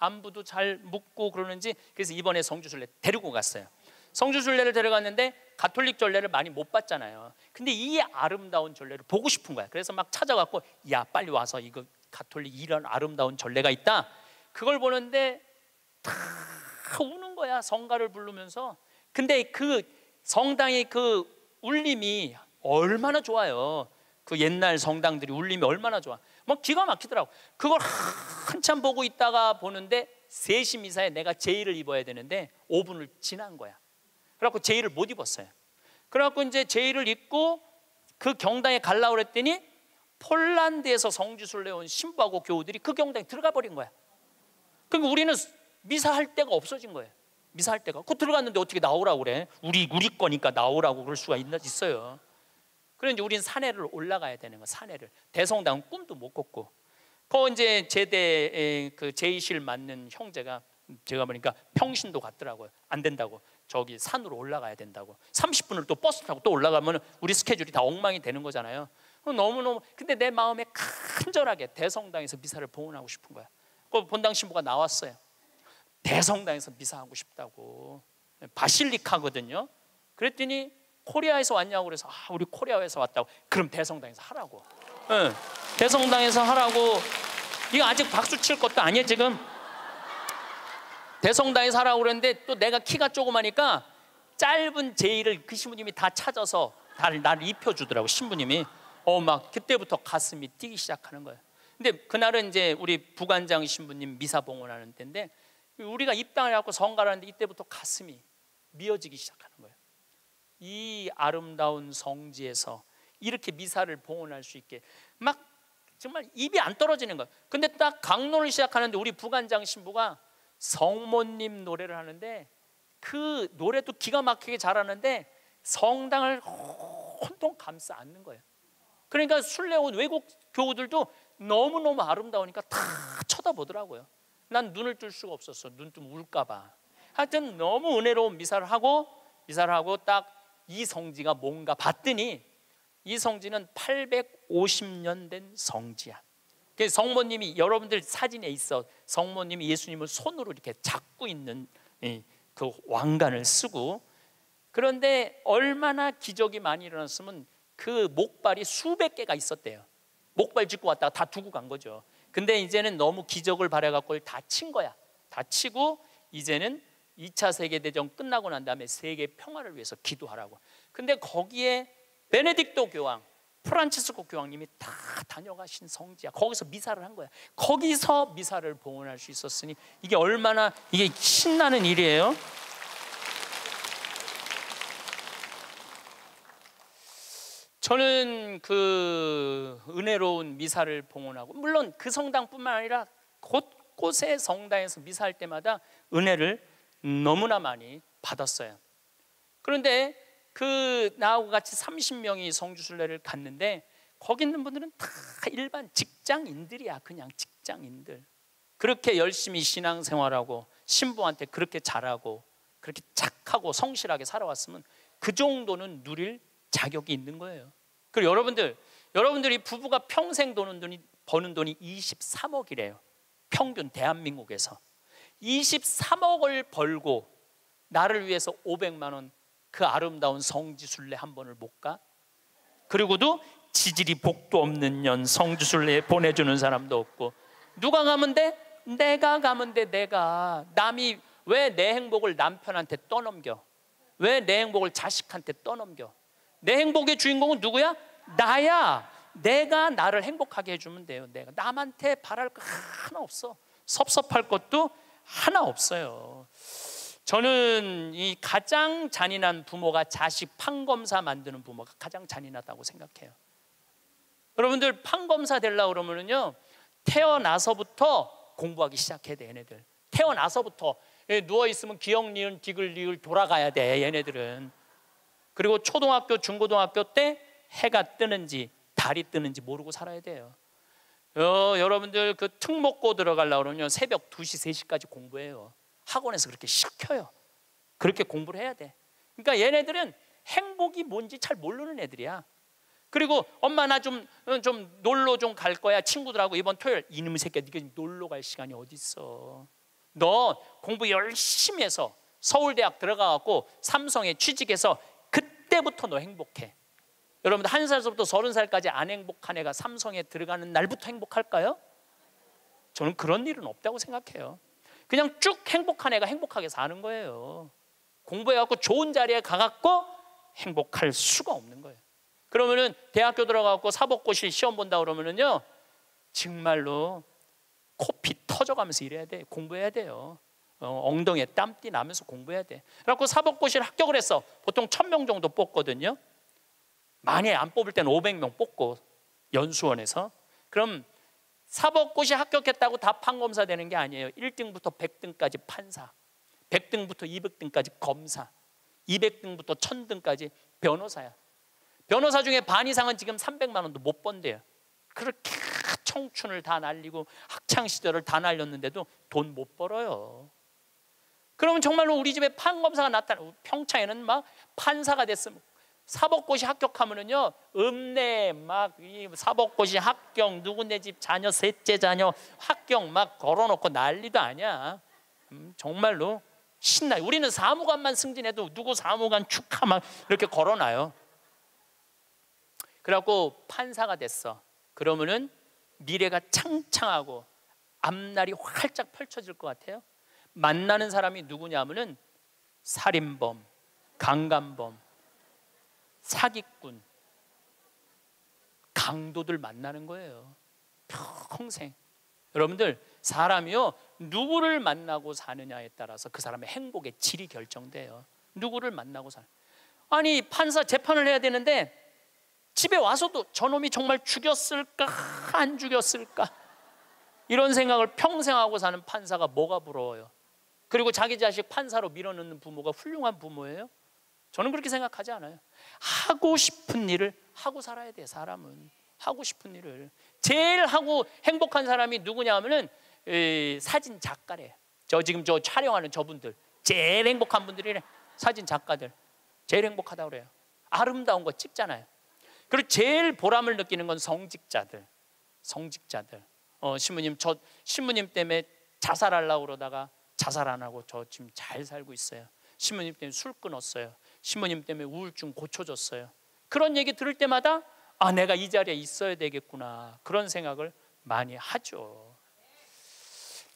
안부도 잘 묻고 그러는지 그래서 이번에 성주순례 데리고 갔어요. 성주순례를 데려갔는데 가톨릭 전례를 많이 못 봤잖아요. 근데 이 아름다운 전례를 보고 싶은 거야. 그래서 막 찾아갔고 야 빨리 와서 이거 가톨릭 이런 아름다운 전례가 있다. 그걸 보는데 다 우는 거야 성가를 부르면서 근데 그 성당의 그 울림이 얼마나 좋아요 그 옛날 성당들이 울림이 얼마나 좋아 뭐 기가 막히더라고 그걸 한참 보고 있다가 보는데 3시 미사에 내가 제의를 입어야 되는데 5분을 지난 거야 그래갖고 제의를 못 입었어요 그래갖고 이제 제의를 입고 그 경당에 갈라 그랬더니 폴란드에서 성지순례 온 신부하고 교우들이 그 경당에 들어가 버린 거야 그러니까 우리는 미사할 데가 없어진 거예요. 미사할 데가. 곧 들어갔는데 어떻게 나오라고 그래? 우리 우리 거니까 나오라고 그럴 수가 있, 나있 어요 그런데 우리는 산에를 올라가야 되는 거. 사내를 대성당은 꿈도 못 꿨고. 그 이제 제대 그 제의실 맞는 형제가 제가 보니까 평신도 갔더라고요. 안 된다고. 저기 산으로 올라가야 된다고. 30분을 또 버스 타고 또 올라가면 우리 스케줄이 다 엉망이 되는 거잖아요. 너무너무 근데 내 마음에 간절하게 대성당에서 미사를 봉헌하고 싶은 거야. 그 본당 신부가 나왔어요. 대성당에서 미사하고 싶다고 네, 바실리카거든요. 그랬더니 코리아에서 왔냐고 그래서 아 우리 코리아에서 왔다고 그럼 대성당에서 하라고. 네. 대성당에서 하라고 이거 아직 박수 칠 것도 아니에요 지금. 대성당에서 하라고 그랬는데 또 내가 키가 조그마니까 짧은 제의를 그 신부님이 다 찾아서 나를 입혀주더라고 신부님이. 어막 그때부터 가슴이 뛰기 시작하는 거예요. 근데 그날은 이제 우리 부관장 신부님 미사 봉헌하는 때인데 우리가 입당을 하고 성가하는데 이때부터 가슴이 미어지기 시작하는 거예요. 이 아름다운 성지에서 이렇게 미사를 봉헌할 수 있게 막 정말 입이 안 떨어지는 거예요. 근데 딱 강론을 시작하는데 우리 부관장 신부가 성모님 노래를 하는데 그 노래도 기가 막히게 잘하는데 성당을 혼통 감싸 안는 거예요. 그러니까 순례 온 외국 교우들도 너무너무 아름다우니까 다 쳐다보더라고요. 난 눈을 뜰 수가 없었어. 눈뜨 울까 봐. 하여튼 너무 은혜로운 미사를 하고 미사를 하고 딱 이 성지가 뭔가 봤더니 이 성지는 850년 된 성지야. 그 성모님이 여러분들 사진에 있어 성모님이 예수님을 손으로 이렇게 잡고 있는 그 왕관을 쓰고 그런데 얼마나 기적이 많이 일어났으면 그 목발이 수백 개가 있었대요. 목발 짚고 왔다가 다 두고 간 거죠. 근데 이제는 너무 기적을 바휘갖고다친 거야. 다 치고 이제는 2차 세계대전 끝나고 난 다음에 세계 평화를 위해서 기도하라고. 근데 거기에 베네딕토 교황, 프란치스코 교황님이 다 다녀가신 성지야. 거기서 미사를 한 거야. 거기서 미사를 봉헌할 수 있었으니 이게 얼마나 이게 신나는 일이에요. 저는 그 은혜로운 미사를 봉헌하고 물론 그 성당뿐만 아니라 곳곳의 성당에서 미사할 때마다 은혜를 너무나 많이 받았어요. 그런데 그 나하고 같이 30명이 성주순례를 갔는데 거기 있는 분들은 다 일반 직장인들이야. 그냥 직장인들. 그렇게 열심히 신앙생활하고 신부한테 그렇게 잘하고 그렇게 착하고 성실하게 살아왔으면 그 정도는 누릴 자격이 있는 거예요. 그리고 여러분들, 여러분들이 부부가 평생 도는 돈이, 버는 돈이 23억이래요. 평균 대한민국에서. 23억을 벌고 나를 위해서 500만 원 그 아름다운 성지순례 한 번을 못 가? 그리고도 지질이 복도 없는 년 성지순례 보내주는 사람도 없고 누가 가면 돼? 내가 가면 돼 내가 남이 왜 내 행복을 남편한테 떠넘겨? 왜 내 행복을 자식한테 떠넘겨? 내 행복의 주인공은 누구야? 나야 내가 나를 행복하게 해주면 돼요. 내가 남한테 바랄 거 하나 없어. 섭섭할 것도 하나 없어요. 저는 이 가장 잔인한 부모가 자식 판검사 만드는 부모가 가장 잔인하다고 생각해요. 여러분들 판검사 되려 그러면은요 태어나서부터 공부하기 시작해야 돼 얘네들. 태어나서부터 예, 누워 있으면 기억 니은 디글 리을 돌아가야 돼 얘네들은. 그리고 초등학교 중고등학교 때 해가 뜨는지 달이 뜨는지 모르고 살아야 돼요. 어, 여러분들 그특 먹고 들어가려고 그러면 새벽 2시, 3시까지 공부해요. 학원에서 그렇게 시켜요. 그렇게 공부를 해야 돼. 그러니까 얘네들은 행복이 뭔지 잘 모르는 애들이야. 그리고 엄마 나좀좀 어, 놀러 좀 갈 거야 친구들하고 이번 토요일 이놈새끼 네가 놀러 갈 시간이 어디 있어? 너 공부 열심히 해서 서울대학 들어가 갖고 삼성에 취직해서 그때부터 너 행복해. 여러분들 한 살서부터 서른 살까지 안 행복한 애가 삼성에 들어가는 날부터 행복할까요? 저는 그런 일은 없다고 생각해요. 그냥 쭉 행복한 애가 행복하게 사는 거예요. 공부해갖고 좋은 자리에 가갖고 행복할 수가 없는 거예요. 그러면은 대학교 들어가고 사법고시 시험 본다 그러면은요 정말로 코피 터져가면서 일해야 돼 공부해야 돼요 어, 엉덩이에 땀띠 나면서 공부해야 돼 그래갖고 사법고시를 합격을 했어 보통 천명 정도 뽑거든요 만약에 안 뽑을 때는 500명 뽑고 연수원에서 그럼 사법고시 합격했다고 다 판검사 되는 게 아니에요. 1등부터 100등까지 판사, 100등부터 200등까지 검사, 200등부터 1000등까지 변호사야. 변호사 중에 반 이상은 지금 300만 원도 못 번대요. 그렇게 청춘을 다 날리고 학창 시절을 다 날렸는데도 돈 못 벌어요. 그러면 정말로 우리 집에 판검사가 나타나 고 평창에는 막 판사가 됐으면 사법고시 합격하면은요 읍내 막 이 사법고시 합격 누구네 집 자녀 셋째 자녀 합격 막 걸어놓고 난리도 아니야 음, 정말로 신나요 우리는 사무관만 승진해도 누구 사무관 축하 막 이렇게 걸어놔요 그래갖고 판사가 됐어 그러면은 미래가 창창하고 앞날이 활짝 펼쳐질 것 같아요 만나는 사람이 누구냐면은 살인범 강간범 사기꾼, 강도들 만나는 거예요. 평생. 여러분들 사람이요 누구를 만나고 사느냐에 따라서 그 사람의 행복의 질이 결정돼요. 누구를 만나고 사는. 아니 판사 재판을 해야 되는데 집에 와서도 저놈이 정말 죽였을까 안 죽였을까 이런 생각을 평생 하고 사는 판사가 뭐가 부러워요. 그리고 자기 자식 판사로 밀어넣는 부모가 훌륭한 부모예요? 저는 그렇게 생각하지 않아요. 하고 싶은 일을 하고 살아야 돼 사람은 하고 싶은 일을 제일 하고 행복한 사람이 누구냐 하면은 사진 작가래 저 지금 저 촬영하는 저분들 제일 행복한 분들이래 사진 작가들 제일 행복하다 그래요 아름다운 거 찍잖아요 그리고 제일 보람을 느끼는 건 성직자들 성직자들 어, 신부님 저 신부님 때문에 자살하려고 그러다가 자살 안 하고 저 지금 잘 살고 있어요 신부님 때문에 술 끊었어요 신부님 때문에 우울증 고쳐졌어요. 그런 얘기 들을 때마다 아 내가 이 자리에 있어야 되겠구나 그런 생각을 많이 하죠.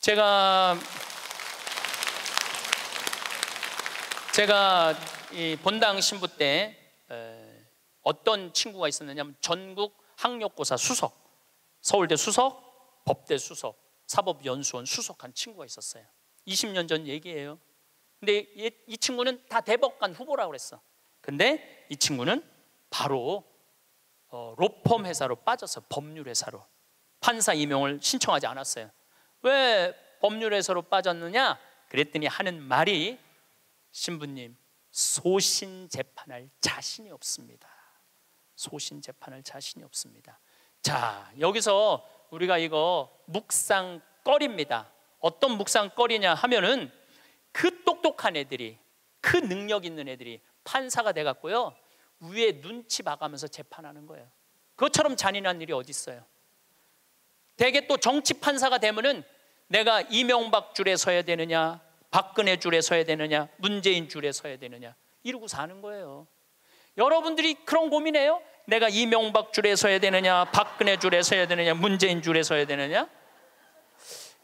제가 제가 본당 신부 때 어떤 친구가 있었느냐면 전국 학력고사 수석, 서울대 수석, 법대 수석, 사법연수원 수석한 친구가 있었어요. 20년 전 얘기예요. 근데 이, 이 친구는 다 대법관 후보라고 그랬어. 근데 이 친구는 바로 어, 로펌 회사로 빠져서 법률 회사로 판사 임용을 신청하지 않았어요. 왜 법률 회사로 빠졌느냐? 그랬더니 하는 말이 신부님 소신 재판할 자신이 없습니다. 소신 재판할 자신이 없습니다. 자, 여기서 우리가 이거 묵상거리입니다. 어떤 묵상거리냐 하면은 그 똑똑한 애들이 그 능력 있는 애들이 판사가 돼 갖고요. 위에 눈치 봐가면서 재판하는 거예요. 그것처럼 잔인한 일이 어디 있어요? 대개 또 정치 판사가 되면은 내가 이명박 줄에 서야 되느냐, 박근혜 줄에 서야 되느냐, 문재인 줄에 서야 되느냐 이러고 사는 거예요. 여러분들이 그런 고민해요? 내가 이명박 줄에 서야 되느냐, 박근혜 줄에 서야 되느냐, 문재인 줄에 서야 되느냐?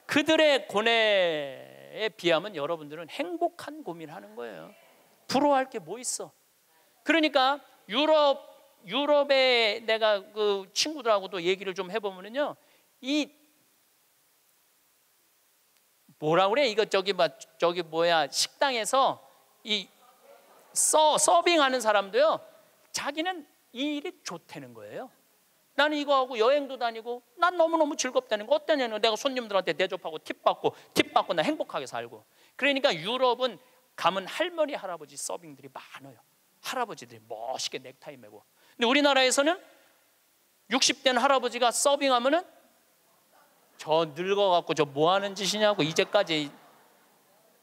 그들의 고뇌 때에 비하면 여러분들은 행복한 고민을 하는 거예요. 부러워할 게 뭐 있어? 그러니까 유럽 유럽에 내가 그 친구들하고도 얘기를 좀 해보면은요, 이 뭐라 그래? 이거 저기 막 저기 뭐야 식당에서 이 서, 서빙하는 사람도요, 자기는 이 일이 좋다는 거예요. 나는 이거 하고 여행도 다니고 난 너무너무 즐겁다는 거 어떠냐면 내가 손님들한테 대접하고 팁 받고 팁 받고 나 행복하게 살고 그러니까 유럽은 가면 할머니 할아버지 서빙들이 많아요 할아버지들이 멋있게 넥타이 매고 근데 우리나라에서는 60된 할아버지가 서빙하면은 저 늙어갖고 저 뭐 하는 짓이냐고 이제까지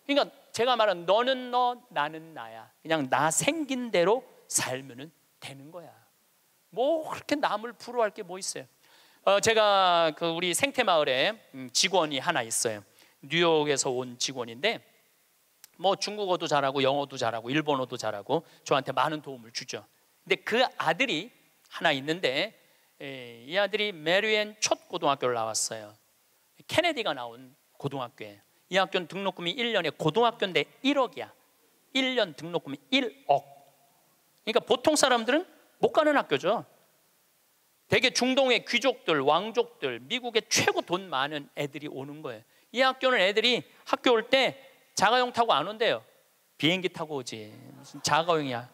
그러니까 제가 말한 너는 너 나는 나야 그냥 나 생긴 대로 살면은 되는 거야 뭐 그렇게 남을 부러워할 게 뭐 있어요? 어, 제가 그 우리 생태 마을에 음, 직원이 하나 있어요. 뉴욕에서 온 직원인데 뭐 중국어도 잘하고 영어도 잘하고 일본어도 잘하고 저한테 많은 도움을 주죠. 근데 그 아들이 하나 있는데 이 아들이 메리앤 첫 고등학교를 나왔어요. 케네디가 나온 고등학교에 이 학교는 등록금이 1년에 고등학교인데 1억이야. 1년 등록금이 1억. 그러니까 보통 사람들은 못 가는 학교죠. 대개 중동의 귀족들, 왕족들, 미국의 최고 돈 많은 애들이 오는 거예요. 이 학교는 애들이 학교 올 때 자가용 타고 안 온대요. 비행기 타고 오지. 무슨 자가용이야.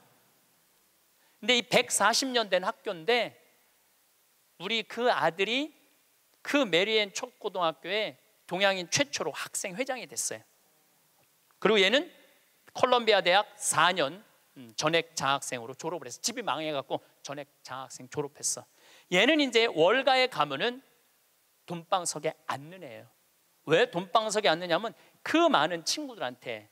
근데 이 140년 된 학교인데 우리 그 아들이 그 메리앤 초고등학교에 동양인 최초로 학생 회장이 됐어요. 그리고 얘는 콜롬비아 대학 4년 음, 전액 장학생으로 졸업을 해서 집이 망해갖고 전액 장학생 졸업했어. 얘는 이제 월가에 가면은 돈방석에 앉는 애예요. 왜 돈방석에 앉느냐면 그 많은 친구들한테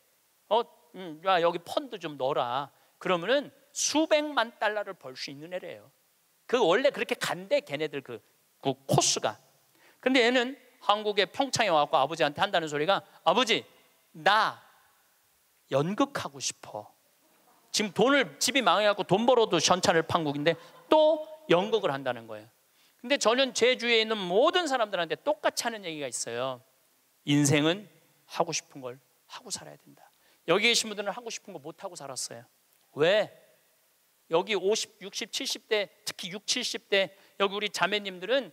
어, 음, 야 여기 펀드 좀 넣어라. 그러면은 수백만 달러를 벌 수 있는 애래요. 그 원래 그렇게 간대 걔네들 그, 그 코스가. 근데 얘는 한국의 평창에 와갖고 아버지한테 한다는 소리가 아버지 나 연극하고 싶어. 지금 돈을 집이 망해갖고 돈 벌어도 현찰을 판국인데 또 연극을 한다는 거예요. 근데 저는 제주에 있는 모든 사람들한테 똑같이 하는 얘기가 있어요. 인생은 하고 싶은 걸 하고 살아야 된다. 여기 계신 분들은 하고 싶은 거 못 하고 살았어요. 왜? 여기 50, 60, 70대 특히 6, 70대 여기 우리 자매님들은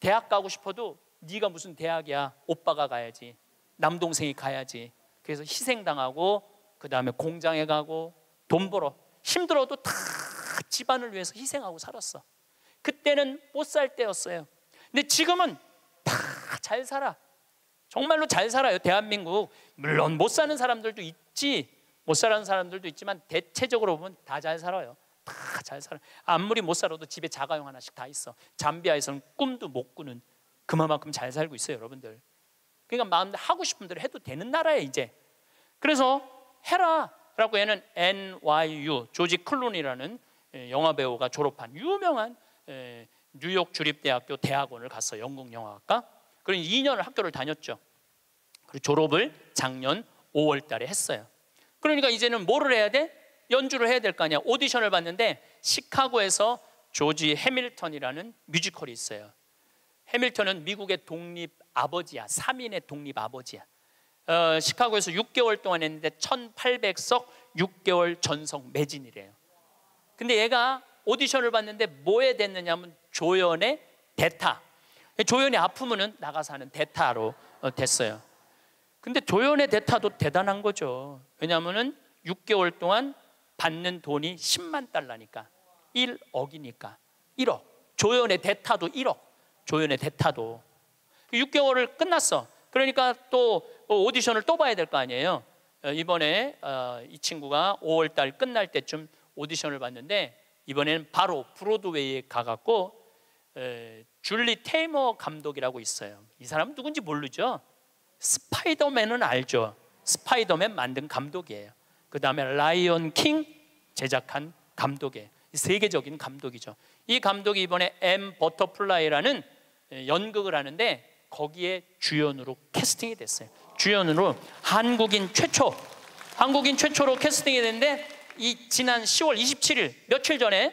대학 가고 싶어도 네가 무슨 대학이야? 오빠가 가야지. 남동생이 가야지. 그래서 희생당하고 그 다음에 공장에 가고 돈 벌어 힘들어도 다 집안을 위해서 희생하고 살았어. 그때는 못 살 때였어요. 근데 지금은 다 잘 살아. 정말로 잘 살아요. 대한민국. 물론 못 사는 사람들도 있지. 못 사는 사람들도 있지만 대체적으로 보면 다 잘 살아요. 다 잘 살아. 아무리 못 살아도 집에 자가용 하나씩 다 있어. 잠비아에서는 꿈도 못 꾸는 그만큼 잘 살고 있어요, 여러분들. 그러니까 마음 대로 하고 싶은 대로 해도 되는 나라에 이제. 그래서 해라. 라고 얘는 NYU 조지 클론이라는 예, 영화 배우가 졸업한 유명한 예, 뉴욕 주립대학교 대학원을 갔어 영국 영화학과. 그리고 2년을 학교를 다녔죠. 그리고 졸업을 작년 5월달에 했어요. 그러니까 이제는 뭐를 해야 돼? 연주를 해야 될 거 아니야. 오디션을 봤는데 시카고에서 조지 해밀턴이라는 뮤지컬이 있어요. 해밀턴은 미국의 독립 아버지야. 3인의 독립 아버지야. 어, 시카고에서 6개월 동안 했는데 1800석 6개월 전성 매진이래요. 근데 얘가 오디션을 봤는데 뭐에 됐느냐면 조연의 대타. 조연이 아프면은 나가서 하는 대타로 어, 됐어요. 근데 조연의 대타도 대단한 거죠. 왜냐면은 6개월 동안 받는 돈이 10만 달러니까 1억이니까 1억. 조연의 대타도 1억. 조연의 대타도 6개월을 끝났어. 그러니까 또 어, 오디션을 또 봐야 될 거 아니에요. 어, 이번에 어, 이 친구가 5월 달 끝날 때쯤 오디션을 봤는데 이번에는 바로 브로드웨이에 가갖고 줄리 테이머 감독이라고 있어요. 이 사람 누군지 모르죠. 스파이더맨은 알죠. 스파이더맨 만든 감독이에요. 그 다음에 라이언 킹 제작한 감독이에요. 세계적인 감독이죠. 이 감독이 이번에 M 버터플라이라는 연극을 하는데 거기에 주연으로 캐스팅이 됐어요. 주연으로 한국인 최초 한국인 최초로 캐스팅이 됐는데 이 지난 10월 27일 며칠 전에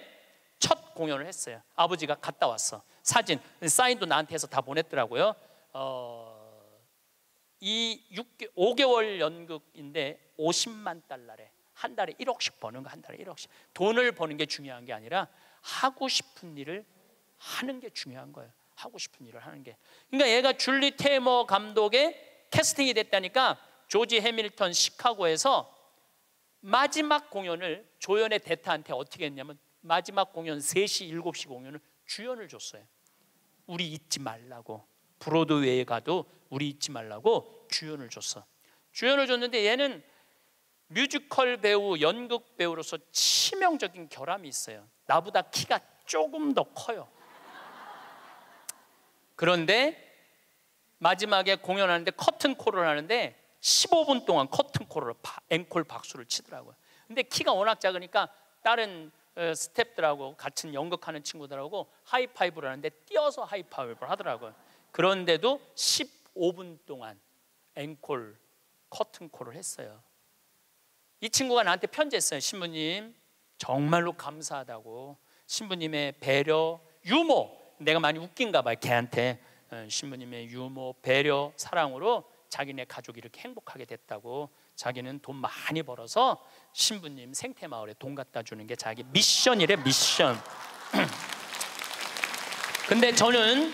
첫 공연을 했어요. 아버지가 갔다 왔어. 사진 사인도 나한테 해서 다 보냈더라고요. 어, 이 6개, 5개월 연극인데 50만 달러래. 한 달에 1억씩 버는 거한 달에 1억씩. 돈을 버는 게 중요한 게 아니라 하고 싶은 일을 하는 게 중요한 거예요. 하고 싶은 일을 하는 게. 그러니까 얘가 줄리 테머 감독의 캐스팅이 됐다니까 조지 해밀턴 시카고에서 마지막 공연을 조연의 대타한테 어떻게 했냐면 마지막 공연 3시 7시 공연을 주연을 줬어요. 우리 잊지 말라고 브로드웨이 에 가도 우리 잊지 말라고 주연을 줬어. 주연을 줬는데 얘는 뮤지컬 배우, 연극 배우로서 치명적인 결함이 있어요. 나보다 키가 조금 더 커요. 그런데 마지막에 공연하는데 커튼 콜을 하는데 15분 동안 커튼 콜을 앵콜 박수를 치더라고요. 근데 키가 워낙 작으니까 다른 어, 스탭들하고 같은 연극하는 친구들하고 하이파이브를 하는데 뛰어서 하이파이브를 하더라고요. 그런데도 15분 동안 앵콜 커튼콜을 했어요. 이 친구가 나한테 편지했어요. 신부님 정말로 감사하다고 신부님의 배려, 유머 내가 많이 웃긴가 봐요 걔한테 어, 신부님의 유모, 배려, 사랑으로 자기네 가족이 이렇게 행복하게 됐다고 자기는 돈 많이 벌어서 신부님 생태 마을에 돈 갖다 주는 게 자기 미션이래 미션. [CLEARS THROAT] 근데 저는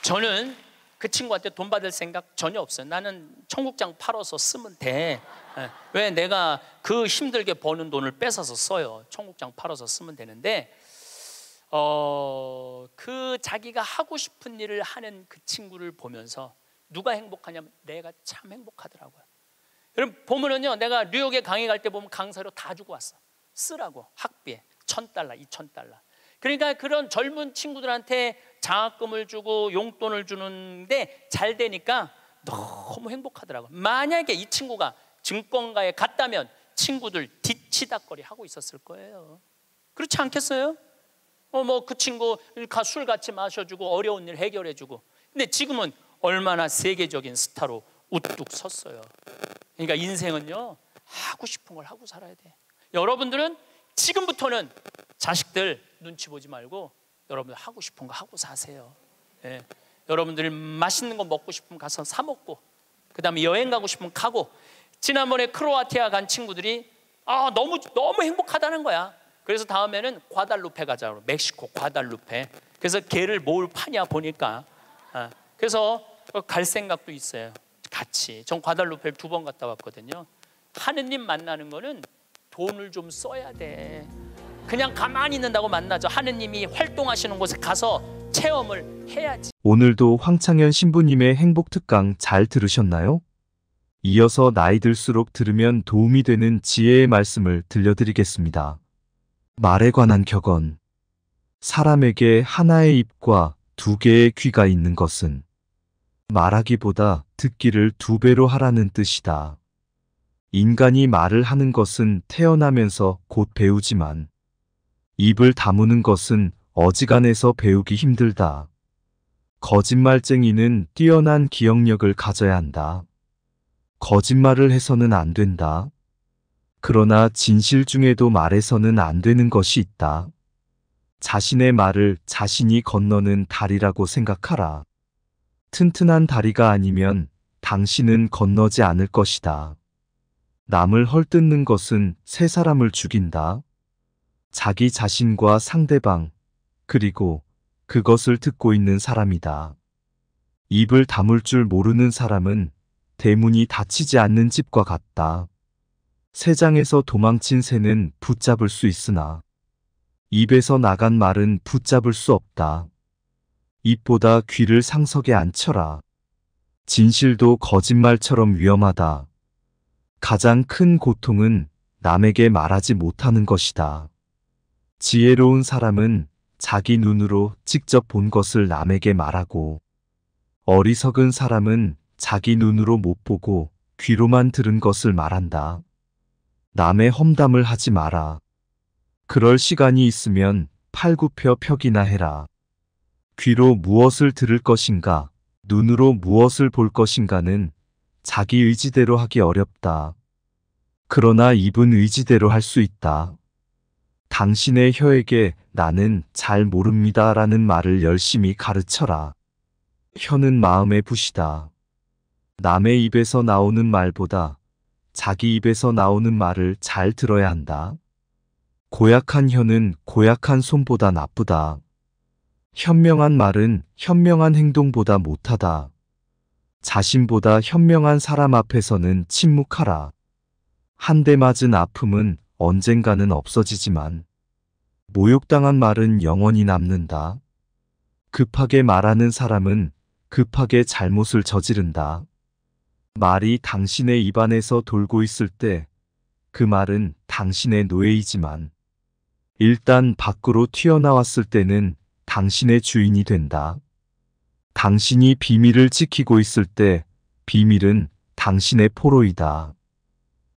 저는 그 친구한테 돈 받을 생각 전혀 없어요. 나는 청국장 팔아서 쓰면 돼. 예, 왜 내가 그 힘들게 버는 돈을 뺏어서 써요. 청국장 팔아서 쓰면 되는데 어, 그 자기가 하고 싶은 일을 하는 그 친구를 보면서 누가 행복하냐면 내가 참 행복하더라고요. 여러분 보면은요, 내가 뉴욕에 강의 갈 때 보면 강사료 다 주고 왔어. 쓰라고 학비에 천 달러, 이천 달러. 그러니까 그런 젊은 친구들한테 장학금을 주고 용돈을 주는데 잘 되니까 너무 행복하더라고. 만약에 이 친구가 증권가에 갔다면 친구들 뒤치다거리 하고 있었을 거예요. 그렇지 않겠어요? 어, 뭐그 친구 가술 같이 마셔주고 어려운 일 해결해주고 근데 지금은 얼마나 세계적인 스타로 우뚝 섰어요 그러니까 인생은요 하고 싶은 걸 하고 살아야 돼 여러분들은 지금부터는 자식들 눈치 보지 말고 여러분들 하고 싶은 거 하고 사세요 예. 여러분들 맛있는 거 먹고 싶으면 가서 사 먹고 그 다음에 여행 가고 싶으면 가고 지난번에 크로아티아 간 친구들이 아 너무 너무 행복하다는 거야 그래서 다음에는 과달루페 가자. 멕시코 과달루페. 그래서 개를 모뭘 파냐 보니까 아, 그래서 갈 생각도 있어요. 같이. 전 과달루페 를두 번 갔다 왔거든요. 하느님 만나는 거는 돈을 좀 써야 돼. 그냥 가만히 있는다고 만나죠. 하느님이 활동하시는 곳에 가서 체험을 해야지. 오늘도 황창현 신부님의 행복 특강 잘 들으셨나요? 이어서 나이 들수록 들으면 도움이 되는 지혜의 말씀을 들려드리겠습니다. 말에 관한 격언. 사람에게 하나의 입과 두 개의 귀가 있는 것은 말하기보다 듣기를 두 배로 하라는 뜻이다. 인간이 말을 하는 것은 태어나면서 곧 배우지만 입을 다무는 것은 어지간해서 배우기 힘들다. 거짓말쟁이는 뛰어난 기억력을 가져야 한다. 거짓말을 해서는 안 된다. 그러나 진실 중에도 말해서는 안 되는 것이 있다. 자신의 말을 자신이 건너는 다리라고 생각하라. 튼튼한 다리가 아니면 당신은 건너지 않을 것이다. 남을 헐뜯는 것은 세 사람을 죽인다. 자기 자신과 상대방, 그리고 그것을 듣고 있는 사람이다. 입을 다물 줄 모르는 사람은 대문이 닫히지 않는 집과 같다. 세장에서 도망친 새는 붙잡을 수 있으나 입에서 나간 말은 붙잡을 수 없다. 입보다 귀를 상석에 앉혀라. 진실도 거짓말처럼 위험하다. 가장 큰 고통은 남에게 말하지 못하는 것이다. 지혜로운 사람은 자기 눈으로 직접 본 것을 남에게 말하고 어리석은 사람은 자기 눈으로 못 보고 귀로만 들은 것을 말한다. 남의 험담을 하지 마라. 그럴 시간이 있으면 팔굽혀 펴기나 해라. 귀로 무엇을 들을 것인가, 눈으로 무엇을 볼 것인가는 자기 의지대로 하기 어렵다. 그러나 입은 의지대로 할 수 있다. 당신의 혀에게 나는 잘 모릅니다 라는 말을 열심히 가르쳐라. 혀는 마음의 붓이다. 남의 입에서 나오는 말보다 자기 입에서 나오는 말을 잘 들어야 한다. 고약한 혀는 고약한 손보다 나쁘다. 현명한 말은 현명한 행동보다 못하다. 자신보다 현명한 사람 앞에서는 침묵하라. 한 대 맞은 아픔은 언젠가는 없어지지만 모욕당한 말은 영원히 남는다. 급하게 말하는 사람은 급하게 잘못을 저지른다. 말이 당신의 입안에서 돌고 있을 때 그 말은 당신의 노예이지만 일단 밖으로 튀어나왔을 때는 당신의 주인이 된다. 당신이 비밀을 지키고 있을 때 비밀은 당신의 포로이다.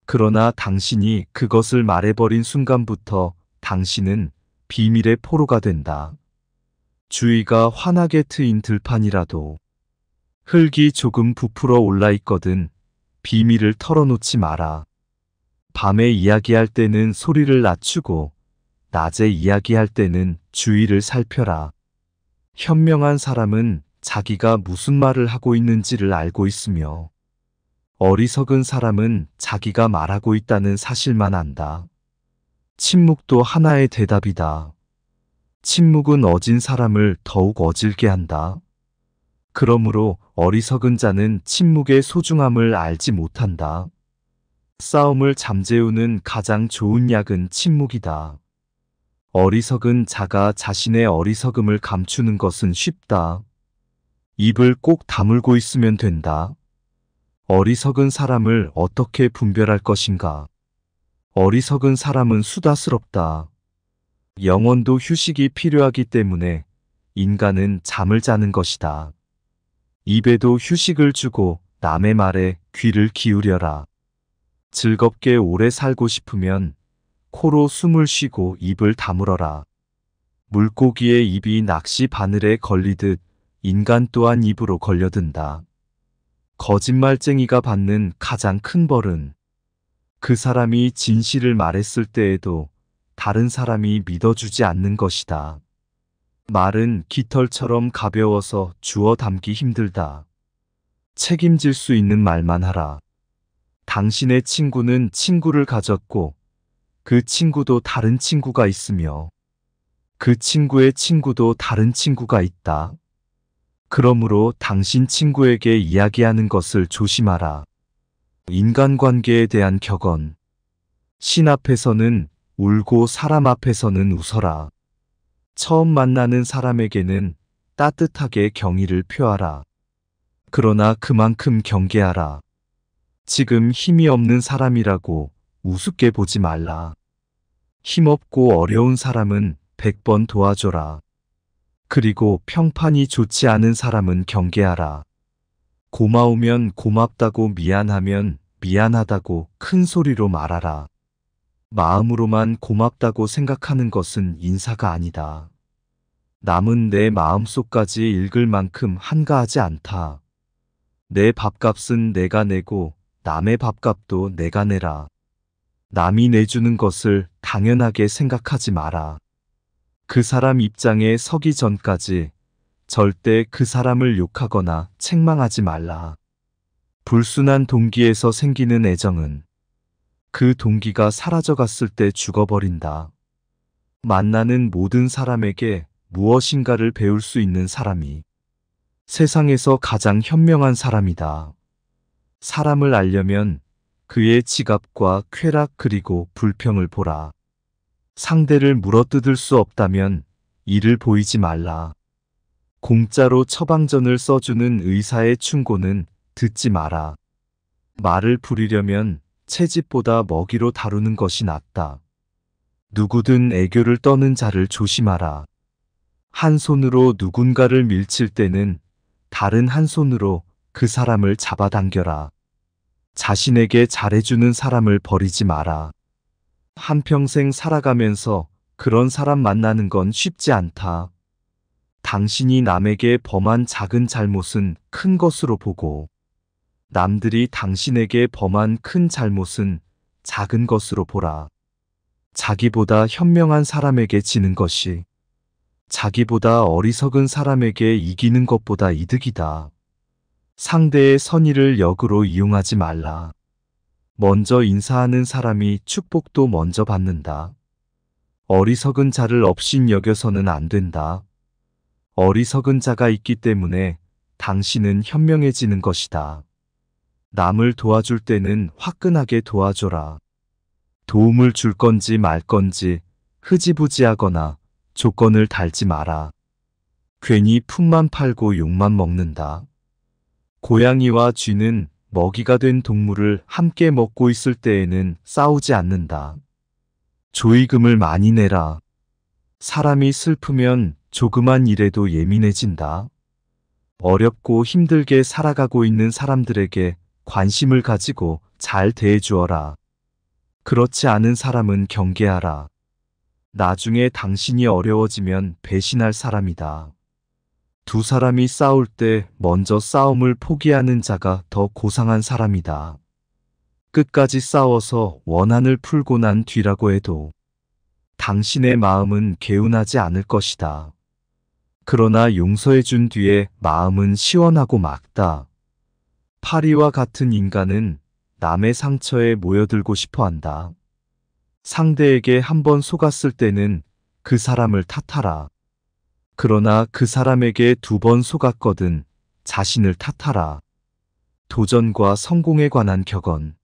그러나 당신이 그것을 말해버린 순간부터 당신은 비밀의 포로가 된다. 주위가 환하게 트인 들판이라도 흙이 조금 부풀어 올라 있거든 비밀을 털어놓지 마라. 밤에 이야기할 때는 소리를 낮추고 낮에 이야기할 때는 주의를 살펴라. 현명한 사람은 자기가 무슨 말을 하고 있는지를 알고 있으며 어리석은 사람은 자기가 말하고 있다는 사실만 안다. 침묵도 하나의 대답이다. 침묵은 어진 사람을 더욱 어질게 한다. 그러므로 어리석은 자는 침묵의 소중함을 알지 못한다. 싸움을 잠재우는 가장 좋은 약은 침묵이다. 어리석은 자가 자신의 어리석음을 감추는 것은 쉽다. 입을 꼭 다물고 있으면 된다. 어리석은 사람을 어떻게 분별할 것인가? 어리석은 사람은 수다스럽다. 영원도 휴식이 필요하기 때문에 인간은 잠을 자는 것이다. 입에도 휴식을 주고 남의 말에 귀를 기울여라. 즐겁게 오래 살고 싶으면 코로 숨을 쉬고 입을 다물어라. 물고기의 입이 낚시 바늘에 걸리듯 인간 또한 입으로 걸려든다. 거짓말쟁이가 받는 가장 큰 벌은 그 사람이 진실을 말했을 때에도 다른 사람이 믿어주지 않는 것이다. 말은 깃털처럼 가벼워서 주워 담기 힘들다. 책임질 수 있는 말만 하라. 당신의 친구는 친구를 가졌고 그 친구도 다른 친구가 있으며 그 친구의 친구도 다른 친구가 있다. 그러므로 당신 친구에게 이야기하는 것을 조심하라. 인간관계에 대한 격언. 신 앞에서는 울고 사람 앞에서는 웃어라. 처음 만나는 사람에게는 따뜻하게 경의를 표하라. 그러나 그만큼 경계하라. 지금 힘이 없는 사람이라고 우습게 보지 말라. 힘없고 어려운 사람은 1번 도와줘라. 그리고 평판이 좋지 않은 사람은 경계하라. 고마우면 고맙다고 미안하면 미안하다고 큰 소리로 말하라. 마음으로만 고맙다고 생각하는 것은 인사가 아니다. 남은 내 마음속까지 읽을 만큼 한가하지 않다. 내 밥값은 내가 내고 남의 밥값도 내가 내라. 남이 내주는 것을 당연하게 생각하지 마라. 그 사람 입장에 서기 전까지 절대 그 사람을 욕하거나 책망하지 말라. 불순한 동기에서 생기는 애정은 그 동기가 사라져갔을 때 죽어버린다. 만나는 모든 사람에게 무엇인가를 배울 수 있는 사람이 세상에서 가장 현명한 사람이다. 사람을 알려면 그의 지갑과 쾌락 그리고 불평을 보라. 상대를 물어뜯을 수 없다면 이를 보이지 말라. 공짜로 처방전을 써주는 의사의 충고는 듣지 마라. 말을 부리려면 채집보다 먹이로 다루는 것이 낫다. 누구든 애교를 떠는 자를 조심하라. 한 손으로 누군가를 밀칠 때는 다른 한 손으로 그 사람을 잡아당겨라. 자신에게 잘해주는 사람을 버리지 마라. 한평생 살아가면서 그런 사람 만나는 건 쉽지 않다. 당신이 남에게 범한 작은 잘못은 큰 것으로 보고 남들이 당신에게 범한 큰 잘못은 작은 것으로 보라. 자기보다 현명한 사람에게 지는 것이 자기보다 어리석은 사람에게 이기는 것보다 이득이다. 상대의 선의를 역으로 이용하지 말라. 먼저 인사하는 사람이 축복도 먼저 받는다. 어리석은 자를 없인 여겨서는 안 된다. 어리석은 자가 있기 때문에 당신은 현명해지는 것이다. 남을 도와줄 때는 화끈하게 도와줘라. 도움을 줄 건지 말 건지 흐지부지하거나 조건을 달지 마라. 괜히 품만 팔고 욕만 먹는다. 고양이와 쥐는 먹이가 된 동물을 함께 먹고 있을 때에는 싸우지 않는다. 조의금을 많이 내라. 사람이 슬프면 조그만 일에도 예민해진다. 어렵고 힘들게 살아가고 있는 사람들에게 관심을 가지고 잘 대해주어라. 그렇지 않은 사람은 경계하라. 나중에 당신이 어려워지면 배신할 사람이다. 두 사람이 싸울 때 먼저 싸움을 포기하는 자가 더 고상한 사람이다. 끝까지 싸워서 원한을 풀고 난 뒤라고 해도 당신의 마음은 개운하지 않을 것이다. 그러나 용서해 준 뒤에 마음은 시원하고 막다. 파리와 같은 인간은 남의 상처에 모여들고 싶어 한다. 상대에게 한 번 속았을 때는 그 사람을 탓하라. 그러나 그 사람에게 두 번 속았거든 자신을 탓하라. 도전과 성공에 관한 격언.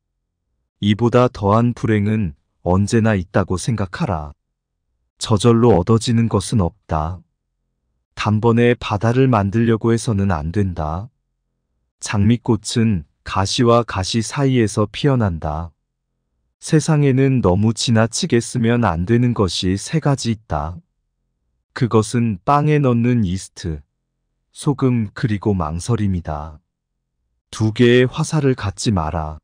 이보다 더한 불행은 언제나 있다고 생각하라. 저절로 얻어지는 것은 없다. 단번에 바다를 만들려고 해서는 안 된다. 장미꽃은 가시와 가시 사이에서 피어난다. 세상에는 너무 지나치게 쓰면 안 되는 것이 세 가지 있다. 그것은 빵에 넣는 이스트, 소금 그리고 망설임이다. 두 개의 화살을 갖지 마라.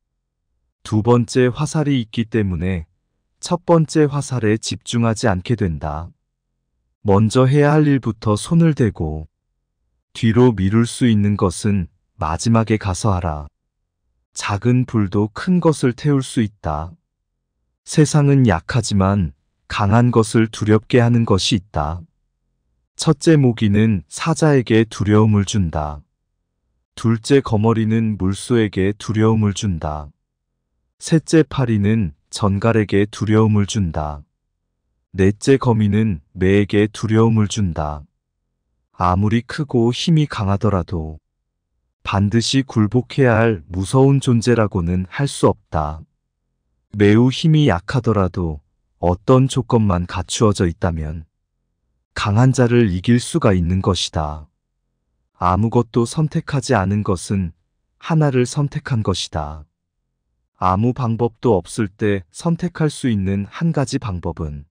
두 번째 화살이 있기 때문에 첫 번째 화살에 집중하지 않게 된다. 먼저 해야 할 일부터 손을 대고 뒤로 미룰 수 있는 것은 마지막에 가서 알아. 작은 불도 큰 것을 태울 수 있다. 세상은 약하지만 강한 것을 두렵게 하는 것이 있다. 첫째 모기는 사자에게 두려움을 준다. 둘째 거머리는 물소에게 두려움을 준다. 셋째 파리는 전갈에게 두려움을 준다. 넷째 거미는 매에게 두려움을 준다. 아무리 크고 힘이 강하더라도 반드시 굴복해야 할 무서운 존재라고는 할 수 없다. 매우 힘이 약하더라도 어떤 조건만 갖추어져 있다면 강한 자를 이길 수가 있는 것이다. 아무것도 선택하지 않은 것은 하나를 선택한 것이다. 아무 방법도 없을 때 선택할 수 있는 한 가지 방법은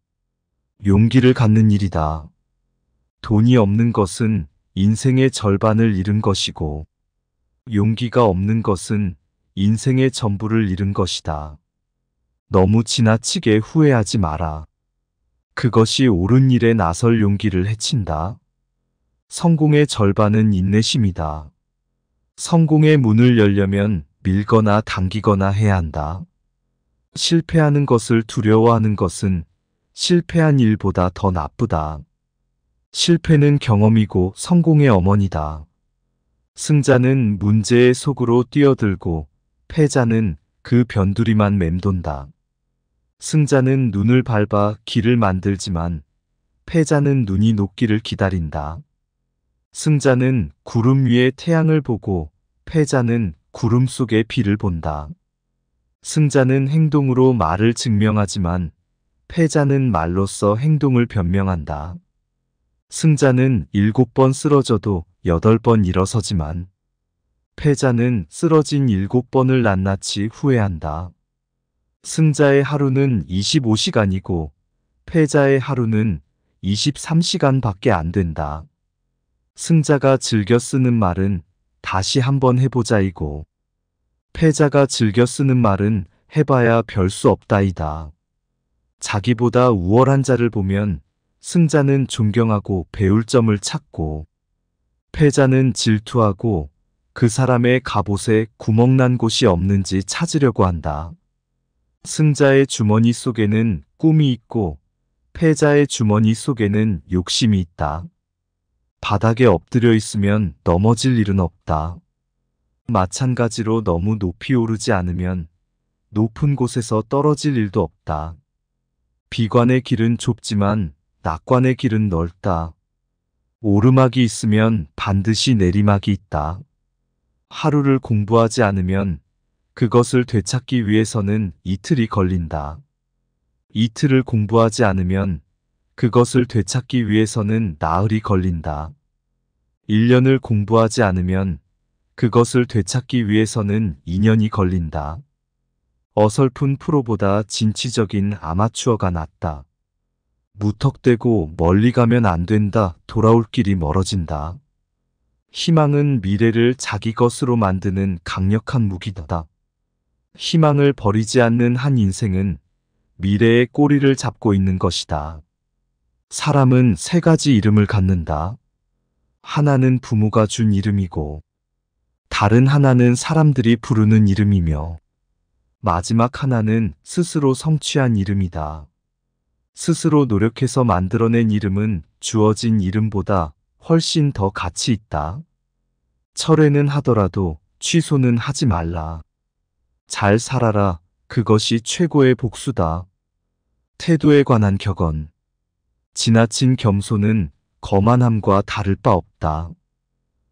용기를 갖는 일이다. 돈이 없는 것은 인생의 절반을 잃은 것이고 용기가 없는 것은 인생의 전부를 잃은 것이다. 너무 지나치게 후회하지 마라. 그것이 옳은 일에 나설 용기를 해친다. 성공의 절반은 인내심이다. 성공의 문을 열려면 밀거나 당기거나 해야 한다. 실패하는 것을 두려워하는 것은 실패한 일보다 더 나쁘다. 실패는 경험이고 성공의 어머니다. 승자는 문제의 속으로 뛰어들고 패자는 그 변두리만 맴돈다. 승자는 눈을 밟아 길을 만들지만 패자는 눈이 녹기를 기다린다. 승자는 구름 위에 태양을 보고 패자는 구름 속에 비를 본다. 승자는 행동으로 말을 증명하지만 패자는 말로써 행동을 변명한다. 승자는 일곱 번 쓰러져도 여덟 번 일어서지만 패자는 쓰러진 일곱 번을 낱낱이 후회한다. 승자의 하루는 25시간이고 패자의 하루는 23시간밖에 안 된다. 승자가 즐겨 쓰는 말은 다시 한번 해보자이고 패자가 즐겨 쓰는 말은 해봐야 별 수 없다이다. 자기보다 우월한 자를 보면 승자는 존경하고 배울 점을 찾고 패자는 질투하고 그 사람의 갑옷에 구멍난 곳이 없는지 찾으려고 한다. 승자의 주머니 속에는 꿈이 있고 패자의 주머니 속에는 욕심이 있다. 바닥에 엎드려 있으면 넘어질 일은 없다. 마찬가지로 너무 높이 오르지 않으면 높은 곳에서 떨어질 일도 없다. 비관의 길은 좁지만 낙관의 길은 넓다. 오르막이 있으면 반드시 내리막이 있다. 하루를 공부하지 않으면 그것을 되찾기 위해서는 이틀이 걸린다. 이틀을 공부하지 않으면 그것을 되찾기 위해서는 나흘이 걸린다. 1년을 공부하지 않으면 그것을 되찾기 위해서는 2년이 걸린다. 어설픈 프로보다 진취적인 아마추어가 낫다. 무턱대고 멀리 가면 안 된다. 돌아올 길이 멀어진다. 희망은 미래를 자기 것으로 만드는 강력한 무기다. 희망을 버리지 않는 한 인생은 미래의 꼬리를 잡고 있는 것이다. 사람은 세 가지 이름을 갖는다. 하나는 부모가 준 이름이고 다른 하나는 사람들이 부르는 이름이며 마지막 하나는 스스로 성취한 이름이다. 스스로 노력해서 만들어낸 이름은 주어진 이름보다 훨씬 더 가치 있다. 철회는 하더라도 취소는 하지 말라. 잘 살아라. 그것이 최고의 복수다. 태도에 관한 격언. 지나친 겸손은 거만함과 다를 바 없다.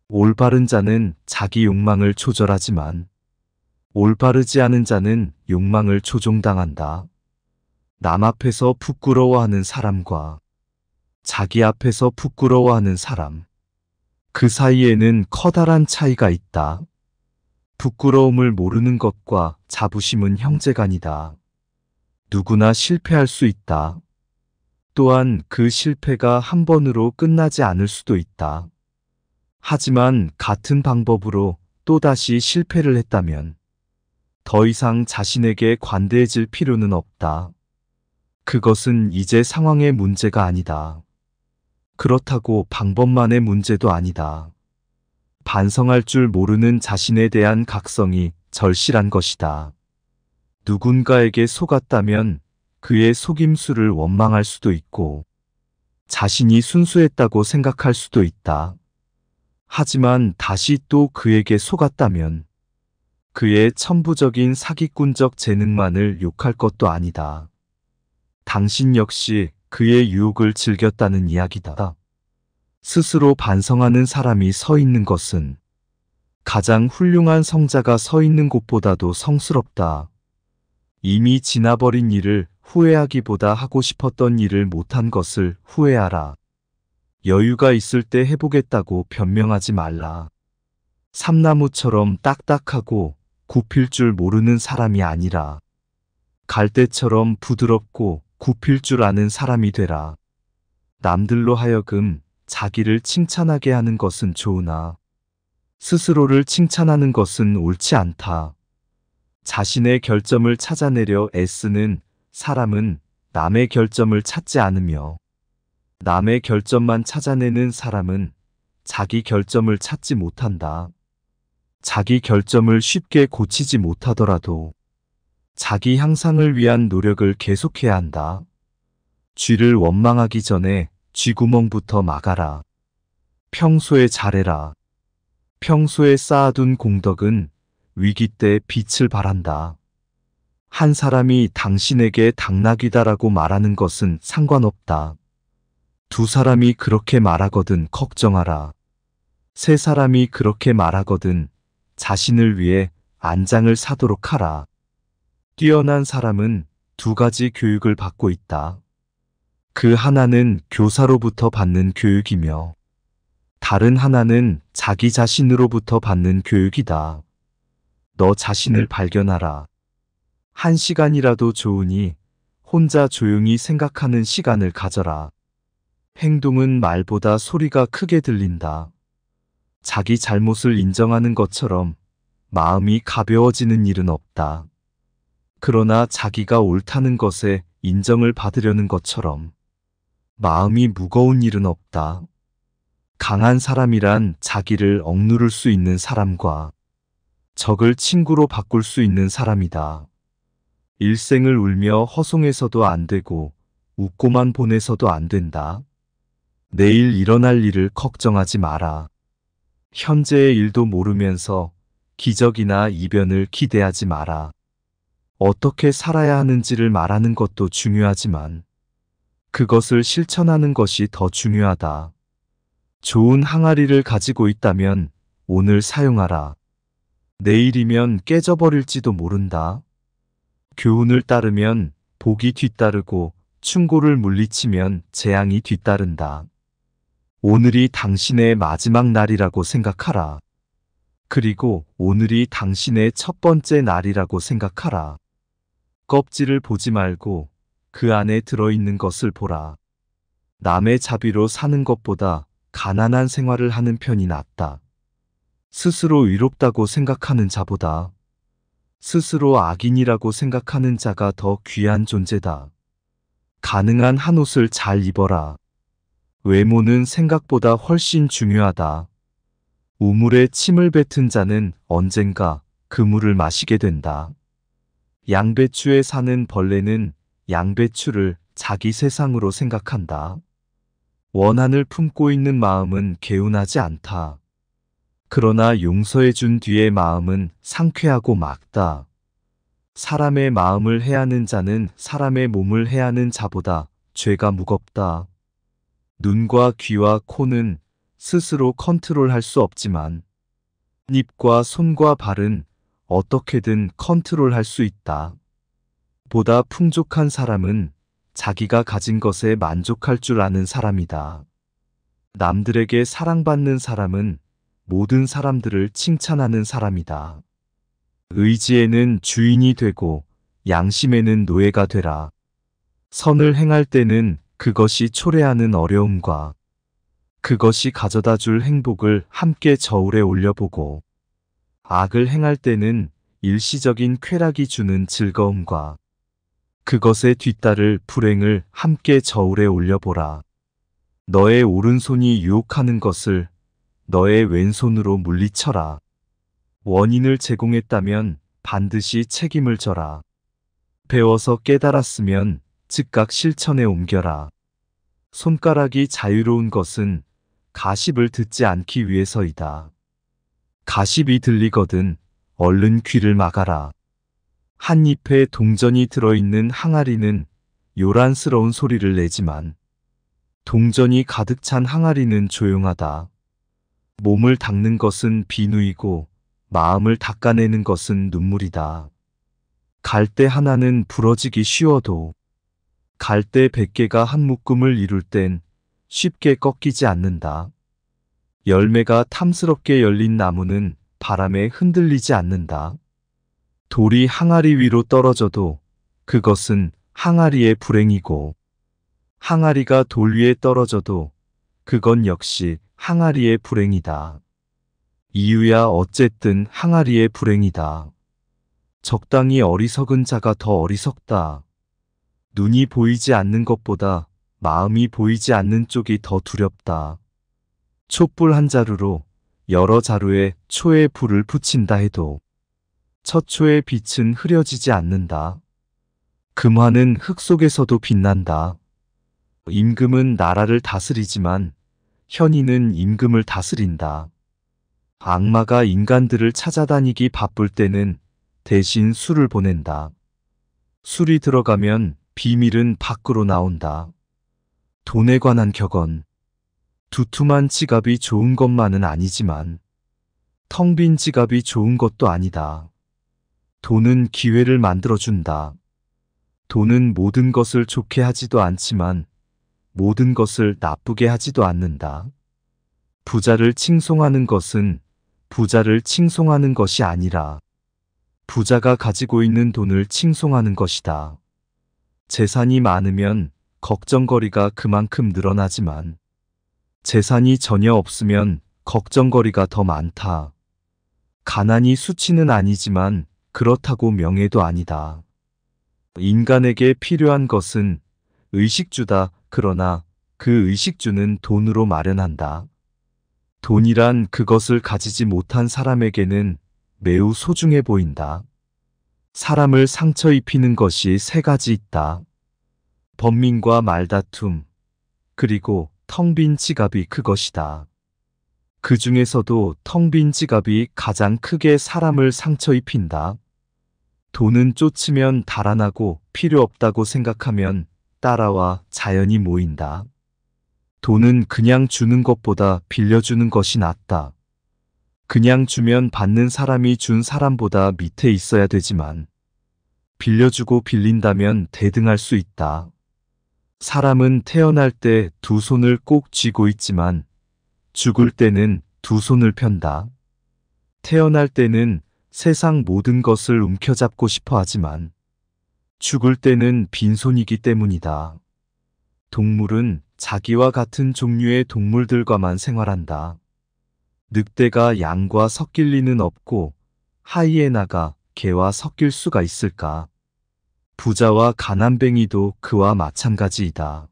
올바른 자는 자기 욕망을 조절하지만 올바르지 않은 자는 욕망을 조종당한다. 남 앞에서 부끄러워하는 사람과 자기 앞에서 부끄러워하는 사람. 그 사이에는 커다란 차이가 있다. 부끄러움을 모르는 것과 자부심은 형제간이다. 누구나 실패할 수 있다. 또한 그 실패가 한 번으로 끝나지 않을 수도 있다. 하지만 같은 방법으로 또다시 실패를 했다면 더 이상 자신에게 관대해질 필요는 없다. 그것은 이제 상황의 문제가 아니다. 그렇다고 방법만의 문제도 아니다. 반성할 줄 모르는 자신에 대한 각성이 절실한 것이다. 누군가에게 속았다면 그의 속임수를 원망할 수도 있고 자신이 순수했다고 생각할 수도 있다. 하지만 다시 또 그에게 속았다면 그의 천부적인 사기꾼적 재능만을 욕할 것도 아니다. 당신 역시 그의 유혹을 즐겼다는 이야기다. 스스로 반성하는 사람이 서 있는 것은 가장 훌륭한 성자가 서 있는 곳보다도 성스럽다. 이미 지나버린 일을 후회하기보다 하고 싶었던 일을 못한 것을 후회하라. 여유가 있을 때 해보겠다고 변명하지 말라. 삼나무처럼 딱딱하고 굽힐 줄 모르는 사람이 아니라 갈대처럼 부드럽고 굽힐 줄 아는 사람이 되라. 남들로 하여금 자기를 칭찬하게 하는 것은 좋으나 스스로를 칭찬하는 것은 옳지 않다. 자신의 결점을 찾아내려 애쓰는 사람은 남의 결점을 찾지 않으며 남의 결점만 찾아내는 사람은 자기 결점을 찾지 못한다. 자기 결점을 쉽게 고치지 못하더라도 자기 향상을 위한 노력을 계속해야 한다. 쥐를 원망하기 전에 쥐구멍부터 막아라. 평소에 잘해라. 평소에 쌓아둔 공덕은 위기 때 빛을 발한다. 한 사람이 당신에게 당락이다라고 말하는 것은 상관없다. 두 사람이 그렇게 말하거든 걱정하라. 세 사람이 그렇게 말하거든 자신을 위해 안장을 사도록 하라. 뛰어난 사람은 두 가지 교육을 받고 있다. 그 하나는 교사로부터 받는 교육이며 다른 하나는 자기 자신으로부터 받는 교육이다. 너 자신을 발견하라. 한 시간이라도 좋으니 혼자 조용히 생각하는 시간을 가져라. 행동은 말보다 소리가 크게 들린다. 자기 잘못을 인정하는 것처럼 마음이 가벼워지는 일은 없다. 그러나 자기가 옳다는 것에 인정을 받으려는 것처럼 마음이 무거운 일은 없다. 강한 사람이란 자기를 억누를 수 있는 사람과 적을 친구로 바꿀 수 있는 사람이다. 일생을 울며 허송해서도 안 되고 웃고만 보내서도 안 된다. 내일 일어날 일을 걱정하지 마라. 현재의 일도 모르면서 기적이나 이변을 기대하지 마라. 어떻게 살아야 하는지를 말하는 것도 중요하지만 그것을 실천하는 것이 더 중요하다. 좋은 항아리를 가지고 있다면 오늘 사용하라. 내일이면 깨져버릴지도 모른다. 교훈을 따르면 복이 뒤따르고 충고를 물리치면 재앙이 뒤따른다. 오늘이 당신의 마지막 날이라고 생각하라. 그리고 오늘이 당신의 첫 번째 날이라고 생각하라. 껍질을 보지 말고 그 안에 들어있는 것을 보라. 남의 자비로 사는 것보다 가난한 생활을 하는 편이 낫다. 스스로 위롭다고 생각하는 자보다 스스로 악인이라고 생각하는 자가 더 귀한 존재다. 가능한 한 옷을 잘 입어라. 외모는 생각보다 훨씬 중요하다. 우물에 침을 뱉은 자는 언젠가 그물을 마시게 된다. 양배추에 사는 벌레는 양배추를 자기 세상으로 생각한다. 원한을 품고 있는 마음은 개운하지 않다. 그러나 용서해 준 뒤의 마음은 상쾌하고 막다. 사람의 마음을 해하는 자는 사람의 몸을 해하는 자보다 죄가 무겁다. 눈과 귀와 코는 스스로 컨트롤할 수 없지만 입과 손과 발은 어떻게든 컨트롤할 수 있다. 보다 풍족한 사람은 자기가 가진 것에 만족할 줄 아는 사람이다. 남들에게 사랑받는 사람은 모든 사람들을 칭찬하는 사람이다. 의지에는 주인이 되고 양심에는 노예가 되라. 선을 행할 때는 그것이 초래하는 어려움과 그것이 가져다 줄 행복을 함께 저울에 올려보고 악을 행할 때는 일시적인 쾌락이 주는 즐거움과 그것의 뒤따를 불행을 함께 저울에 올려보라. 너의 오른손이 유혹하는 것을 너의 왼손으로 물리쳐라. 원인을 제공했다면 반드시 책임을 져라. 배워서 깨달았으면 즉각 실천에 옮겨라. 손가락이 자유로운 것은 가십을 듣지 않기 위해서이다. 가십이 들리거든 얼른 귀를 막아라. 한 잎에 동전이 들어있는 항아리는 요란스러운 소리를 내지만 동전이 가득 찬 항아리는 조용하다. 몸을 닦는 것은 비누이고 마음을 닦아내는 것은 눈물이다. 갈대 하나는 부러지기 쉬워도 갈대 백개가한 묶음을 이룰 땐 쉽게 꺾이지 않는다. 열매가 탐스럽게 열린 나무는 바람에 흔들리지 않는다. 돌이 항아리 위로 떨어져도 그것은 항아리의 불행이고 항아리가 돌 위에 떨어져도 그건 역시 항아리의 불행이다. 이유야 어쨌든 항아리의 불행이다. 적당히 어리석은 자가 더 어리석다. 눈이 보이지 않는 것보다 마음이 보이지 않는 쪽이 더 두렵다. 촛불 한 자루로 여러 자루에 초에 불을 붙인다 해도 첫 초의 빛은 흐려지지 않는다. 금화는 흙 속에서도 빛난다. 임금은 나라를 다스리지만 현인은 임금을 다스린다. 악마가 인간들을 찾아다니기 바쁠 때는 대신 술을 보낸다. 술이 들어가면 비밀은 밖으로 나온다. 돈에 관한 격언 두툼한 지갑이 좋은 것만은 아니지만 텅 빈 지갑이 좋은 것도 아니다. 돈은 기회를 만들어준다. 돈은 모든 것을 좋게 하지도 않지만 모든 것을 나쁘게 하지도 않는다. 부자를 칭송하는 것은 부자를 칭송하는 것이 아니라 부자가 가지고 있는 돈을 칭송하는 것이다. 재산이 많으면 걱정거리가 그만큼 늘어나지만 재산이 전혀 없으면 걱정거리가 더 많다. 가난이 수치는 아니지만 그렇다고 명예도 아니다. 인간에게 필요한 것은 의식주다. 그러나 그 의식주는 돈으로 마련한다. 돈이란 그것을 가지지 못한 사람에게는 매우 소중해 보인다. 사람을 상처 입히는 것이 세 가지 있다. 범민과 말다툼, 그리고 텅빈 지갑이 그것이다. 그 중에서도 텅 빈 지갑이 가장 크게 사람을 상처 입힌다. 돈은 쫓으면 달아나고 필요 없다고 생각하면 따라와 자연히 모인다. 돈은 그냥 주는 것보다 빌려주는 것이 낫다. 그냥 주면 받는 사람이 준 사람보다 밑에 있어야 되지만 빌려주고 빌린다면 대등할 수 있다. 사람은 태어날 때 두 손을 꼭 쥐고 있지만 죽을 때는 두 손을 편다. 태어날 때는 세상 모든 것을 움켜잡고 싶어 하지만 죽을 때는 빈손이기 때문이다. 동물은 자기와 같은 종류의 동물들과만 생활한다. 늑대가 양과 섞일 리는 없고 하이에나가 개와 섞일 수가 있을까? 부자와 가난뱅이도 그와 마찬가지이다.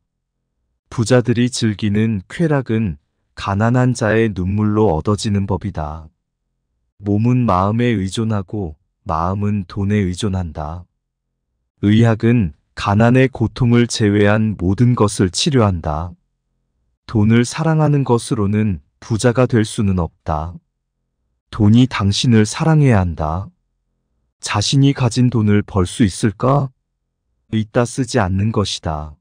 부자들이 즐기는 쾌락은 가난한 자의 눈물로 얻어지는 법이다. 몸은 마음에 의존하고 마음은 돈에 의존한다. 의학은 가난의 고통을 제외한 모든 것을 치료한다. 돈을 사랑하는 것으로는 부자가 될 수는 없다. 돈이 당신을 사랑해야 한다. 자신이 가진 돈을 벌 수 있을까? 이따 쓰지 않는 것이다.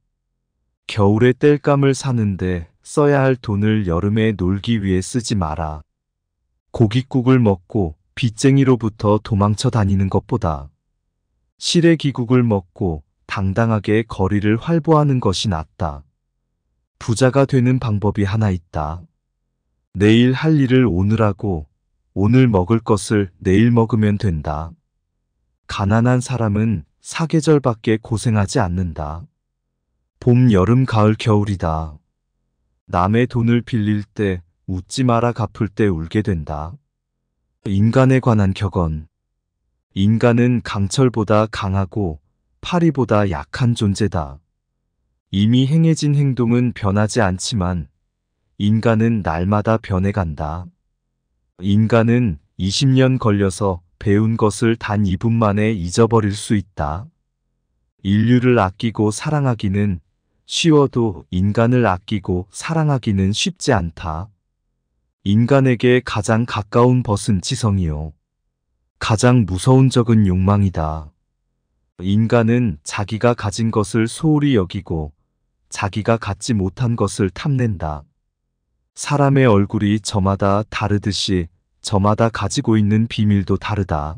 겨울에 땔감을 사는데 써야 할 돈을 여름에 놀기 위해 쓰지 마라. 고깃국을 먹고 빚쟁이로부터 도망쳐 다니는 것보다 실래기국을 먹고 당당하게 거리를 활보하는 것이 낫다. 부자가 되는 방법이 하나 있다. 내일 할 일을 오늘 하고 오늘 먹을 것을 내일 먹으면 된다. 가난한 사람은 사계절밖에 고생하지 않는다. 봄, 여름, 가을, 겨울이다. 남의 돈을 빌릴 때 웃지 마라 갚을 때 울게 된다. 인간에 관한 격언. 인간은 강철보다 강하고 파리보다 약한 존재다. 이미 행해진 행동은 변하지 않지만 인간은 날마다 변해간다. 인간은 20년 걸려서 배운 것을 단 2분 만에 잊어버릴 수 있다. 인류를 아끼고 사랑하기는 쉬워도 인간을 아끼고 사랑하기는 쉽지 않다. 인간에게 가장 가까운 벗은 지성이요. 가장 무서운 적은 욕망이다. 인간은 자기가 가진 것을 소홀히 여기고 자기가 갖지 못한 것을 탐낸다. 사람의 얼굴이 저마다 다르듯이 저마다 가지고 있는 비밀도 다르다.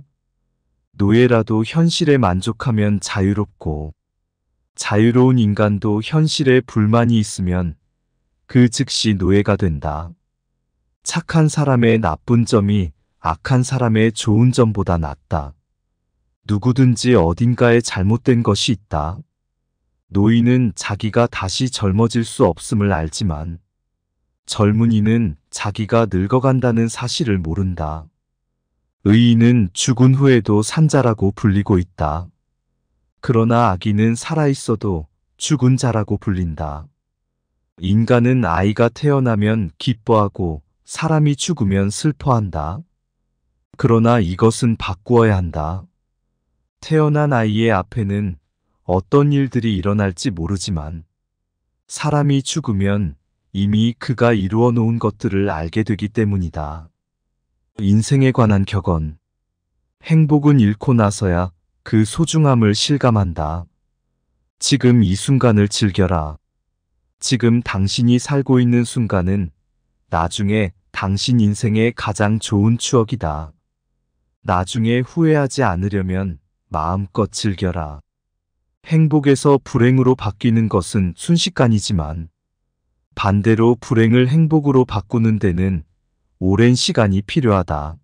노예라도 현실에 만족하면 자유롭고 자유로운 인간도 현실에 불만이 있으면 그 즉시 노예가 된다. 착한 사람의 나쁜 점이 악한 사람의 좋은 점보다 낫다. 누구든지 어딘가에 잘못된 것이 있다. 노인은 자기가 다시 젊어질 수 없음을 알지만 젊은이는 자기가 늙어간다는 사실을 모른다. 의인은 죽은 후에도 산자라고 불리고 있다. 그러나 아기는 살아있어도 죽은 자라고 불린다. 인간은 아이가 태어나면 기뻐하고 사람이 죽으면 슬퍼한다. 그러나 이것은 바꾸어야 한다. 태어난 아이의 앞에는 어떤 일들이 일어날지 모르지만 사람이 죽으면 이미 그가 이루어 놓은 것들을 알게 되기 때문이다. 인생에 관한 격언. 행복은 잃고 나서야 그 소중함을 실감한다. 지금 이 순간을 즐겨라. 지금 당신이 살고 있는 순간은 나중에 당신 인생의 가장 좋은 추억이다. 나중에 후회하지 않으려면 마음껏 즐겨라. 행복에서 불행으로 바뀌는 것은 순식간이지만 반대로 불행을 행복으로 바꾸는 데는 오랜 시간이 필요하다.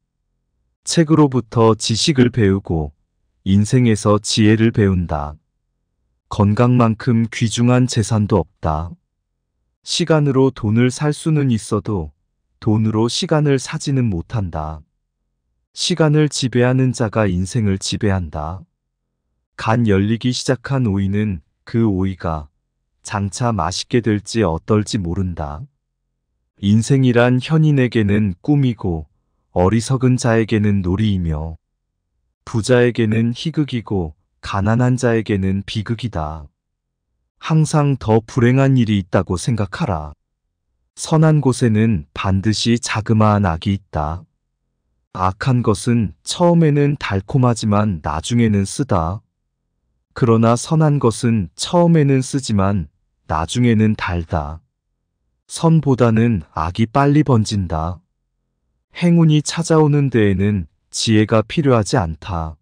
책으로부터 지식을 배우고 인생에서 지혜를 배운다. 건강만큼 귀중한 재산도 없다. 시간으로 돈을 살 수는 있어도 돈으로 시간을 사지는 못한다. 시간을 지배하는 자가 인생을 지배한다. 간 열리기 시작한 오이는 그 오이가 장차 맛있게 될지 어떨지 모른다. 인생이란 현인에게는 꿈이고 어리석은 자에게는 놀이이며 부자에게는 희극이고 가난한 자에게는 비극이다. 항상 더 불행한 일이 있다고 생각하라. 선한 곳에는 반드시 자그마한 악이 있다. 악한 것은 처음에는 달콤하지만 나중에는 쓰다. 그러나 선한 것은 처음에는 쓰지만 나중에는 달다. 선보다는 악이 빨리 번진다. 행운이 찾아오는 데에는 지혜가 필요하지 않다.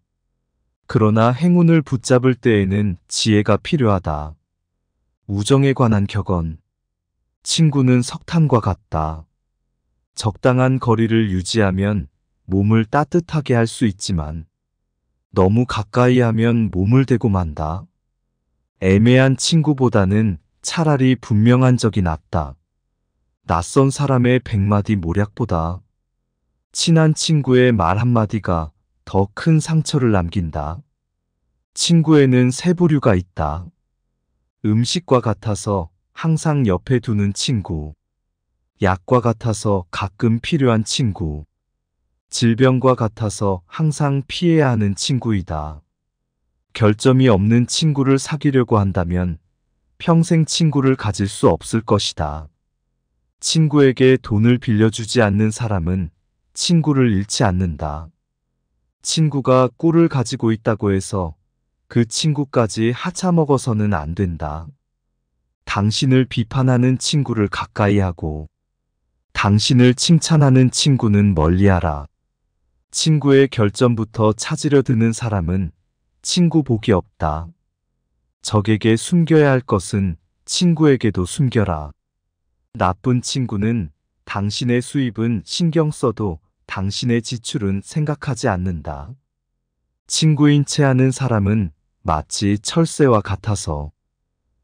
그러나 행운을 붙잡을 때에는 지혜가 필요하다. 우정에 관한 격언. 친구는 석탄과 같다. 적당한 거리를 유지하면 몸을 따뜻하게 할 수 있지만 너무 가까이 하면 몸을 대고 만다. 애매한 친구보다는 차라리 분명한 적이 낫다. 낯선 사람의 백마디 모략보다 친한 친구의 말 한마디가 더 큰 상처를 남긴다. 친구에는 세 부류가 있다. 음식과 같아서 항상 옆에 두는 친구. 약과 같아서 가끔 필요한 친구. 질병과 같아서 항상 피해야 하는 친구이다. 결점이 없는 친구를 사귀려고 한다면 평생 친구를 가질 수 없을 것이다. 친구에게 돈을 빌려주지 않는 사람은 친구를 잃지 않는다. 친구가 꿀을 가지고 있다고 해서 그 친구까지 하차먹어서는 안 된다. 당신을 비판하는 친구를 가까이 하고 당신을 칭찬하는 친구는 멀리하라. 친구의 결점부터 찾으려 드는 사람은 친구 복이 없다. 적에게 숨겨야 할 것은 친구에게도 숨겨라. 나쁜 친구는 당신의 수입은 신경 써도 당신의 지출은 생각하지 않는다. 친구인 채 하는 사람은 마치 철새와 같아서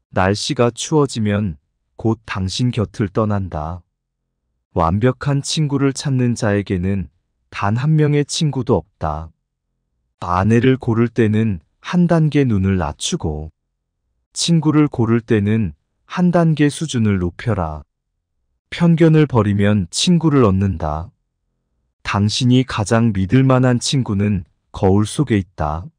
날씨가 추워지면 곧 당신 곁을 떠난다. 완벽한 친구를 찾는 자에게는 단 한 명의 친구도 없다. 아내를 고를 때는 한 단계 눈을 낮추고 친구를 고를 때는 한 단계 수준을 높여라. 편견을 버리면 친구를 얻는다. 당신이 가장 믿을 만한 친구는 거울 속에 있다.